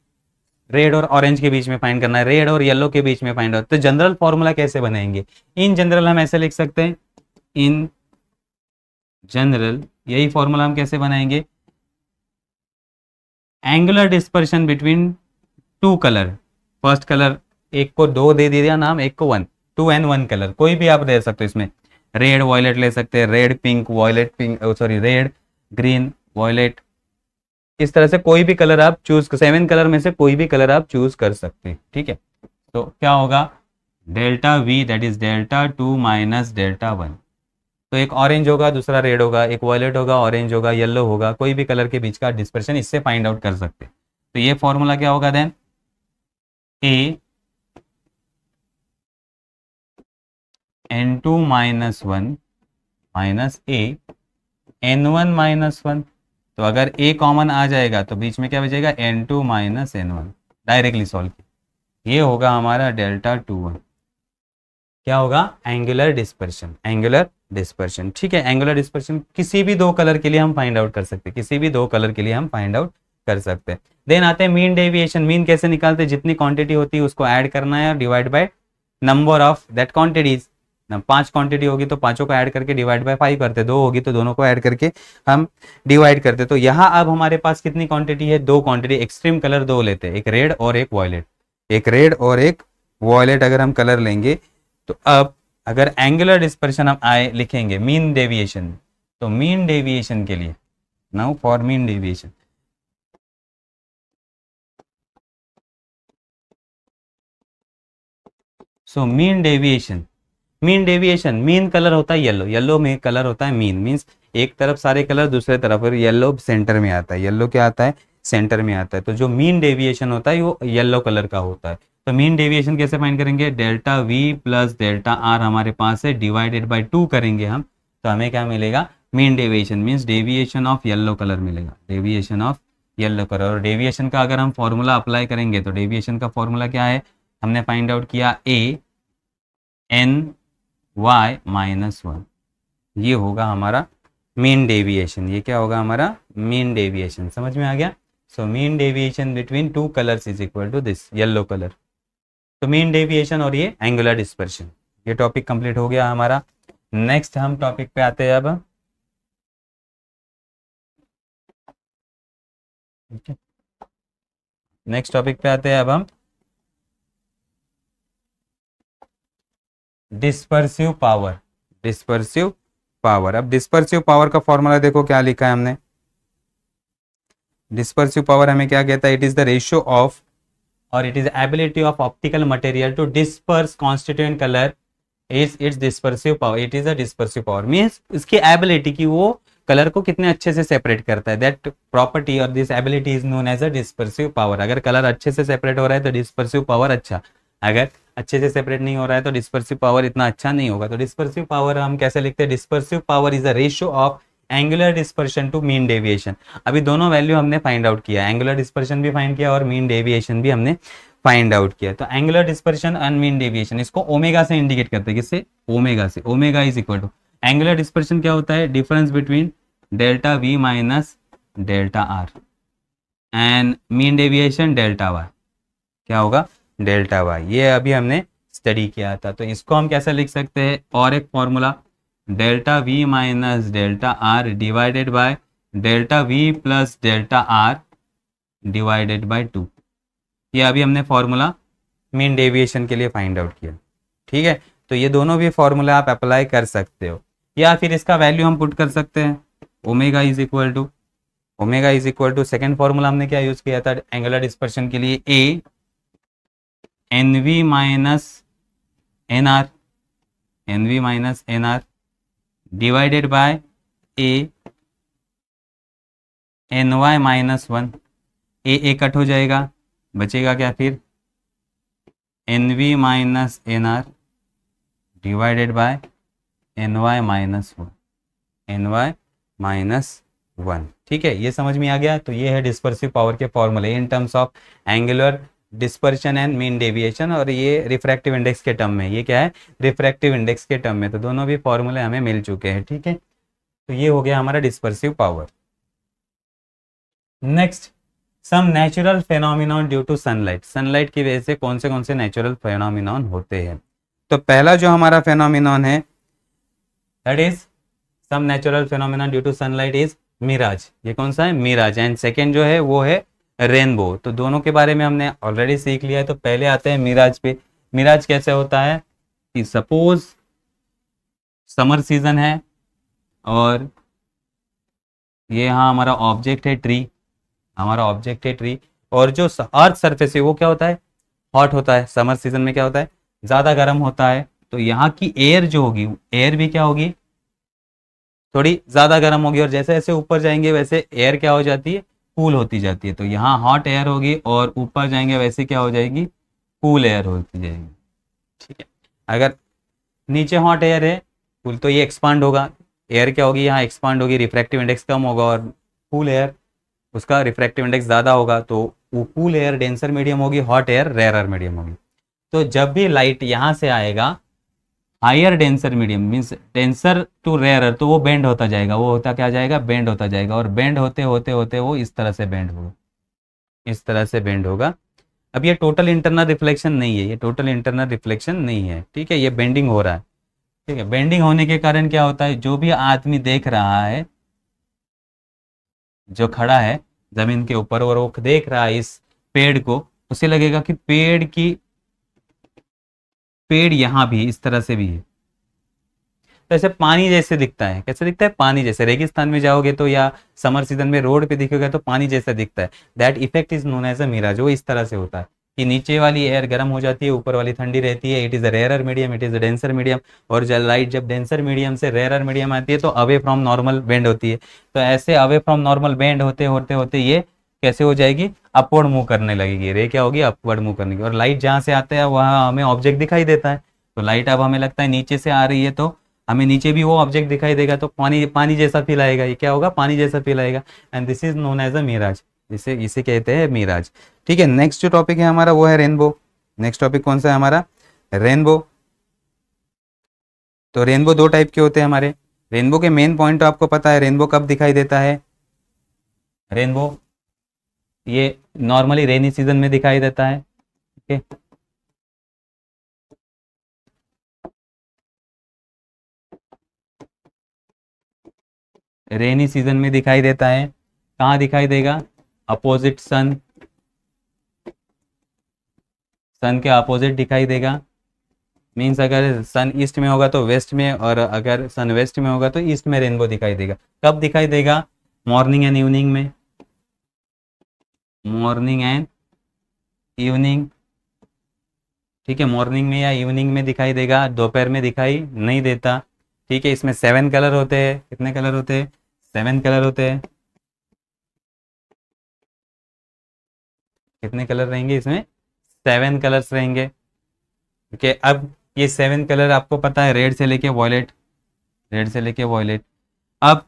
Speaker 1: रेड और ऑरेंज के बीच में फाइंड करना है रेड और येलो के बीच में फाइंड आउट तो जनरल फॉर्मूला कैसे बनाएंगे इन जनरल हम ऐसे लिख सकते हैं इन जनरल यही फॉर्मूला हम कैसे बनाएंगे angular dispersion between two colour first colour एक को दो दे दिया नाम एक को one two and one colour कोई भी आप दे सकते हो इसमें रेड वॉयलेट ले सकते हैं red pink violet pink sorry red green violet इस तरह से कोई भी कलर आप चूज सेवन कलर में से कोई भी कलर आप चूज कर सकते हैं ठीक है तो क्या होगा delta V that is delta two minus delta one तो एक ऑरेंज होगा दूसरा रेड होगा एक वॉयलेट होगा ऑरेंज होगा येलो होगा कोई भी कलर के बीच का डिस्पर्शन इससे फाइंड आउट कर सकते तो ये फॉर्मूला क्या होगा then A N two minus one minus A N one minus one तो अगर ए कॉमन आ जाएगा तो बीच में क्या बचेगा N two minus N one directly solve ये होगा हमारा डेल्टा टू वन क्या होगा एंगुलर डिस्पर्शन एंगुलर डिस्पर्शन ठीक है एंगुलर डिस्पर्शन किसी भी दो कलर के लिए हम फाइंड आउट कर सकते हैं किसी भी दो कलर के लिए हम फाइंड आउट कर सकते हैं देन आते हैं मीन डेविएशन मीन कैसे निकालते हैं जितनी क्वांटिटी होती है उसको ऐड करना है और divide by number of that quantities ना पांच क्वांटिटी होगी तो पांचों को ऐड करके डिवाइड बाय फाइव करते दो होगी तो दोनों को ऐड करके हम डिवाइड करते तो यहाँ अब हमारे पास कितनी क्वांटिटी है दो क्वांटिटी एक्सट्रीम कलर दो लेते हैं एक रेड और एक वॉयलेट एक रेड और एक वॉयलेट अगर हम कलर लेंगे तो अब अगर एंगुलर डिस्पर्शन हम आए लिखेंगे मीन डेविएशन
Speaker 2: तो मीन डेविएशन के लिए now for mean deviation so mean deviation mean deviation mean colour होता है येलो येलो में कलर होता है मीन मीन्स
Speaker 1: एक तरफ सारे कलर दूसरे तरफ और येलो सेंटर में आता है येलो क्या आता है सेंटर में आता है तो जो मीन डेविएशन होता है वो येलो कलर का होता है तो मीन डेविएशन कैसे फाइंड करेंगे delta V plus delta R हमारे पास है डिवाइडेड बाई टू करेंगे हम तो हमें क्या मिलेगा mean deviation means deviation of yellow colour मिलेगा डेविएशन ऑफ येल्लो कलर और डेविएशन का अगर हम फॉर्मूला अप्लाई करेंगे तो डेविएशन का फॉर्मूला क्या है हमने फाइंड आउट किया A N Y minus one ये होगा हमारा मेन डेविएशन ये क्या होगा हमारा मेन डेविएशन समझ में आ गया so mean deviation between two colours is equal to this yellow colour तो मेन डेविएशन और ये एंगुलर
Speaker 2: डिस्पर्शन ये टॉपिक कंप्लीट हो गया हमारा नेक्स्ट हम टॉपिक पे आते हैं अब नेक्स्ट टॉपिक पे आते हैं अब हम
Speaker 1: डिस्पर्सिव पावर डिस्पर्सिव पावर अब डिस्पर्सिव पावर का फॉर्मूला देखो क्या लिखा है हमने डिस्पर्सिव पावर हमें क्या कहता है it is the ratio of और it is ability of optical material to disperse constituent colour is its dispersive power it is a dispersive power means इसकी एबिलिटी की वो कलर को कितने अच्छे से सेपरेट करता है दैट प्रॉपर्टी और this ability is known as a dispersive power अगर कलर अच्छे से सेपरेट हो रहा है तो डिस्पर्सिव पावर अच्छा अगर अच्छे से सेपरेट नहीं हो रहा है तो डिस्पर्सिव पावर इतना अच्छा नहीं होगा तो डिस्पर्सिव पावर हम कैसे लिखते हैं dispersive power is a ratio of angular dispersion to mean deviation अभी दोनों वैल्यू हमने फाइंड आउट किया एंगुलर डिस्पर्शन भी फाइंड किया और मीन डेविएशन भी हमने फाइंड आउट किया तो angular dispersion and mean deviation इसको ओमेगा से इंडिकेट करते हैं किससे ओमेगा से omega is equal to angular dispersion क्या होता है difference between delta V minus delta R and mean deviation delta Y क्या होगा डेल्टा वाई ये अभी हमने स्टडी किया था तो इसको हम कैसे लिख सकते हैं और एक formula delta V minus delta R divided by delta V plus delta R divided by two ये अभी हमने फॉर्मूला मीन डेविएशन के लिए फाइंड आउट किया ठीक है तो ये दोनों भी फॉर्मूला आप अप्लाई कर सकते हो या फिर इसका वैल्यू हम पुट कर सकते हैं omega is equal to omega is equal to second formula हमने क्या यूज़ किया था एंगुलर डिस्पर्शन के लिए A N V minus N R N V minus N R divided by A N Y minus one A A cut हो जाएगा बचेगा क्या फिर N V minus N R divided by N Y minus one N Y minus one ठीक है ये समझ में आ गया तो ये है डिस्पर्सिव पावर के फॉर्मूले in terms of angular dispersion and mean deviation और ये रिफ्रैक्टिव इंडेक्स के टर्म में ये क्या है रिफ्रैक्टिव इंडेक्स के टर्म में तो दोनों भी फॉर्मूले हमें मिल चुके हैं ठीक है तो ये हो गया हमारा dispersive power next some natural phenomenon due to sunlight sunlight की वजह से कौन से कौन से नेचुरल फेनोमिनॉन होते हैं तो पहला जो हमारा फेनोमिनॉन है that is some natural phenomenon due to sunlight is mirage ये कौन सा है मिराज एंड सेकेंड जो है वो है रेनबो तो दोनों के बारे में हमने ऑलरेडी सीख लिया है तो पहले आते हैं मिराज पे मिराज कैसे होता है कि सपोज समर सीजन है और ये यहाँ हमारा ऑब्जेक्ट है ट्री हमारा ऑब्जेक्ट है ट्री और जो अर्थ सरफेस है वो क्या होता है हॉट होता है समर सीजन में क्या होता है ज़्यादा गर्म होता है तो यहाँ की एयर जो होगी एयर भी क्या होगी थोड़ी ज़्यादा गर्म होगी और जैसे जैसे ऊपर जाएंगे वैसे एयर क्या हो जाती है कूल होती जाती है तो यहाँ हॉट एयर होगी और ऊपर जाएंगे वैसे क्या हो जाएगी कूल एयर होती जाएगी ठीक है अगर नीचे हॉट एयर है कूल तो ये एक्सपांड होगा एयर क्या होगी यहाँ एक्सपांड होगी रिफ्रैक्टिव इंडेक्स कम होगा और कूल एयर उसका रिफ्रैक्टिव इंडेक्स ज़्यादा होगा तो वो कूल एयर डेंसर मीडियम होगी हॉट एयर रेयर मीडियम होगी तो जब भी लाइट यहाँ से आएगा higher denser medium means denser to rarer तो वो बेंड होता जाएगा वो होता क्या जाएगा बेंड होता जाएगा और बेंड होते होते होते वो इस तरह से बेंड होगा इस तरह से बेंड होगा अब ये टोटल इंटरनल रिफ्लेक्शन नहीं है ये टोटल इंटरनल रिफ्लेक्शन नहीं है ठीक है ये बेंडिंग हो रहा है ठीक है बेंडिंग होने के कारण क्या होता है जो भी आदमी देख रहा है जो खड़ा है जमीन के ऊपर और वो देख रहा है इस पेड़ को उसे लगेगा कि पेड़ की पेड़ यहाँ भी इस तरह से भी है तो ऐसे पानी जैसे दिखता है कैसे दिखता है पानी जैसे रेगिस्तान में जाओगे तो या समर सीजन में रोड पे दिखोगे तो पानी जैसा दिखता है that effect is known as a mirage वो इस तरह से होता है कि नीचे वाली एयर गर्म हो जाती है ऊपर वाली ठंडी रहती है it is a rare medium it is a denser medium और जब लाइट जब डेंसर मीडियम से रेयर मीडियम आती है तो अवे फ्रॉम नॉर्मल बेंड होती है तो ऐसे अवे फ्रॉम नॉर्मल बेंड होते होते होते ये कैसे हो जाएगी अपवर्ड मूव करने लगेगी रे क्या होगी अपवर्ड मूव करने की और लाइट जहाँ से आता है वहाँ हमें ऑब्जेक्ट दिखाई देता है तो लाइट अब हमें लगता है नीचे से आ रही है तो हमें नीचे भी वो ऑब्जेक्ट दिखाई देगा तो पानी पानी जैसा फील आएगा ये क्या होगा पानी जैसा फील आएगा and this is known as a mirage इसे इसे कहते हैं मिराज ठीक है नेक्स्ट जो टॉपिक है हमारा वो है रेनबो नेक्स्ट टॉपिक कौन सा है हमारा रेनबो तो रेनबो दो टाइप के होते हैं हमारे रेनबो के मेन पॉइंट तो आपको पता है रेनबो कब दिखाई देता है रेनबो ये नॉर्मली
Speaker 2: रेनी सीजन में दिखाई देता है ठीक है
Speaker 1: रेनी सीजन में दिखाई देता है कहाँ दिखाई देगा अपोजिट सन सन के अपोजिट दिखाई देगा मीन्स अगर सन ईस्ट में होगा तो वेस्ट में और अगर सन वेस्ट में होगा तो ईस्ट में रेनबो दिखाई देगा कब दिखाई देगा मॉर्निंग एंड इवनिंग में मॉर्निंग एंड इवनिंग ठीक है मॉर्निंग में या इवनिंग में दिखाई देगा दोपहर में दिखाई नहीं देता ठीक है इसमें सेवन कलर होते हैं कितने कलर होते हैं सेवन कलर होते हैं कितने कलर रहेंगे इसमें सेवन कलर्स रहेंगे ठीक है अब ये सेवन कलर आपको पता है रेड से लेके वॉयलेट रेड से लेके वॉयलेट अब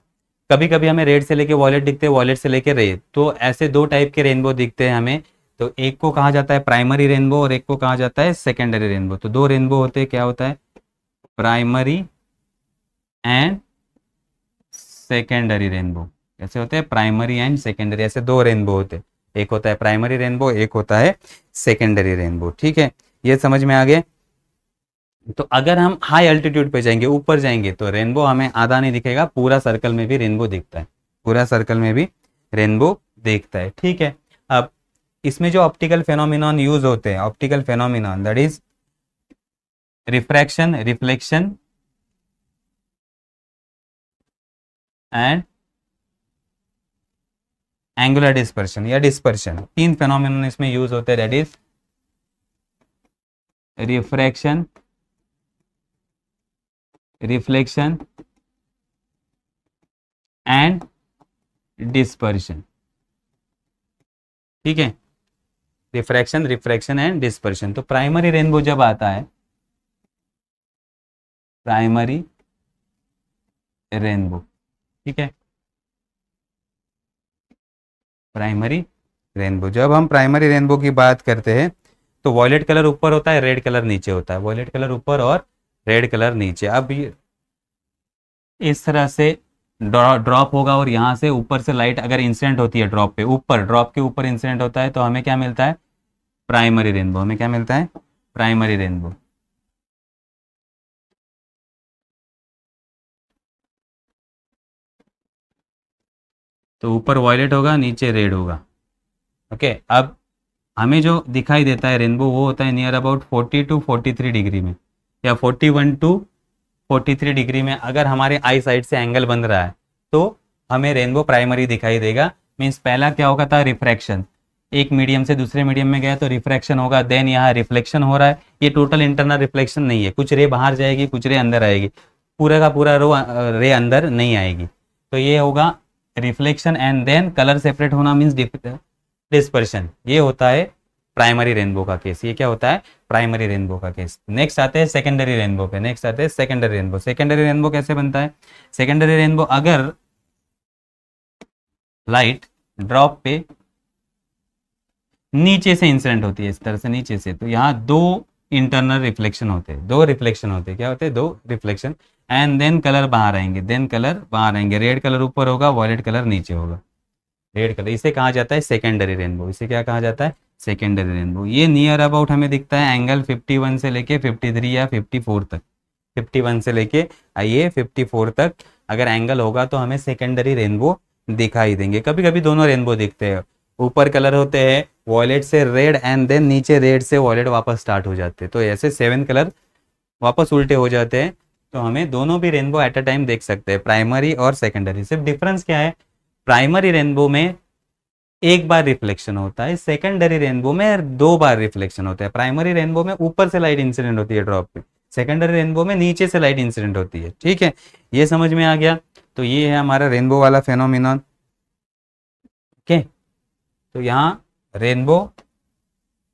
Speaker 1: कभी कभी हमें रेड से लेके वॉलेट दिखते हैं वॉलेट से लेके रेड तो ऐसे दो टाइप के रेनबो दिखते हैं हमें तो एक को कहा जाता है प्राइमरी रेनबो और एक को कहा जाता है सेकेंडरी रेनबो तो दो रेनबो होते हैं क्या होता है प्राइमरी एंड सेकेंडरी रेनबो कैसे होते हैं प्राइमरी एंड सेकेंडरी ऐसे दो रेनबो होते हैं एक होता है प्राइमरी रेनबो एक होता है सेकेंडरी रेनबो ठीक है ये समझ में आ गया तो अगर हम हाई अल्टीट्यूड पे जाएंगे ऊपर जाएंगे तो रेनबो हमें आधा नहीं दिखेगा पूरा सर्कल में भी रेनबो दिखता है पूरा सर्कल में भी रेनबो दिखता है ठीक है अब इसमें जो ऑप्टिकल फेनोमिन यूज होते हैं optical phenomena that is refraction reflection and angular dispersion या डिस्पर्शन तीन फेनोमिन इसमें यूज होते हैं that is refraction reflection and dispersion ठीक है रिफ्रैक्शन रिफ्रैक्शन एंड डिस्पर्शन तो प्राइमरी रेनबो जब आता है प्राइमरी रेनबो ठीक है प्राइमरी रेनबो जब हम प्राइमरी रेनबो की बात करते हैं तो वॉयलेट कलर ऊपर होता है रेड कलर नीचे होता है वॉयलेट कलर ऊपर और रेड कलर नीचे अब ये इस तरह से ड्रॉप होगा और यहाँ से ऊपर से लाइट अगर इंसिडेंट होती है ड्रॉप पे ऊपर ड्रॉप के ऊपर इंसिडेंट होता है तो हमें
Speaker 2: क्या मिलता है प्राइमरी रेनबो हमें क्या मिलता है प्राइमरी रेनबो तो ऊपर वॉयलेट होगा नीचे रेड होगा ओके okay, अब
Speaker 1: हमें जो दिखाई देता है रेनबो वो होता है नियर अबाउट 40 टू 43 डिग्री में या 41 टू 43 डिग्री में अगर हमारे आई साइड से एंगल बन रहा है तो हमें रेनबो प्राइमरी दिखाई देगा मीन्स पहला क्या होगा था रिफ्रैक्शन एक मीडियम से दूसरे मीडियम में गया तो रिफ्रैक्शन होगा देन यहाँ रिफ्लेक्शन हो रहा है ये टोटल इंटरनल रिफ्लेक्शन नहीं है कुछ रे बाहर जाएगी कुछ रे अंदर आएगी पूरा का पूरा रो रे अंदर नहीं आएगी तो ये होगा reflection and then colour separate होना मीन्स डिस्पर्शन ये होता है प्राइमरी रेनबो का केस ये क्या होता है प्राइमरी रेनबो का केस नेक्स्ट आते हैं सेकेंडरी रेनबो पे नेक्स्ट आते हैं सेकेंडरी रेनबो सेकेंडरी रेनबो कैसे बनता है सेकेंडरी रेनबो अगर लाइट ड्रॉप पे नीचे से इंसिडेंट होती है इस तरह से नीचे से तो यहाँ दो इंटरनल रिफ्लेक्शन होते हैं दो रिफ्लेक्शन होते हैं क्या होते हैं दो रिफ्लेक्शन एंड देन कलर बाहर आएंगे देन कलर बाहर आएंगे रेड कलर ऊपर होगा वॉयलेट कलर नीचे होगा रेड कलर इसे कहा जाता है सेकेंडरी रेनबो इसे क्या कहा जाता है सेकेंडरी रेनबो ये नियर अबाउट हमें दिखता है एंगल 51 से लेके 53 या 54 तक 51 से लेके आइए 54 तक अगर एंगल होगा तो हमें सेकेंडरी रेनबो दिखाई देंगे कभी कभी दोनों रेनबो दिखते हैं ऊपर कलर होते हैं वॉलेट से रेड एंड देन नीचे रेड से वॉलेट वापस स्टार्ट हो जाते हैं तो ऐसे सेवन कलर वापस उल्टे हो जाते हैं तो हमें दोनों भी रेनबो एट अ टाइम देख सकते हैं प्राइमरी और सेकेंडरी सिर्फ डिफरेंस क्या है प्राइमरी रेनबो में एक बार रिफ्लेक्शन होता है सेकेंडरी रेनबो में दो बार रिफ्लेक्शन होता है प्राइमरी रेनबो में ऊपर से लाइट इंसिडेंट होती है ड्रॉप की सेकेंडरी रेनबो में नीचे से लाइट इंसिडेंट होती है ठीक है ये समझ में आ गया तो ये है हमारा रेनबो वाला फेनोमिन ओके तो यहाँ रेनबो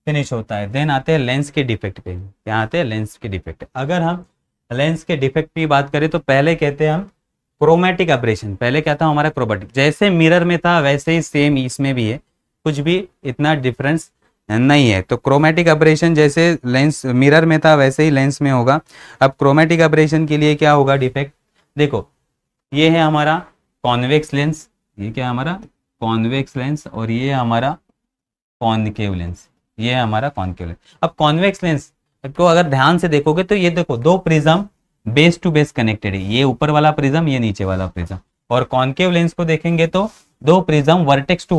Speaker 1: फिनिश होता है देन आते हैं लेंस के डिफेक्ट पे यहाँ आते हैं लेंस के डिफेक्ट अगर हम लेंस के डिफेक्ट की बात करें तो पहले कहते हैं हम क्रोमेटिक ऑपरेशन पहले क्या था हमारा क्रोमेटिक जैसे मिरर में था वैसे ही सेम इसमें भी है कुछ भी इतना डिफरेंस नहीं है तो क्रोमेटिक ऑपरेशन जैसे लेंस मिरर में था वैसे ही लेंस में होगा अब क्रोमेटिक ऑपरेशन के लिए क्या होगा डिफेक्ट देखो ये है हमारा कॉन्वेक्स लेंस ये क्या हमारा कॉन्वेक्स लेंस और ये हमारा कॉन्केव लेंस ये हमारा कॉन्केव लेंस अब कॉन्वेक्स लेंस को अगर ध्यान से देखोगे तो ये देखो दो prism base to base connected है ये ऊपर वाला प्रिज्म ये नीचे वाला प्रिज्म और कॉन्केव लेंस को देखेंगे तो दो prism vertex to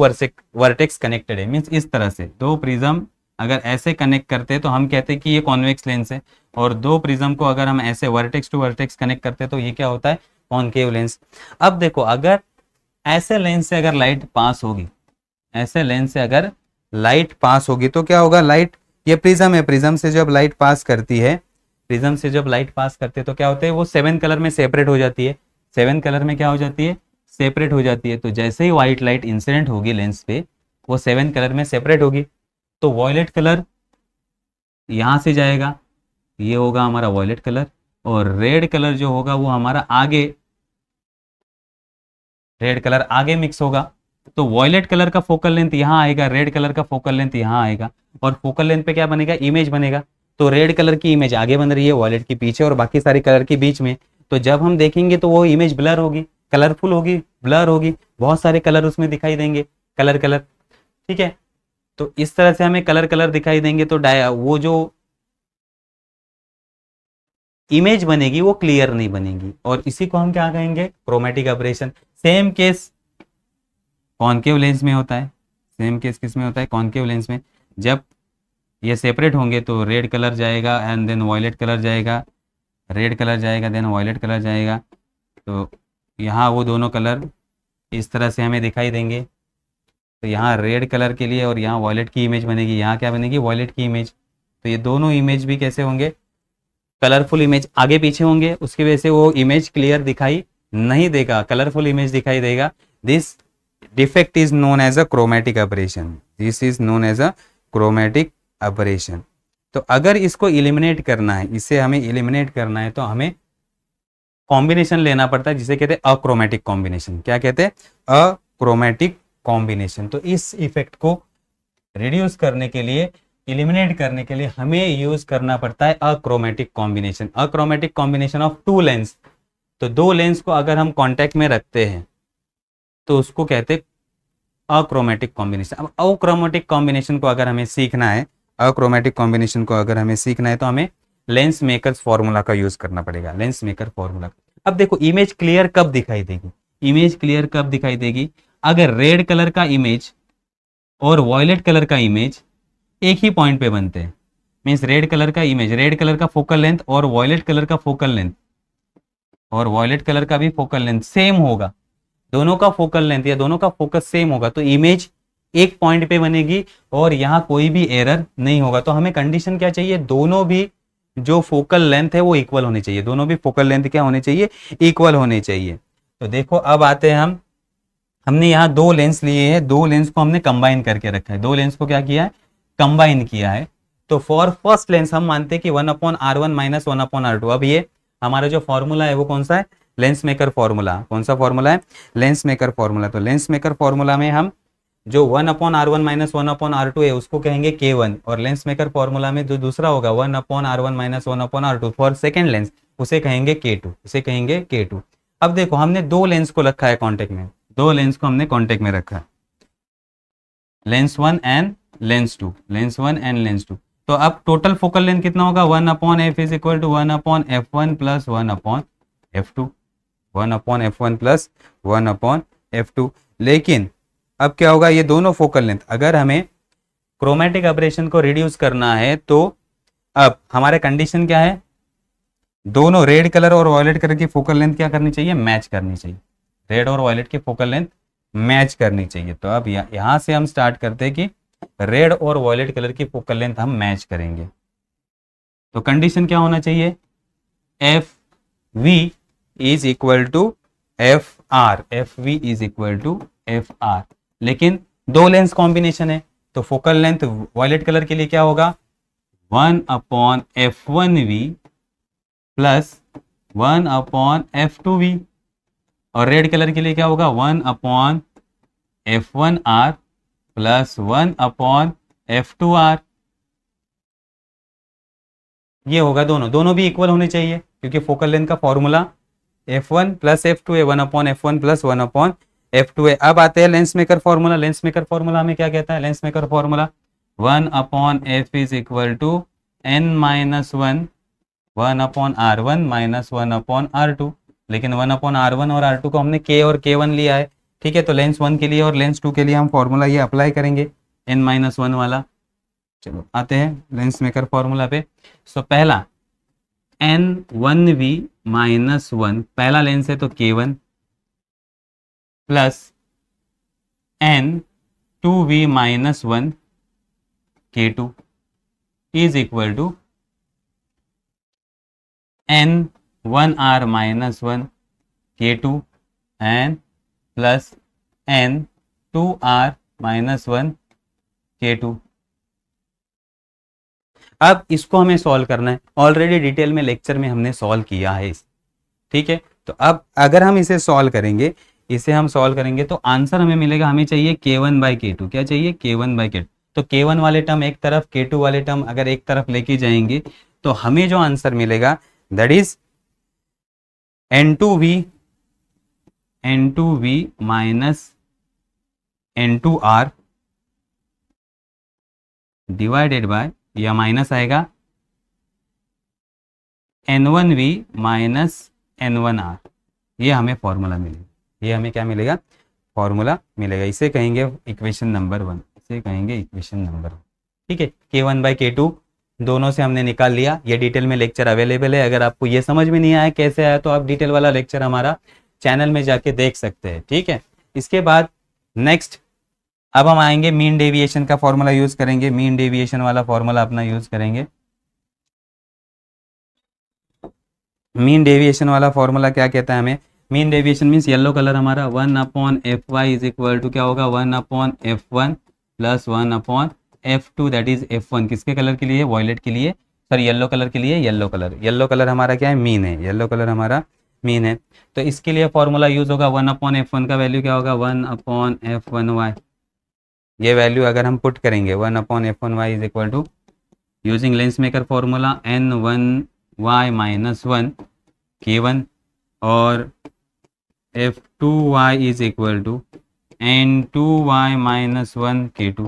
Speaker 1: vertex connected है मीन्स इस तरह से दो प्रिज्म अगर ऐसे कनेक्ट करते तो हम कहते हैं कि ये कॉन्वेक्स लेंस है और दो प्रिज्म को अगर हम ऐसे वर्टेक्स टू वर्टेक्स कनेक्ट करते तो ये क्या होता है कॉन्केव लेंस अब देखो अगर ऐसे लेंस से अगर लाइट पास होगी ऐसे लेंस से अगर लाइट पास होगी तो क्या होगा लाइट ये प्रिज्म है प्रिज्म से जब लाइट पास करती है प्रिज्म से जब लाइट पास करते हैं तो क्या होता है वो सेवन कलर में सेपरेट हो जाती है सेवन कलर में क्या हो जाती है सेपरेट हो जाती है तो जैसे ही व्हाइट लाइट इंसिडेंट होगी लेंस पे वो सेवन कलर में सेपरेट होगी तो वॉयलेट कलर यहाँ से जाएगा ये होगा हमारा वॉयलेट कलर और रेड कलर जो होगा वो हमारा आगे रेड कलर आगे मिक्स होगा तो वॉयलेट कलर का फोकल लेंथ यहाँ आएगा रेड कलर का फोकल लेंथ यहाँ आएगा और फोकल लेंथ पे क्या बनेगा इमेज बनेगा तो रेड कलर की इमेज आगे बन रही है वॉलेट के पीछे और बाकी सारे कलर के बीच में तो जब हम देखेंगे तो वो इमेज ब्लर होगी कलरफुल होगी ब्लर होगी बहुत सारे कलर उसमें दिखाई देंगे कलर कलर ठीक है तो इस तरह से हमें कलर कलर दिखाई देंगे तो डाया वो जो इमेज बनेगी वो क्लियर नहीं बनेगी और इसी को हम क्या कहेंगे chromatic aberration same case concave lens में होता है सेम केस किस में होता है कॉन्केव लेंस में जब ये सेपरेट होंगे तो रेड कलर जाएगा एंड देन वॉयलेट कलर जाएगा रेड कलर जाएगा देन वॉयलेट कलर जाएगा तो यहाँ वो दोनों कलर इस तरह से हमें दिखाई देंगे तो यहाँ रेड कलर के लिए और यहाँ वॉयलेट की इमेज बनेगी यहाँ क्या बनेगी वॉयलेट की इमेज तो ये दोनों इमेज भी कैसे होंगे कलरफुल इमेज आगे पीछे होंगे उसकी वजह से वो इमेज क्लियर दिखाई नहीं देगा कलरफुल इमेज दिखाई देगा this defect is known as a chromatic aberration this is known as a chromatic aberration तो अगर इसको इलिमिनेट करना है इसे हमें इलिमिनेट करना है तो हमें कॉम्बिनेशन लेना पड़ता है जिसे कहते हैं अक्रोमेटिक कॉम्बिनेशन क्या कहते हैं अक्रोमेटिक कॉम्बिनेशन तो इस इफेक्ट को रिड्यूस करने के लिए इलिमिनेट करने के लिए हमें यूज करना पड़ता है achromatic combination achromatic combination of two lens तो दो लेंस को अगर हम कॉन्टेक्ट में रखते हैं तो उसको कहते हैं अक्रोमेटिक कॉम्बिनेशन अब अक्रोमेटिक कॉम्बिनेशन को अगर हमें सीखना है अक्रोमेटिक कॉम्बिनेशन को अगर हमें सीखना है तो हमें लेंस मेकर फॉर्मूला का यूज करना पड़ेगा लेंस मेकर फॉर्मूला अब देखो इमेज क्लियर कब दिखाई देगी इमेज क्लियर कब दिखाई देगी अगर रेड कलर का इमेज और वॉयलेट कलर का इमेज एक ही पॉइंट पे बनते हैं मीन्स रेड कलर का इमेज रेड कलर का फोकल लेंथ और वॉयलेट कलर का फोकल लेंथ और वॉयलेट कलर का भी फोकल लेंथ सेम होगा दोनों का फोकल लेंथ या दोनों का फोकस सेम होगा तो इमेज एक पॉइंट पे बनेगी और यहाँ कोई भी एरर नहीं होगा तो हमें कंडीशन क्या चाहिए दोनों भी जो फोकल लेंथ है वो इक्वल होनी चाहिए दोनों भी फोकल लेंथ क्या होने चाहिए इक्वल होने चाहिए तो देखो अब आते हैं हम हमने यहाँ दो लेंस लिए हैं दो लेंस को हमने कंबाइन करके रखा है दो लेंस को क्या किया है कंबाइन किया है तो फॉर फर्स्ट लेंस हम मानते हैं कि one upon R one minus one upon R two अब ये हमारा जो फॉर्मूला है वो कौन सा है लेंस मेकर फॉर्मूला कौन सा फॉर्मूला है लेंस मेकर फॉर्मूला तो लेंस मेकर फॉर्मूला में हम जो one upon R one minus one upon R two है उसको कहेंगे के वन और लेंस मेकर फॉर्मूला में जो दूसरा होगा one upon R one minus one upon R two for second lens उसे कहेंगे के टू उसे कहेंगे के टू अब देखो हमने दो लेंस को रखा है कॉन्टेक्ट में दो लेंस को हमने कॉन्टेक्ट में रखा है lens one and lens two lens one and lens two तो अब टोटल फोकल लेंथ कितना होगा one upon F is equal to one upon F one plus one upon F two one upon F one plus one upon F two लेकिन अब क्या होगा ये दोनों फोकल लेंथ अगर हमें क्रोमेटिक ऑपरेशन को रिड्यूस करना है तो अब हमारे कंडीशन क्या है दोनों रेड कलर और वॉयलेट कलर की फोकल लेंथ क्या करनी चाहिए मैच करनी चाहिए रेड और वॉयलेट की फोकल लेंथ मैच करनी चाहिए तो अब यह, यहाँ से हम स्टार्ट करते हैं कि रेड और वॉयलेट कलर की फोकल लेंथ हम मैच करेंगे तो कंडीशन क्या होना चाहिए F V is equal to F R F V is equal to F R लेकिन दो लेंस कॉम्बिनेशन है तो फोकल लेंथ वॉयलेट कलर के लिए क्या होगा one upon F one V plus one upon F two V और red colour के लिए क्या होगा one upon F one R plus one upon F two R ये होगा दोनों दोनों भी इक्वल होने चाहिए क्योंकि फोकल लेंथ का formula F one plus F two A one upon F one plus one upon F two A अब आते हैं lens maker formula lens maker formula हमें क्या कहता है lens maker formula one upon F is equal to N minus one one upon R one minus one upon R two लेकिन one upon R one और R two को हमने के और के वन लिया है ठीक है तो लेंस वन के लिए और लेंस टू के लिए हम फॉर्मूला ये अप्लाई करेंगे एन माइनस वन वाला चलो आते हैं लेंस मेकर फॉर्मूला पे सो पहला N one V minus one पहला लेंस है तो K one plus N two V minus one K two is equal to N one R minus one K two N plus N two R minus one K two अब इसको हमें solve करना है already detail में lecture में हमने solve किया है इस ठीक है तो अब अगर हम इसे सॉल्व करेंगे इसे हम सॉल्व करेंगे तो आंसर हमें मिलेगा हमें चाहिए के वन बाई के टू क्या चाहिए के वन बाई के टू तो के वन वाले टर्म एक तरफ के टू वाले टर्म अगर एक तरफ लेके जाएंगे तो हमें जो आंसर मिलेगा that is N two V N two V minus N two R divided by या माइनस आएगा N one V minus N one R ये हमें फॉर्मूला मिलेगा ये हमें क्या मिलेगा फॉर्मूला मिलेगा इसे कहेंगे इक्वेशन नंबर वन इसे कहेंगे इक्वेशन नंबर वन ठीक है के वन बाई के टू दोनों से हमने निकाल लिया ये डिटेल में लेक्चर अवेलेबल है अगर आपको ये समझ में नहीं आया कैसे आया तो आप डिटेल वाला लेक्चर हमारा चैनल में जाके देख सकते हैं ठीक है इसके बाद नेक्स्ट अब हम आएंगे मीन डेविएशन का फॉर्मूला यूज करेंगे मीन डेविएशन वाला फॉर्मूला अपना यूज करेंगे मीन डेविएशन वाला फॉर्मूला क्या कहता है हमें mean deviation means yellow colour हमारा one upon F Y is equal to क्या होगा one upon F one plus one upon F two that is F one किसके कलर के लिए वॉयलेट के लिए सर येलो कलर के लिए येलो कलर येलो कलर हमारा क्या है मीन है येलो कलर हमारा मीन है तो इसके लिए फॉर्मूला यूज होगा वन अपॉन एफ वन का वैल्यू क्या होगा one upon F one Y ये वैल्यू अगर हम पुट करेंगे one upon F one Y is equal to using lens maker formula N one Y minus one K one और F two Y is equal to N two Y minus one K two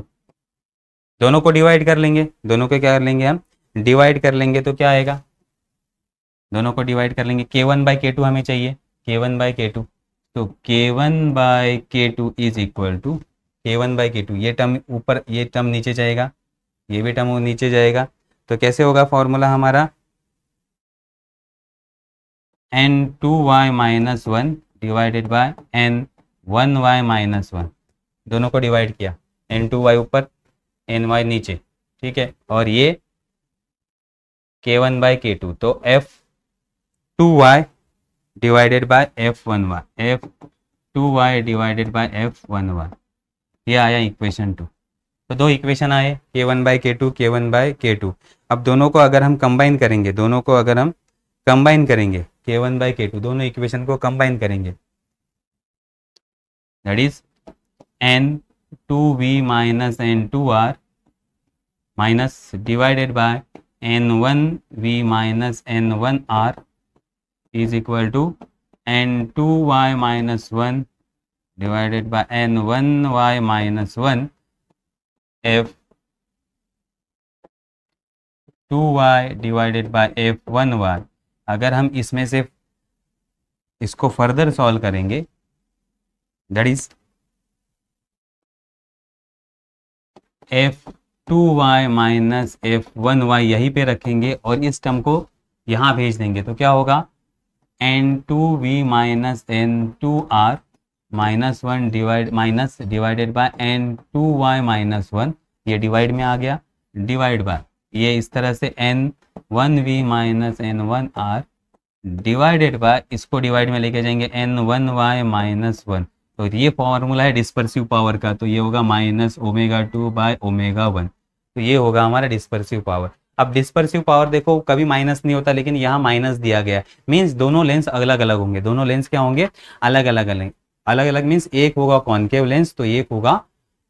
Speaker 1: दोनों को divide कर लेंगे दोनों को क्या कर लेंगे हम डिवाइड कर लेंगे तो क्या आएगा दोनों को डिवाइड कर लेंगे के वन बाई के टू हमें चाहिए के वन बाई के टू तो K one by K two is equal to K one by K two ये टर्म ऊपर ये टर्म नीचे जाएगा ये भी टर्म नीचे जाएगा तो कैसे होगा फॉर्मूला हमारा N two Y minus one divided by N one Y minus one दोनों को डिवाइड किया एन टू वाई ऊपर एन वाई नीचे ठीक है और ये K one by K two तो F two Y divided by F one Y F two Y divided by F one Y ये आया इक्वेशन टू तो दो इक्वेशन आए K one by K two K one by K two अब दोनों को अगर हम कंबाइन करेंगे दोनों को अगर हम कंबाइन करेंगे K one by K two दोनों इक्वेशन को कंबाइन करेंगे that is N two V minus N two R minus divided by N one V minus N one R is equal to N two Y minus one divided by N one Y minus one F two Y divided by F one Y अगर हम इसमें से इसको further solve करेंगे that is F two Y minus F one Y यहीं पे रखेंगे और इस टर्म को यहां भेज देंगे तो क्या होगा N two V minus N two R minus one divide minus divided by N two Y minus one ये डिवाइड में आ गया डिवाइड बाय ये इस तरह से N one V minus N one R divided by इसको डिवाइड में लेके जाएंगे N one Y minus one तो ये फॉर्मूला है डिस्पर्सिव पावर का तो ये होगा minus omega two by omega one तो ये होगा हमारा डिस्पर्सिव पावर अब डिस्पर्सिव पावर देखो कभी माइनस नहीं होता लेकिन यहाँ माइनस दिया गया है मीन्स दोनों लेंस अलग अलग होंगे दोनों लेंस क्या होंगे अलग अलग अलग अलग अलग मीन्स एक होगा कॉन्केव लेंस तो एक होगा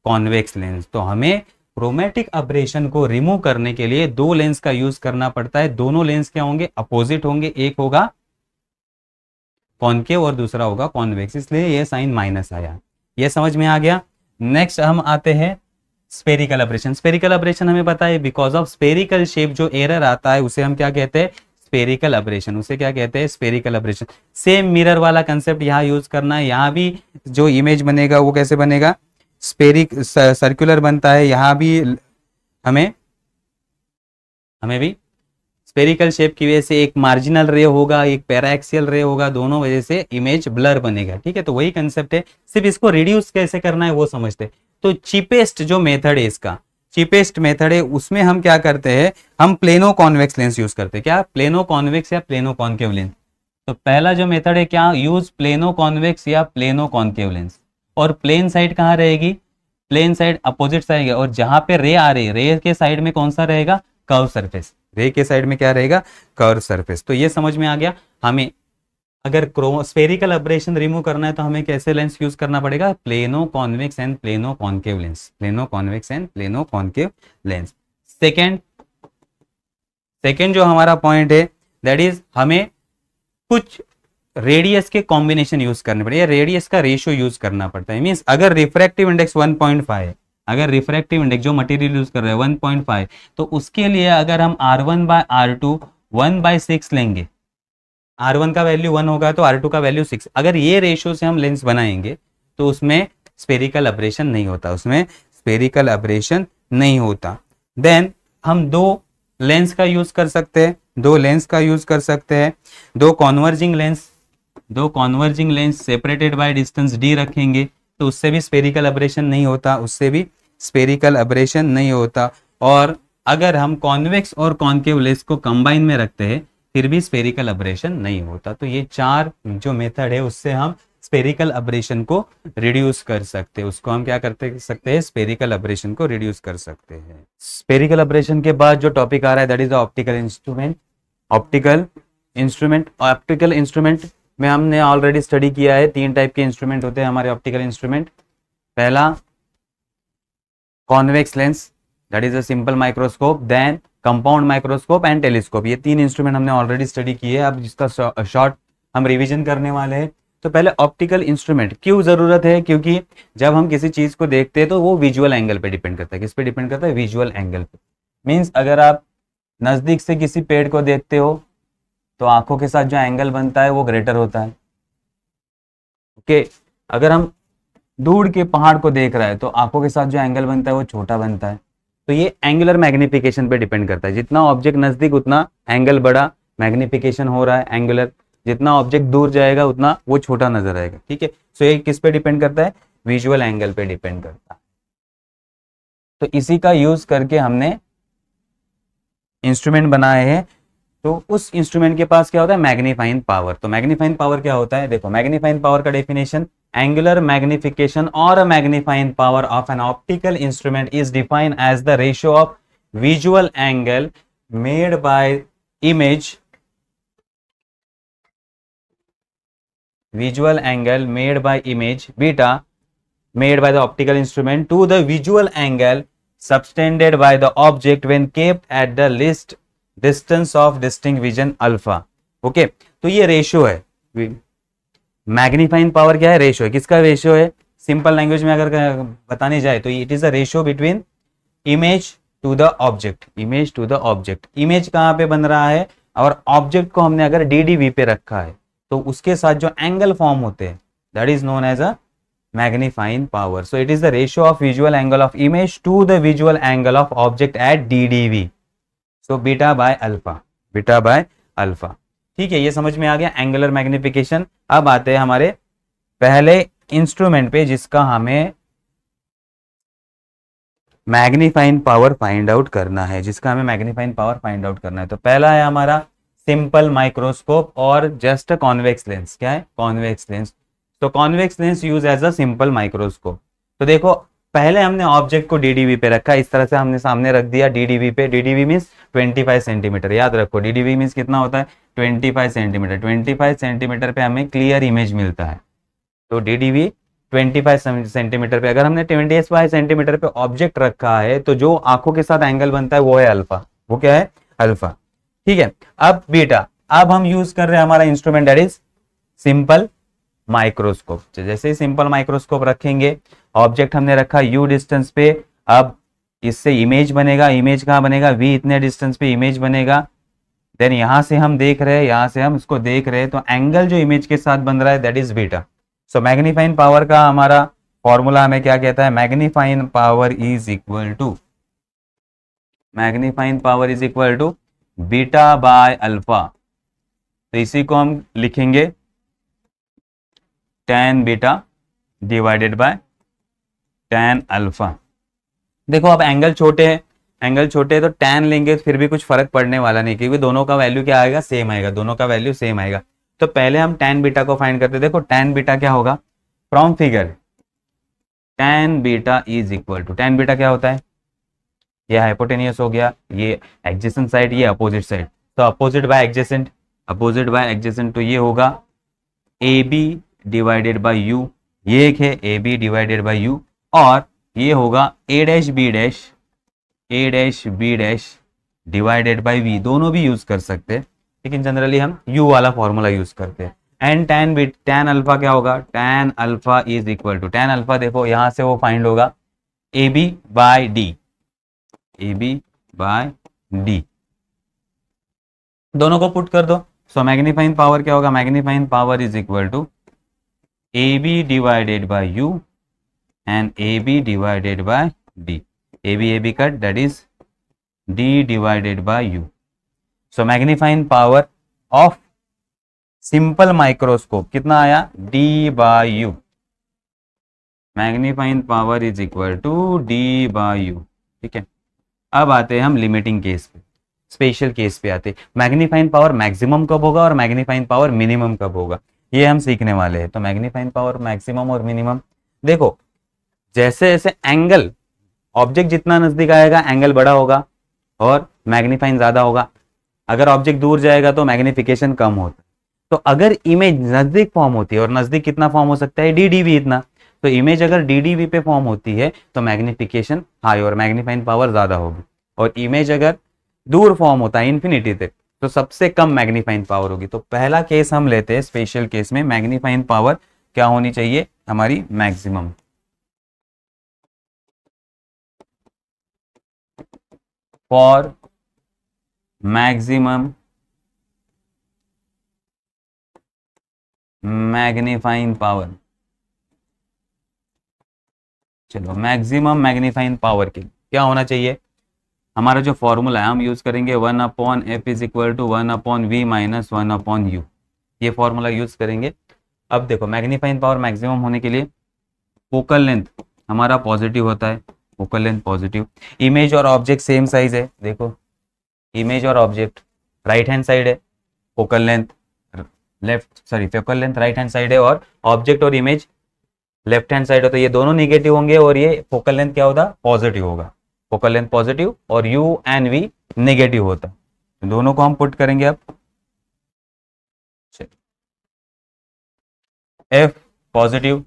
Speaker 1: कॉन्वेक्स लेंस तो हमें क्रोमेटिक अब्रेशन को रिमूव करने के लिए दो लेंस का यूज करना पड़ता है दोनों लेंस क्या होंगे अपोजिट होंगे एक होगा कॉनकेव और दूसरा होगा कॉनवेक्स इसलिए यह साइन माइनस आया ये समझ में आ गया नेक्स्ट हम आते हैं स्पेरिकल ऑपरेशन स्पेरिकल ऑपरेशन हमें पता है बिकॉज ऑफ स्पेरिकल शेप जो एरर आता है उसे हम क्या कहते हैं स्पेरिकल ऑपरेशन उसे क्या कहते हैं स्पेरिकल ऑपरेशन सेम मिरर वाला कंसेप्ट यहाँ यूज करना है यहाँ भी जो इमेज बनेगा वो कैसे बनेगा स्पेरिक सर्कुलर uh, बनता है यहाँ भी हमें हमें भी स्पेरिकल शेप की वजह से एक मार्जिनल रे होगा एक पैराएक्सियल रे होगा दोनों वजह से इमेज ब्लर बनेगा ठीक है तो वही कंसेप्ट है सिर्फ इसको रिड्यूस कैसे करना है वो समझते तो चीपेस्ट जो मेथड है इसका चीपेस्ट मेथड है उसमें हम क्या करते हैं हम प्लेनो कॉन्वेक्स लेंस यूज करते हैं क्या प्लेनो कॉन्वेक्स या प्लेनो कॉन्केव लेंस तो पहला जो मेथड है क्या यूज प्लेनो कॉन्वेक्स या प्लेनो कॉन्केव लेंस और प्लेन साइड कहाँ रहेगी प्लेन साइड अपोजिट साइड और जहां पे रे आ रही रे के साइड में कौन सा रहेगा कर्व सरफेस रे के साइड में क्या रहेगा कर्व सरफेस तो ये समझ में आ गया हमें अगर स्फेरिकल अब्रेशन रिमूव करना है तो हमें कैसे लेंस यूज करना पड़ेगा plano convex and plano concave lens plano convex and plano concave lens second second जो हमारा पॉइंट है दैट इज हमें कुछ रेडियस के कॉम्बिनेशन यूज करने पड़े या रेडियस का रेशियो यूज करना पड़ता है मीन्स अगर रिफ्रैक्टिव इंडेक्स 1.5 है अगर रिफ्रैक्टिव इंडेक्स जो मटेरियल यूज कर रहे हैं 1.5 तो उसके लिए अगर हम R one by R two one by six लेंगे आर वन का वैल्यू वन होगा तो आर टू का वैल्यू सिक्स अगर ये रेशियो से हम लेंस बनाएंगे तो उसमें स्पेरिकल अब्रेशन नहीं होता उसमें स्पेरिकल अब्रेशन नहीं होता देन हम दो लेंस का यूज कर सकते हैं दो लेंस का यूज कर सकते हैं दो कॉन्वर्जिंग लेंस दो converging lens separated by distance D रखेंगे तो उससे भी स्पेरिकल अब्रेशन नहीं होता उससे भी स्पेरिकल अब्रेशन नहीं होता और अगर हम कॉन्वेक्स और कॉन्केव लेंस को कंबाइन में रखते हैं फिर भी स्पेरिकल अब्रेशन नहीं होता तो ये चार जो मेथड है उससे हम स्पेरिकल अब्रेशन को रिड्यूस कर सकते हैं उसको हम क्या करते सकते हैं स्पेरिकल अब्रेशन को रिड्यूस कर सकते हैं स्पेरिकल अब्रेशन के बाद जो टॉपिक आ रहा है that is optical instrument optical instrument optical instrument में हमने ऑलरेडी स्टडी किया है तीन टाइप के इंस्ट्रूमेंट होते हैं हमारे ऑप्टिकल इंस्ट्रूमेंट पहला convex lens that is a simple microscope then compound microscope and telescope ये तीन इंस्ट्रूमेंट हमने ऑलरेडी स्टडी किए अब जिसका शॉर्ट हम रिविजन करने वाले हैं तो पहले ऑप्टिकल इंस्ट्रूमेंट क्यों ज़रूरत है क्योंकि जब हम किसी चीज़ को देखते हैं तो वो विजुअल एंगल पे डिपेंड करता है किस पे डिपेंड करता है विजुअल एंगल पे मीन्स अगर आप नज़दीक से किसी पेड़ को देखते हो तो आंखों के साथ जो एंगल बनता है वो ग्रेटर होता है ओके अगर हम दूर के पहाड़ को देख रहा है तो आंखों के साथ जो एंगल बनता है वो छोटा बनता है तो ये एंगुलर मैग्निफिकेशन पे डिपेंड करता है जितना ऑब्जेक्ट नजदीक उतना एंगल बड़ा मैग्निफिकेशन हो रहा है एंगुलर जितना ऑब्जेक्ट दूर जाएगा उतना वो छोटा नजर आएगा ठीक है सो ये किस पे डिपेंड करता है विजुअल एंगल पे डिपेंड करता है तो इसी का यूज करके हमने इंस्ट्रूमेंट बनाए हैं तो उस इंस्ट्रूमेंट के पास क्या होता है मैग्नीफाइन पावर तो मैग्नीफाइन पावर क्या होता है देखो मैग्नीफाइन पावर का डेफिनेशन एंगुलर मैग्निफिकेशन और magnifying power of an optical instrument is defined as the ratio of visual angle made by image visual angle made by image beta made by the optical instrument to the visual angle subtended by the object when kept at the least distance of distinct vision alpha okay तो ये ratio है magnifying power क्या है ratio है किसका ratio है simple language में अगर बताने जाए तो it is the ratio between image to the object image to the object image कहाँ पे बन रहा है और ऑब्जेक्ट को हमने अगर डी पे रखा है तो उसके साथ जो एंगल फॉर्म होते हैं that is known as a so it is the ratio of visual angle of image to the visual angle of object at D D V so beta by alpha beta by alpha ठीक है ये समझ में आ गया angular magnification अब आते हैं हमारे पहले इंस्ट्रूमेंट पे जिसका हमें मैग्नीफाइन पावर फाइंड आउट करना है जिसका हमें मैग्नीफाइन पावर फाइंड आउट करना है तो पहला है हमारा सिंपल माइक्रोस्कोप और जस्ट कॉन्वेक्स लेंस क्या है कॉन्वेक्स लेंस तो convex lens use as a simple microscope तो देखो पहले हमने ऑब्जेक्ट को डीडीवी पे रखा इस तरह से हमने सामने रख दिया डीडीवी पे डीडीवी मीन्स 25 सेंटीमीटर याद रखो डीडीवी मीन कितना होता है 25 सेंटीमीटर 25 सेंटीमीटर पे हमें क्लियर इमेज मिलता है तो डीडीवी 25 सेंटीमीटर पे अगर हमने 25 सेंटीमीटर पे ऑब्जेक्ट रखा है तो जो आंखों के साथ एंगल बनता है वो है अल्फा वो क्या है अल्फा ठीक है अब बेटा अब हम यूज कर रहे हैं हमारा instrument that is simple microscope तो जैसे ही सिंपल माइक्रोस्कोप रखेंगे ऑब्जेक्ट हमने रखा यू डिस्टेंस पे अब इससे इमेज बनेगा इमेज कहाँ बनेगा वी इतने डिस्टेंस पे इमेज बनेगा देन यहां से हम देख रहे हैं यहां से हम इसको देख रहे हैं तो एंगल जो इमेज के साथ बन रहा है that is beta so magnifying power का हमारा फॉर्मूला हमें क्या कहता है magnifying power is equal to magnifying power is equal to beta by alpha तो इसी को हम लिखेंगे tan beta divided by tan alpha देखो अब एंगल छोटे हैं एंगल छोटे हैं तो टेन लेंगे फिर भी कुछ फर्क पड़ने वाला नहीं क्योंकि दोनों का वैल्यू क्या आएगा सेम आएगा दोनों का वैल्यू सेम आएगा तो पहले हम टेन बीटा को फाइंड करते देखो टेन बीटा क्या होगा from figure tan beta is equal to tan beta क्या होता है ये हाइपोटेनियस हो गया ये एडजेसेंट साइड ये अपोजिट साइड तो opposite by adjacent opposite by adjacent तो ये होगा A B divided by U ये एक है A B divided by U और ये होगा A dash B dash A dash B dash divided by V दोनों भी यूज कर सकते हैं लेकिन जनरली हम यू वाला फॉर्मूला यूज करते हैं and tan B tan alpha क्या होगा tan alpha is equal to tan alpha देखो यहां से वो फाइंड होगा A B by D A B by D दोनों को पुट कर दो सो मैग्नीफाइन पावर क्या होगा magnifying power is equal to A B divided U and A B divided by D A B A B cut that is D divided by U so magnifying power of simple microscope कितना आया D by U magnifying power is equal to D by U ठीक है अब आते हैं हम limiting case पे special case पे आते मैग्नीफाइंग पावर मैक्सिमम कब होगा और मैग्नीफाइंग पावर मिनिमम कब होगा ये हम सीखने वाले हैं तो मैग्नीफाइंग पावर मैक्सिमम और मिनिमम देखो जैसे जैसे एंगल ऑब्जेक्ट जितना नजदीक आएगा एंगल बड़ा होगा और मैग्नीफाइन ज्यादा होगा अगर ऑब्जेक्ट दूर जाएगा तो मैग्निफिकेशन कम होता है तो अगर इमेज नजदीक फॉर्म होती है और नजदीक कितना फॉर्म हो सकता है डी इतना तो इमेज अगर डी पे फॉर्म होती है तो मैग्निफिकेशन हाई और मैग्नीफाइन पावर ज्यादा होगी और इमेज अगर दूर फॉर्म होता है इन्फिनिटी तक तो सबसे कम मैग्नीफाइन पावर होगी तो पहला केस हम लेते हैं स्पेशल केस में मैग्नीफाइन पावर क्या होनी चाहिए हमारी maximum
Speaker 2: for maximum
Speaker 1: magnifying power चलो मैक्सिमम मैग्नीफाइन पावर के क्या होना चाहिए हमारा जो फॉर्मूला है हम यूज़ करेंगे one upon F is equal to one upon we minus one upon you ये फॉर्मूला यूज़ करेंगे अब देखो मैग्नीफाइंग पावर मैक्सिमम होने के लिए फोकल लेंथ हमारा पॉजिटिव होता है फोकल लेंथ पॉजिटिव इमेज और ऑब्जेक्ट सेम साइज है देखो इमेज और ऑब्जेक्ट राइट हैंड साइड है focal length left sorry focal length right hand side है और ऑब्जेक्ट और इमेज लेफ्ट हैंड साइड होता है तो ये दोनों निगेटिव होंगे और ये फोकल लेंथ क्या होगा पॉजिटिव होगा फोकल लेंथ पॉजिटिव और यू एंड वी नेगेटिव होता है तो दोनों को हम पुट करेंगे अब एफ पॉजिटिव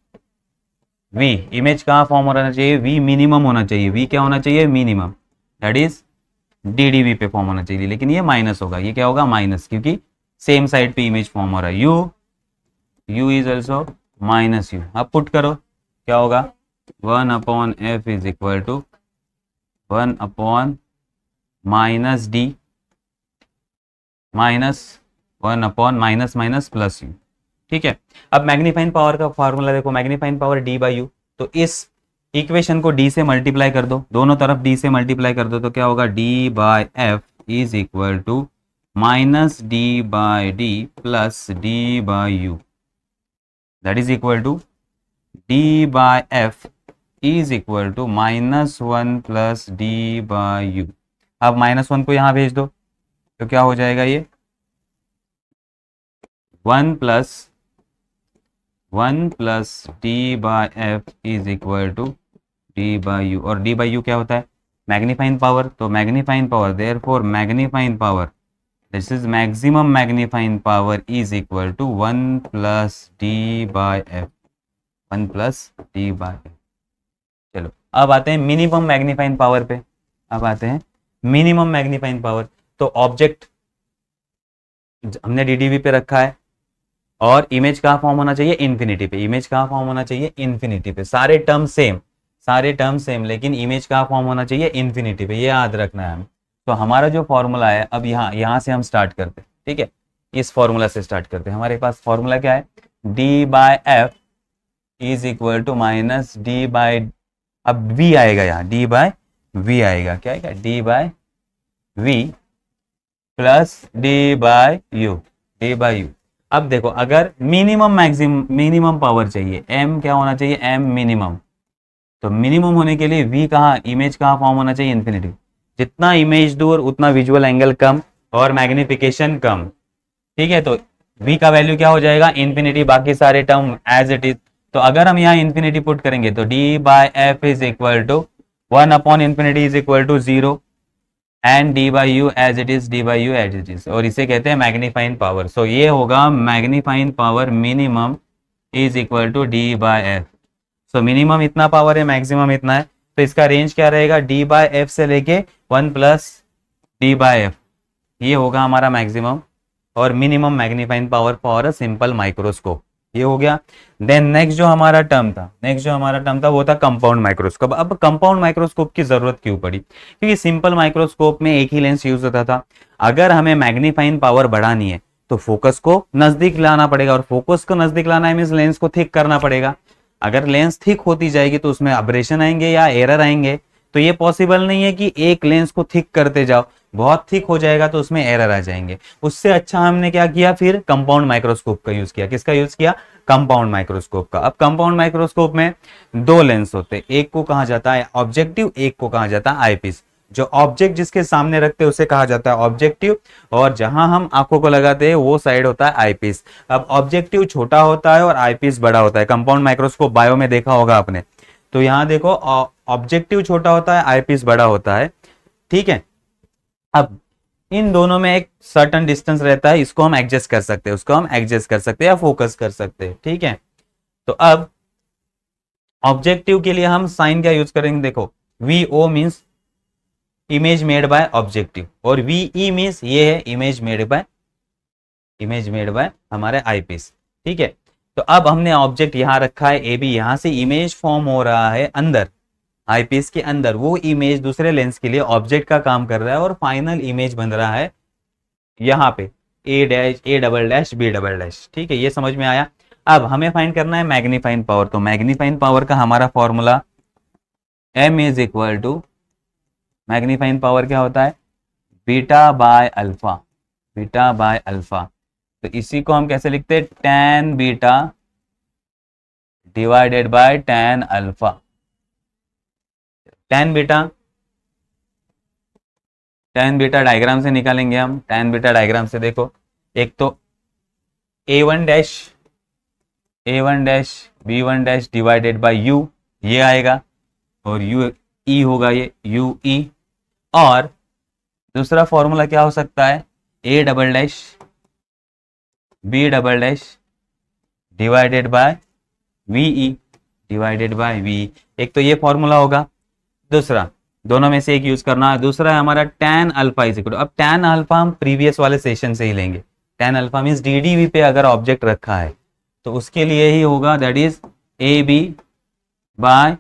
Speaker 1: वी इमेज कहाँ फॉर्म होना चाहिए वी मिनिमम होना चाहिए वी क्या होना चाहिए मिनिमम दैट इज डी पे फॉर्म होना चाहिए लेकिन ये माइनस होगा ये क्या होगा माइनस क्योंकि सेम साइड पे इमेज फॉर्म हो रहा है U U is also minus U अब पुट करो क्या होगा one upon F is equal to one upon minus D minus one upon minus minus plus U ठीक है अब मैग्नीफाइन पावर का फॉर्मूला देखो magnifying power D by U तो इस इक्वेशन को डी से मल्टीप्लाई कर दो दोनों तरफ डी से मल्टीप्लाई कर दो तो क्या होगा D by F is equal to minus D by D plus D by U that is equal to D by F is equal to minus one plus D by U अब minus one को यहां भेज दो तो क्या हो जाएगा ये one plus one plus D by F is equal to D by U और डी बाई यू क्या होता है मैग्नीफाइन पावर तो मैग्नीफाइन power therefore magnifying power this is maximum magnifying power is equal to one plus D by F one plus D by F अब आते हैं minimum magnifying power पे अब आते हैं मिनिमम मैग्नीफाइन पावर तो object हमने डीडीवी पे रखा है और इमेज कहाँ फॉर्म होना चाहिए इन्फिनिटी पे इमेज कहाँ फॉर्म होना चाहिए इन्फिनिटी पे सारे टर्म सेम सारे टर्म सेम लेकिन इमेज कहाँ फॉर्म होना चाहिए इन्फिनिटी पे ये याद रखना है हमें तो हमारा जो फॉर्मूला है अब यहाँ यहाँ से हम स्टार्ट करते हैं ठीक है इस फॉर्मूला से स्टार्ट करते हैं हमारे पास फॉर्मूला क्या है D by F is equal to minus D by अब v आएगा यहाँ d बाय वी आएगा क्या आएगा d by V plus d by u d by u अब देखो अगर मिनिमम मैक्सिमम मिनिमम पावर चाहिए m क्या होना चाहिए m मिनिमम तो मिनिमम होने के लिए v कहाँ इमेज कहाँ फॉर्म होना चाहिए इन्फिनिटी जितना इमेज दूर उतना विजुअल एंगल कम और मैग्निफिकेशन कम ठीक है तो v का वैल्यू क्या हो जाएगा इन्फिनिटी बाकी सारे टर्म एज इट इज तो अगर हम यहाँ इन्फिनिटी पुट करेंगे तो D by F is equal to one upon infinity is equal to zero and D by U as it is D by U as it is और इसे कहते हैं मैग्नीफाइन पावर सो ये होगा magnifying power minimum is equal to D by F so minimum इतना power है maximum इतना है तो इसका रेंज क्या रहेगा डी बाय एफ से लेके one plus D by F ये होगा हमारा मैक्सिमम और minimum magnifying power for a simple microscope ये हो गया देन नेक्स्ट जो हमारा टर्म था नेक्स्ट जो हमारा टर्म था वो था कंपाउंड माइक्रोस्कोप अब कंपाउंड माइक्रोस्कोप की जरूरत क्यों पड़ी क्योंकि सिंपल माइक्रोस्कोप में एक ही लेंस यूज होता था अगर हमें मैग्नीफाइन पावर बढ़ानी है तो फोकस को नजदीक लाना पड़ेगा और फोकस को नजदीक लाना है मीन लेंस को थिक करना पड़ेगा अगर लेंस थिक होती जाएगी तो उसमें अब्रेशन आएंगे या एरर आएंगे तो ये पॉसिबल नहीं है कि एक लेंस को थिक करते जाओ बहुत थिक हो जाएगा तो उसमें एरर आ जाएंगे उससे अच्छा हमने क्या किया फिर कंपाउंड माइक्रोस्कोप का यूज किया किसका यूज किया कंपाउंड माइक्रोस्कोप का अब कंपाउंड माइक्रोस्कोप में दो लेंस होते हैं एक को कहा जाता है ऑब्जेक्टिव एक को कहा जाता है आईपीस जो ऑब्जेक्ट जिसके सामने रखते हैं उसे कहा जाता है ऑब्जेक्टिव और जहां हम आंखों को लगाते हैं वो साइड होता है आईपीस अब ऑब्जेक्टिव छोटा होता है और आईपीस बड़ा होता है कंपाउंड माइक्रोस्कोप बायो में देखा होगा आपने तो यहाँ देखो ऑब्जेक्टिव छोटा होता है आईपीस बड़ा होता है ठीक है अब इन दोनों में एक सर्टन डिस्टेंस रहता है इसको हम एडजस्ट कर सकते हैं उसको हम एडजस्ट कर सकते हैं या फोकस कर सकते हैं ठीक है तो अब ऑब्जेक्टिव के लिए हम साइन क्या यूज करेंगे देखो V O means image made by objective और वी ई मीन्स ये है image made by image made by हमारे आईपीस ठीक है तो अब हमने ऑब्जेक्ट यहां रखा है ए बी यहां से इमेज फॉर्म हो रहा है अंदर आईपीएस के अंदर वो इमेज दूसरे लेंस के लिए ऑब्जेक्ट का काम कर रहा है और फाइनल इमेज बन रहा है यहाँ पे A dash A double dash B double dash ठीक है ये समझ में आया अब हमें फाइंड करना है मैग्नीफाइन पावर तो मैग्नीफाइन पावर का हमारा formula M is equal to magnifying power क्या होता है beta by alpha beta by alpha तो इसी को हम कैसे लिखते हैं tan beta divided by tan alpha tan beta tan beta diagram से निकालेंगे हम टेन बीटा डायग्राम से देखो एक तो A one dash A one dash B one dash divided by U ये आएगा और यू ई e होगा ये यू ई e. और दूसरा फॉर्मूला क्या हो सकता है A double dash B double dash divided by V E divided by V एक तो ये फॉर्मूला होगा दूसरा दोनों में से एक यूज करना है दूसरा है हमारा टेन अल्फा इज इक्वल अब टेन अल्फा हम प्रीवियस वाले सेशन से ही लेंगे टेन अल्फा मीन्स डी पे अगर ऑब्जेक्ट रखा है तो उसके लिए ही होगा that is A B by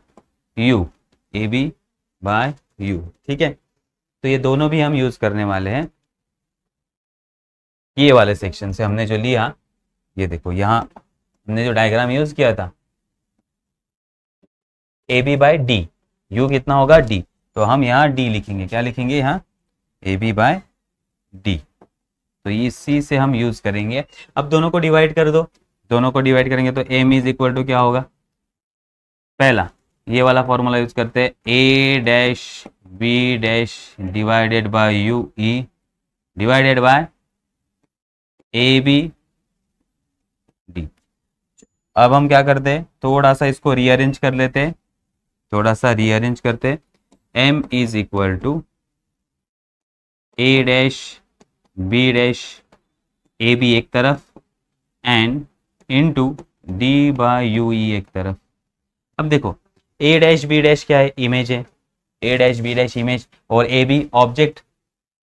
Speaker 1: U A B by U ठीक है तो ये दोनों भी हम यूज करने वाले हैं ये वाले सेक्शन से हमने जो लिया ये देखो यहां हमने जो डायग्राम यूज किया था A B by D U कितना होगा डी तो हम यहाँ डी लिखेंगे क्या लिखेंगे यहाँ ए बी बाय डी तो इसी से हम यूज करेंगे अब दोनों को डिवाइड कर दो दोनों को डिवाइड करेंगे तो एम इज इक्वल टू क्या होगा पहला ये वाला फॉर्मूला यूज करते हैं A dash B dash divided by U E divided by A B D अब हम क्या करते हैं थोड़ा सा इसको रीअरेंज कर लेते हैं थोड़ा सा रीअरेंज करते हैं M is equal to A dash B dash A B एक तरफ and into D by U E एक तरफ अब देखो ए डैश बी डैश क्या है इमेज है A dash B dash image और ए बी ऑब्जेक्ट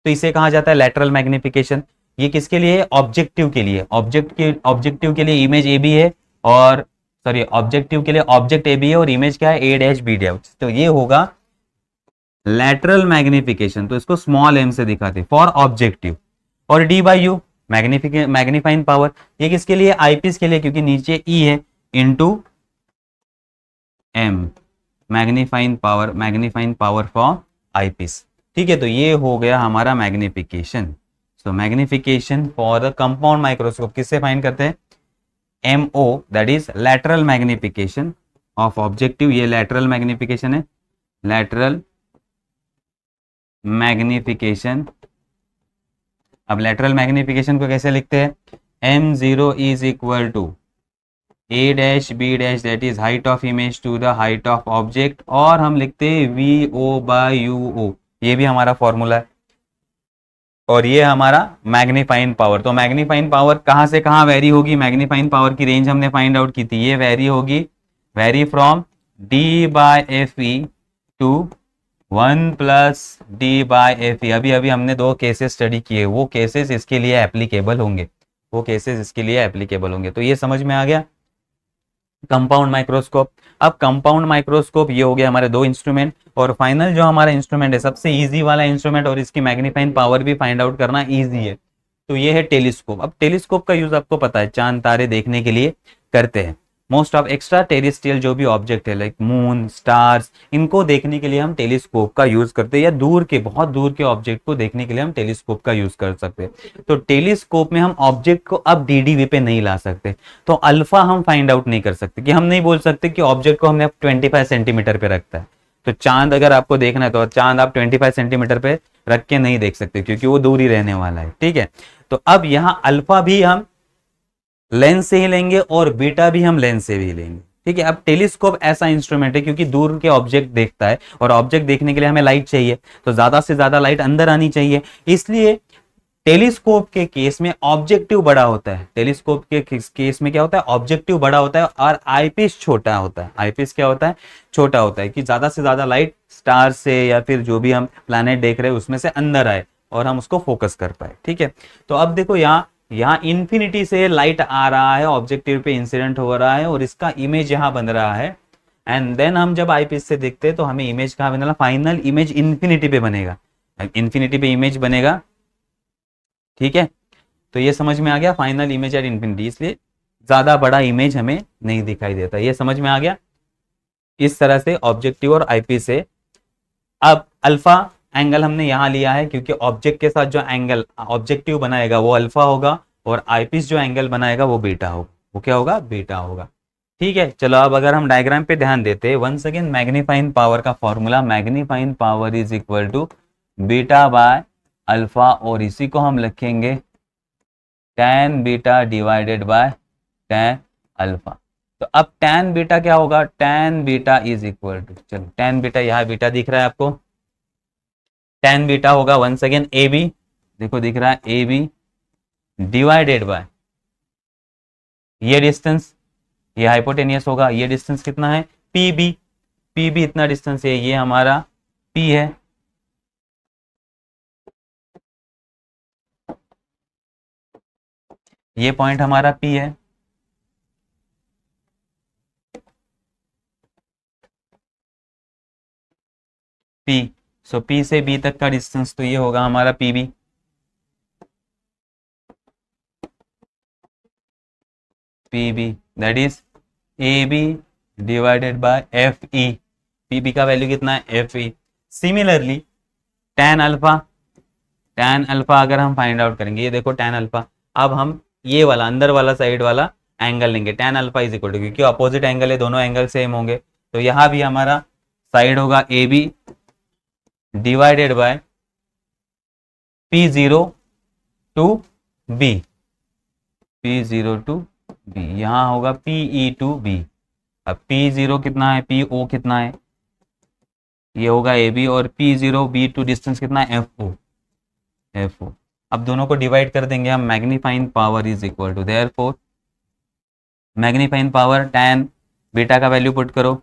Speaker 1: तो इसे कहा जाता है लेटरल मैग्निफिकेशन ये किसके लिए ऑब्जेक्टिव के लिए ऑब्जेक्ट के ऑब्जेक्टिव के लिए इमेज ए बी है और सॉरी ऑब्जेक्टिव के लिए ऑब्जेक्ट ए बी है और इमेज क्या है ए डैच बी डैच तो ये होगा लेटरल मैग्निफिकेशन तो इसको स्मॉल एम से दिखाते फॉर ऑब्जेक्टिव और डी बाई यू मैग्निफिके मैग्निफाइंग पावर ये किसके लिए आईपीस के लिए क्योंकि नीचे ई e है into M magnifying power magnifying power for eyepiece ठीक है तो ये हो गया हमारा magnification so magnification for compound microscope किससे फाइंड करते हैं M O that is lateral magnification of objective ये लैटरल मैग्निफिकेशन है लैटरल मैग्निफिकेशन अब लेटरल मैग्निफिकेशन को कैसे लिखते हैं M zero is equal to A dash B dash that is height of image to the height of object और हम लिखते हैं V O by U O ये भी हमारा फॉर्मूला है और ये हमारा मैग्नीफाइन पावर तो मैग्नीफाइन पावर कहाँ से कहाँ वेरी होगी मैग्नीफाइन पावर की रेंज हमने फाइंड आउट की थी ये वेरी होगी vary from D by F E to one plus D by F E अभी अभी हमने दो केसेस स्टडी किए वो केसेस इसके लिए एप्लीकेबल होंगे वो केसेस इसके लिए एप्लीकेबल होंगे तो ये समझ में आ गया कंपाउंड माइक्रोस्कोप अब कंपाउंड माइक्रोस्कोप ये हो गया हमारे दो इंस्ट्रूमेंट और फाइनल जो हमारा इंस्ट्रूमेंट है सबसे इजी वाला इंस्ट्रूमेंट और इसकी मैग्नीफाइन पावर भी फाइंड आउट करना इजी है तो ये है टेलीस्कोप अब टेलीस्कोप का यूज आपको पता है चांद तारे देखने के लिए करते हैं मोस्ट ऑफ एक्स्ट्रा टेरिस्ट्रियल जो भी ऑब्जेक्ट है लाइक मून स्टार्स इनको देखने के लिए हम टेलीस्कोप का यूज करते हैं या दूर के बहुत दूर के ऑब्जेक्ट को देखने के लिए हम टेलीस्कोप का यूज कर सकते हैं तो टेलीस्कोप में हम ऑब्जेक्ट को अब डीडीवी पे नहीं ला सकते तो अल्फा हम फाइंड आउट नहीं कर सकते कि हम नहीं बोल सकते कि ऑब्जेक्ट को हमने ट्वेंटी सेंटीमीटर पे रखता है तो चांद अगर आपको देखना है तो चांद आप फाइव सेंटीमीटर पे रख के नहीं देख सकते क्योंकि वो दूर ही रहने वाला है ठीक है तो अब यहाँ अल्फा भी हम लेंस से ही लेंगे और बीटा भी हम लेंस से भी लेंगे ठीक है अब टेलीस्कोप ऐसा इंस्ट्रूमेंट है क्योंकि दूर के ऑब्जेक्ट देखता है और ऑब्जेक्ट देखने के लिए हमें लाइट चाहिए तो ज्यादा से ज्यादा लाइट अंदर आनी चाहिए इसलिए टेलीस्कोप के केस में ऑब्जेक्टिव बड़ा होता है टेलीस्कोप के केस में क्या होता है ऑब्जेक्टिव बड़ा होता है और आईपीस छोटा होता है आईपीस क्या होता है छोटा होता है कि ज्यादा से ज्यादा लाइट स्टार से या फिर जो भी हम प्लानट देख रहे हैं उसमें से अंदर आए और हम उसको फोकस कर पाए ठीक है तो अब देखो यहाँ यहाँ इन्फिनिटी से लाइट आ रहा है ऑब्जेक्टिव पे इंसिडेंट हो रहा है और इसका इमेज यहाँ बन रहा है एंड देन हम जब आईपीएस से देखते हैं तो हमें इमेज कहाँ बनेगा फाइनल इमेज इन्फिनिटी पे बनेगा इन्फिनिटी पे इमेज बनेगा ठीक है तो ये समझ में आ गया फाइनल इमेज एट इन्फिनिटी इसलिए ज़्यादा बड़ा इमेज हमें नहीं दिखाई देता ये समझ में आ गया इस तरह से ऑब्जेक्टिव और आईपी से अब अल्फा एंगल हमने यहाँ लिया है क्योंकि ऑब्जेक्ट के साथ जो एंगल ऑब्जेक्टिव बनाएगा वो अल्फा होगा और आईपीस जो एंगल बनाएगा वो बीटा होगा वो क्या होगा बीटा होगा ठीक है चलो अब अगर हम डायग्राम पे ध्यान देते वंस अगेन मैग्नीफाइन पावर का formula magnifying power is equal to beta by alpha और इसी को हम लिखेंगे tan beta divided by tan alpha तो अब टेन बीटा क्या होगा tan beta is equal to चलो टेन बीटा यहाँ बीटा दिख रहा है आपको टेन बीटा होगा वन सेकेंड ए बी देखो दिख रहा है ए बी डिवाइडेड बाय ये डिस्टेंस ये हाइपोटेनियस होगा ये डिस्टेंस कितना है पी बी
Speaker 2: पी बी इतना डिस्टेंस है ये हमारा पी है ये पॉइंट हमारा पी है पी सो so, P से B तक का डिस्टेंस तो ये होगा हमारा P B
Speaker 1: P B that is A B divided by F E P B का वैल्यू कितना है F E similarly tan alpha tan alpha अगर हम फाइंड आउट करेंगे ये देखो टेन अल्फा अब हम ये वाला अंदर वाला साइड वाला एंगल लेंगे tan alpha is equal to क्योंकि अपोजिट एंगल है दोनों एंगल सेम होंगे तो यहां भी हमारा साइड होगा A B divided by P zero to B P zero to B यहां होगा पी ई टू बी अब पी जीरो कितना है पी ओ कितना है ये होगा ए बी और P zero B to distance कितना है एफ ओ एफ ओ अब दोनों को डिवाइड कर देंगे हम magnifying power is equal to therefore magnifying power tan beta का वैल्यू पुट करो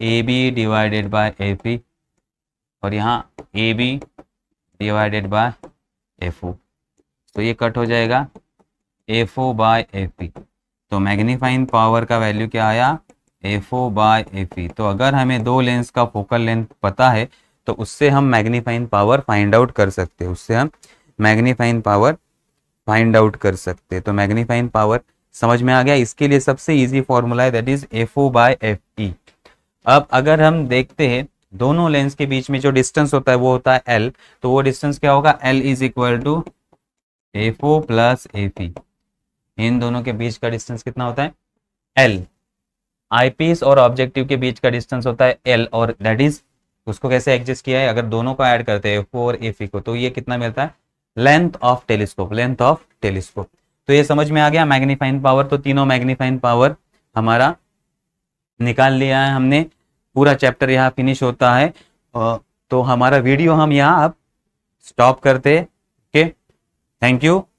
Speaker 1: A B divided by A P और यहाँ A B divided by F O तो ये कट हो जाएगा F O by F P तो magnifying power का वैल्यू क्या आया एफ ओ बाय एफ तो अगर हमें दो लेंस का फोकल लेंथ पता है तो उससे हम मैग्नीफाइंग पावर फाइंड आउट कर सकते हैं उससे हम मैग्नीफाइंग पावर फाइंड आउट कर सकते हैं तो मैग्नीफाइंग पावर समझ में आ गया इसके लिए सबसे इजी फॉर्मूला है that is F O by F E अब अगर हम देखते हैं दोनों लेंस के बीच में जो डिस्टेंस होता है वो होता है एल तो वो डिस्टेंस क्या होगा L is equal to F O plus F इन दोनों के बीच का डिस्टेंस कितना होता है एल आईपीस और ऑब्जेक्टिव के बीच का डिस्टेंस होता है एल और दैट इज उसको कैसे एडजस्ट किया है अगर दोनों को ऐड करते हैं एफ और एफ को तो ये कितना मिलता है length of telescope length of telescope तो ये समझ में आ गया मैग्नीफाइन पावर तो तीनों मैग्नीफाइन पावर हमारा निकाल लिया है हमने पूरा चैप्टर यहाँ फिनिश होता है तो हमारा वीडियो हम यहाँ अब स्टॉप करते ओके थैंक यू